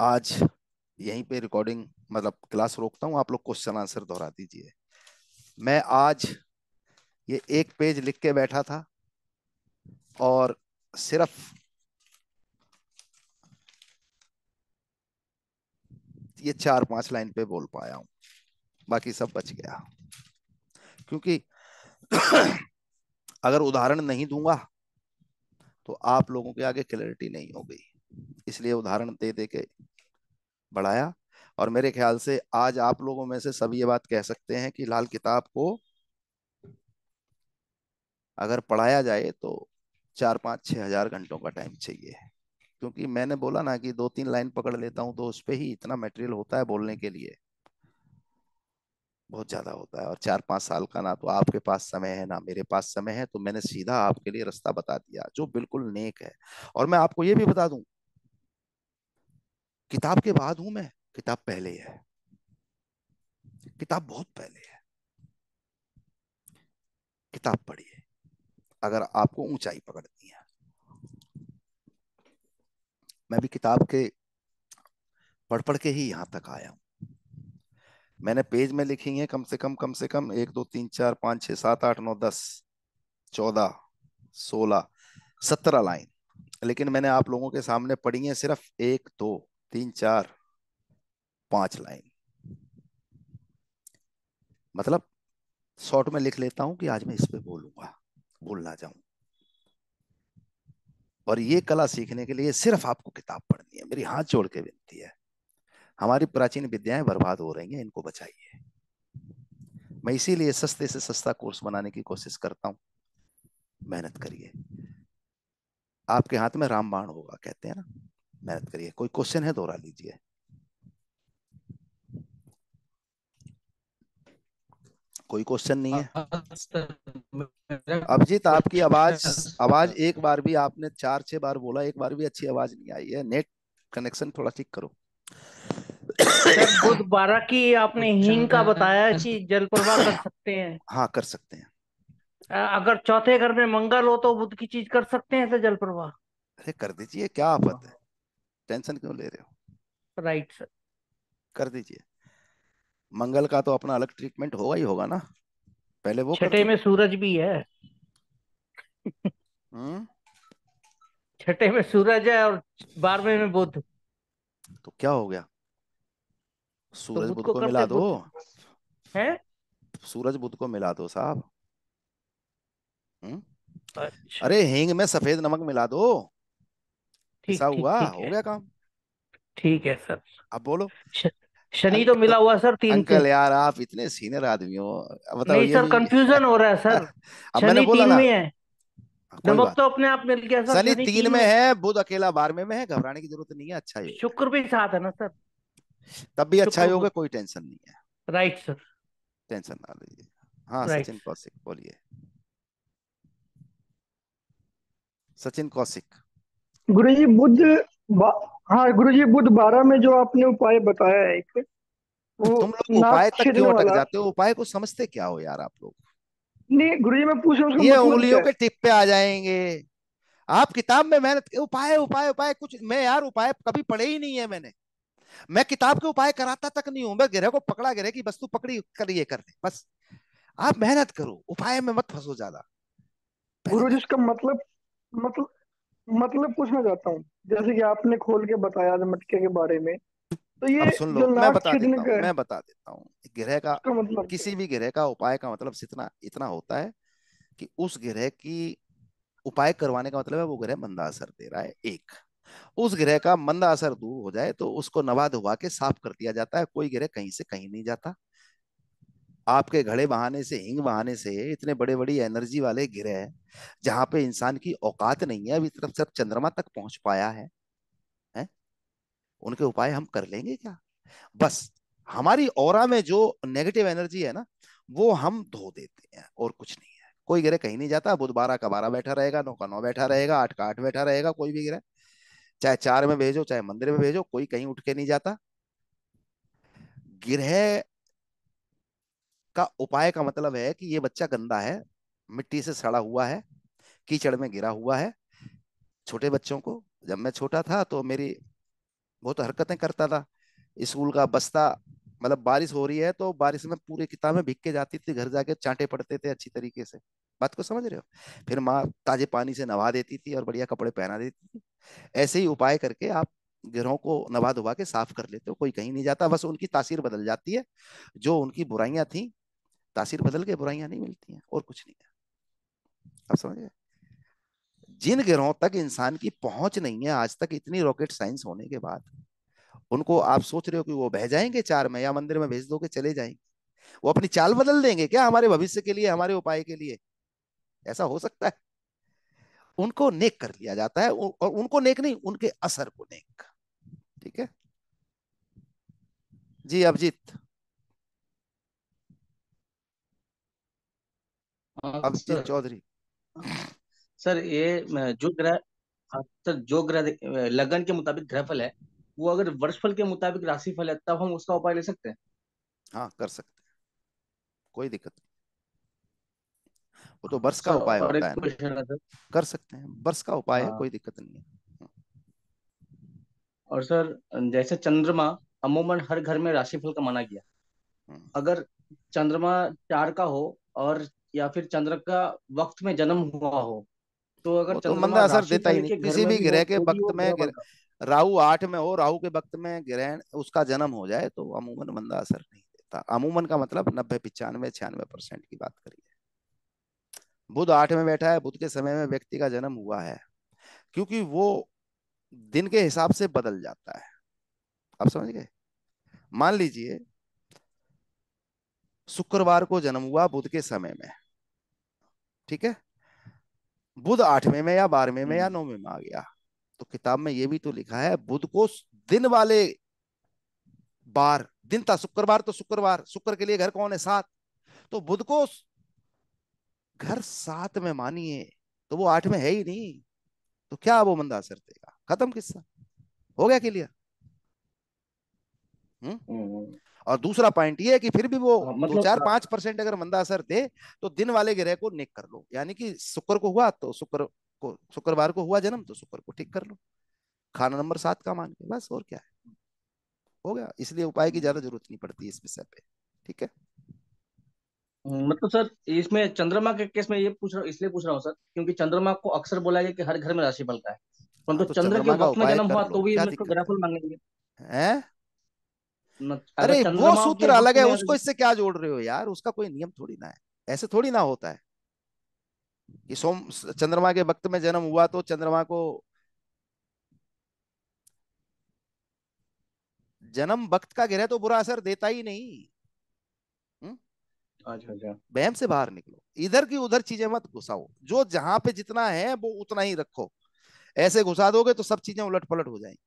आज यहीं पे रिकॉर्डिंग मतलब क्लास रोकता हूं आप लोग क्वेश्चन आंसर दोहरा दीजिए मैं आज ये एक पेज लिख के बैठा था और सिर्फ ये चार पांच लाइन पे बोल पाया हूं बाकी सब बच गया क्योंकि अगर उदाहरण नहीं दूंगा तो आप लोगों के आगे क्लैरिटी नहीं होगी इसलिए उदाहरण दे दे के बढ़ाया और मेरे ख्याल से आज आप लोगों में से सब ये बात कह सकते हैं कि लाल किताब को अगर पढ़ाया जाए तो चार पांच छह हजार घंटों का टाइम चाहिए क्योंकि मैंने बोला ना कि दो तीन लाइन पकड़ लेता हूँ तो उस पर ही इतना मेटेरियल होता है बोलने के लिए बहुत ज्यादा होता है और चार पांच साल का ना तो आपके पास समय है ना मेरे पास समय है तो मैंने सीधा आपके लिए रास्ता बता दिया जो बिल्कुल नेक है और मैं आपको ये भी बता दू किताब के बाद हूं मैं किताब पहले है किताब बहुत पहले है किताब पढ़िए अगर आपको ऊंचाई पकड़ मैं भी किताब के पढ़ पढ़ के ही यहाँ तक आया हूँ मैंने पेज में लिखी है कम से कम कम से कम एक दो तीन चार पाँच छह सात आठ नौ दस चौदह सोलह सत्रह लाइन लेकिन मैंने आप लोगों के सामने पढ़ी है सिर्फ एक दो तीन चार पांच लाइन मतलब शॉर्ट में लिख लेता हूं कि आज मैं इस पे बोलूंगा बोलना चाहूंगा और ये कला सीखने के लिए सिर्फ आपको किताब पढ़नी है मेरी हाथ जोड़ के विनती है हमारी प्राचीन विद्याएं बर्बाद हो रही हैं इनको बचाइए मैं इसीलिए सस्ते से सस्ता कोर्स बनाने की कोशिश करता हूं मेहनत करिए आपके हाथ में रामबाण होगा कहते हैं ना मेहनत करिए कोई क्वेश्चन है दोहरा लीजिए कोई क्वेश्चन नहीं है अभिजीत आपकी आवाज आवाज एक बार भी आपने चार छह बार बोला एक बार भी अच्छी आवाज नहीं आई है नेट कनेक्शन थोड़ा ठीक करो बारह की आपने अच्छा। हिंग का बताया कि जल प्रवाह कर सकते हैं हाँ कर सकते हैं अगर चौथे घर में मंगल हो तो बुद्ध की चीज कर सकते हैं ऐसे जल प्रवाह अरे कर दीजिए क्या आफत है टेंशन क्यों ले रहे हो राइट सर कर दीजिए मंगल का तो अपना अलग ट्रीटमेंट होगा ही होगा ना पहले वो छठे में सूरज भी है हम्म। छठे में सूरज है और बारहवें में बुद्ध तो क्या हो गया सूरज तो बुद्ध को, को मिला दो हैं सूरज बुद्ध को मिला दो साहब हम्म। अच्छा। अरे हिंग में सफेद नमक मिला दो ऐसा हुआ हो गया काम ठीक है सर अब बोलो शनि तो मिला हुआ सर तीन अंकल यार आप इतने सीनियर आदमी हो बताओ नहीं सर कंफ्यूजन हो रहा है सर अब मैंने शनि तीन ना में है हाँ, कोई नमक तो अपने आप मिल गया सर शनि तीन तीन में है बुध अकेला बारहवें में है घबराने की जरूरत नहीं है अच्छा ही शुक्र भी साथ है ना सर तब भी अच्छा ही होगा कोई टेंशन नहीं है राइट सर टेंशन ना लीजिए हाँ सचिन कौशिक बोलिए सचिन कौशिक गुरु जी बुद्ध हाँ गुरु जी बुध बारह में जो आपने उपाय बताया है एक तो वो तुम लोग उपाय तक क्यों अटक जाते हो उपाय को समझते क्या हो यार आप लोग नहीं गुरु जी मैं पूछ रहा हूँ ये मतलब उंगलियों के टिप पे आ जाएंगे आप किताब में मेहनत उपाय उपाय उपाय कुछ मैं यार उपाय कभी पढ़े ही नहीं है मैंने मैं किताब के उपाय कराता तक नहीं हूं मैं गिरह को पकड़ा गिरह की वस्तु पकड़ी कर ये कर बस आप मेहनत करो उपाय में मत फंसो ज्यादा गुरु जी इसका मतलब मतलब मतलब पूछना चाहता हूँ जैसे कि आपने खोल के बताया मटके के बारे में तो ये अब सुन लो मैं बता देता हूं, मैं बता देता हूँ ग्रह का मतलब किसी भी ग्रह का उपाय का मतलब इतना इतना होता है कि उस ग्रह की उपाय करवाने का मतलब है वो ग्रह मंदा असर दे रहा है एक उस ग्रह का मंदा असर दूर हो जाए तो उसको नवाद हुआ के साफ कर दिया जाता है कोई ग्रह कहीं से कहीं नहीं जाता आपके घड़े बहाने से हिंग बहाने से इतने बड़े बड़ी एनर्जी वाले गिरे हैं जहां पे इंसान की औकात नहीं है अभी तरफ सिर्फ चंद्रमा तक पहुंच पाया है हैं उनके उपाय हम कर लेंगे क्या बस हमारी और में जो नेगेटिव एनर्जी है ना वो हम धो देते हैं और कुछ नहीं है कोई गिरे कहीं नहीं जाता बुध बारह का बारह बैठा रहेगा नौ का नौ बैठा रहेगा आठ का आठ बैठा रहेगा कोई भी गिरा चाहे चार में भेजो चाहे मंदिर में भेजो कोई कहीं उठ के नहीं जाता गिरह का उपाय का मतलब है कि ये बच्चा गंदा है मिट्टी से सड़ा हुआ है कीचड़ में गिरा हुआ है छोटे बच्चों को जब मैं छोटा था तो मेरी बहुत हरकतें करता था स्कूल का बस्ता मतलब बारिश हो रही है तो बारिश में पूरी किताबें भीग के जाती थी घर जाके चांटे पड़ते थे अच्छी तरीके से बात को समझ रहे हो फिर माँ ताजे पानी से नवा देती थी और बढ़िया कपड़े पहना देती थी ऐसे ही उपाय करके आप गिरोह को नवा धुबा के साफ कर लेते हो कोई कहीं नहीं जाता बस उनकी तासीर बदल जाती है जो उनकी बुराइयां थी तासीर बदल के बुराइयां नहीं मिलती हैं और कुछ नहीं है आप समझ गए जिन ग्रहों तक इंसान की पहुंच नहीं है आज तक इतनी रॉकेट साइंस होने के बाद उनको आप सोच रहे हो कि वो बह जाएंगे चार में या मंदिर में भेज के चले जाएंगे वो अपनी चाल बदल देंगे क्या हमारे भविष्य के लिए हमारे उपाय के लिए ऐसा हो सकता है उनको नेक कर लिया जाता है और उनको नेक नहीं उनके असर को नेक ठीक है जी अभिजीत अभिजीत चौधरी सर ये जो ग्रह हाँ, सर जो ग्रह लगन के मुताबिक ग्रहफल है वो अगर वर्षफल के मुताबिक राशि फल है तब हम उसका उपाय ले सकते हैं हाँ कर सकते हैं कोई दिक्कत नहीं वो तो वर्ष का उपाय होता है कर सकते हैं वर्ष का उपाय है हाँ। कोई दिक्कत नहीं है और सर जैसे चंद्रमा अमूमन हर घर में राशिफल का माना गया हम्म। अगर चंद्रमा चार का हो और या फिर चंद्र का वक्त में जन्म हुआ हो तो अगर तो मंदा असर देता ही नहीं किसी भी ग्रह के तो वक्त में राहु आठ में हो राहु के वक्त में ग्रहण उसका जन्म हो जाए तो अमूमन मंदा असर नहीं देता अमूमन का मतलब नब्बे पिचानवे छियानवे परसेंट की बात करिए बुध आठ में बैठा है बुध के समय में व्यक्ति का जन्म हुआ है क्योंकि वो दिन के हिसाब से बदल जाता है आप समझ गए मान लीजिए शुक्रवार को जन्म हुआ बुध के समय में ठीक है बुध आठवें में या बारहवें में या हम्म। नौवे में आ गया तो किताब में ये भी तो लिखा है बुध को दिन वाले बार दिन था शुक्रवार तो शुक्रवार शुक्र के लिए घर कौन है सात तो बुध को घर सात में मानिए तो वो आठ में है ही नहीं तो क्या वो बंदा असर देगा खत्म किस्सा हो गया क्लियर हम्म, हम्म। और दूसरा पॉइंट ये है कि फिर भी वो हाँ, मतलब दो चार हाँ। पांच परसेंट अगर मंदा असर दे तो दिन वाले ग्रह को निक कर लो यानी कि शुक्र को हुआ तो शुक्र को शुक्रवार को हुआ जन्म तो शुक्र को ठीक कर लो खाना नंबर सात का मान के बस और क्या है हो गया इसलिए उपाय की ज्यादा जरूरत नहीं पड़ती इस विषय पे ठीक है हम्म, मतलब सर इसमें चंद्रमा के केस में ये पूछ रहा इसलिए पूछ रहा हूँ सर क्योंकि चंद्रमा को अक्सर बोला गया कि हर घर में राशि बल का है हाँ, परंतु तो चंद्र के वक्त में जन्म हुआ तो भी ग्रहफल मांगेंगे हैं अरे वो सूत्र अलग है उसको इससे क्या जोड़ रहे हो यार उसका कोई नियम थोड़ी ना है ऐसे थोड़ी ना होता है कि सोम चंद्रमा के वक्त में जन्म हुआ तो चंद्रमा को जन्म वक्त का ग्रह तो बुरा असर देता ही नहीं बहम अच्छा, अच्छा। से बाहर निकलो इधर की उधर चीजें मत घुसाओ जो जहां पे जितना है वो उतना ही रखो ऐसे घुसा दोगे तो सब चीजें उलट पलट हो जाएंगी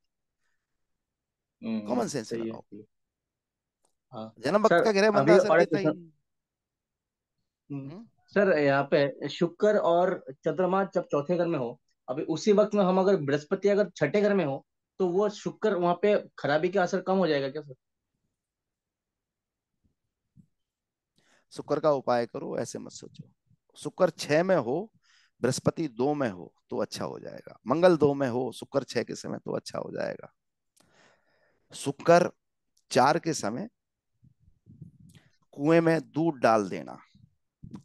कॉमन सेंस लगाओ हाँ जन्म भक्त का ग्रह अभी बंदा असर और ही हम्म। हम्म। सर यहाँ पे शुक्र और चंद्रमा जब चौथे घर में हो अभी उसी वक्त में हम अगर बृहस्पति अगर छठे घर में हो तो वो शुक्र वहां पे खराबी का असर कम हो जाएगा क्या सर शुक्र का उपाय करो ऐसे मत सोचो शुक्र छह में हो बृहस्पति दो में हो तो अच्छा हो जाएगा मंगल दो में हो शुक्र छह के समय तो अच्छा हो जाएगा शुक्र चार के समय कुएं में दूध डाल देना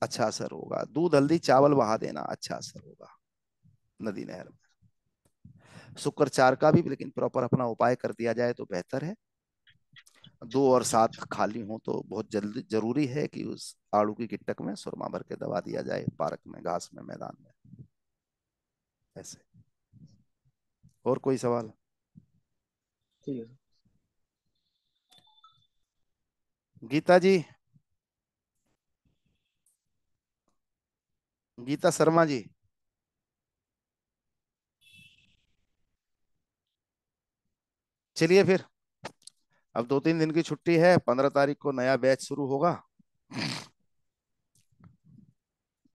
अच्छा असर होगा दूध हल्दी चावल बहा देना अच्छा असर होगा नदी नहर में शुक्र चार का भी लेकिन प्रॉपर अपना उपाय कर दिया जाए तो बेहतर है दो और सात खाली हो तो बहुत जल्दी जरूरी है कि उस आड़ू की किटक में सुरमा भर के दबा दिया जाए पार्क में घास में मैदान में ऐसे और कोई सवाल ठीक है गीता जी गीता शर्मा जी चलिए फिर अब दो तीन दिन की छुट्टी है पंद्रह तारीख को नया बैच शुरू होगा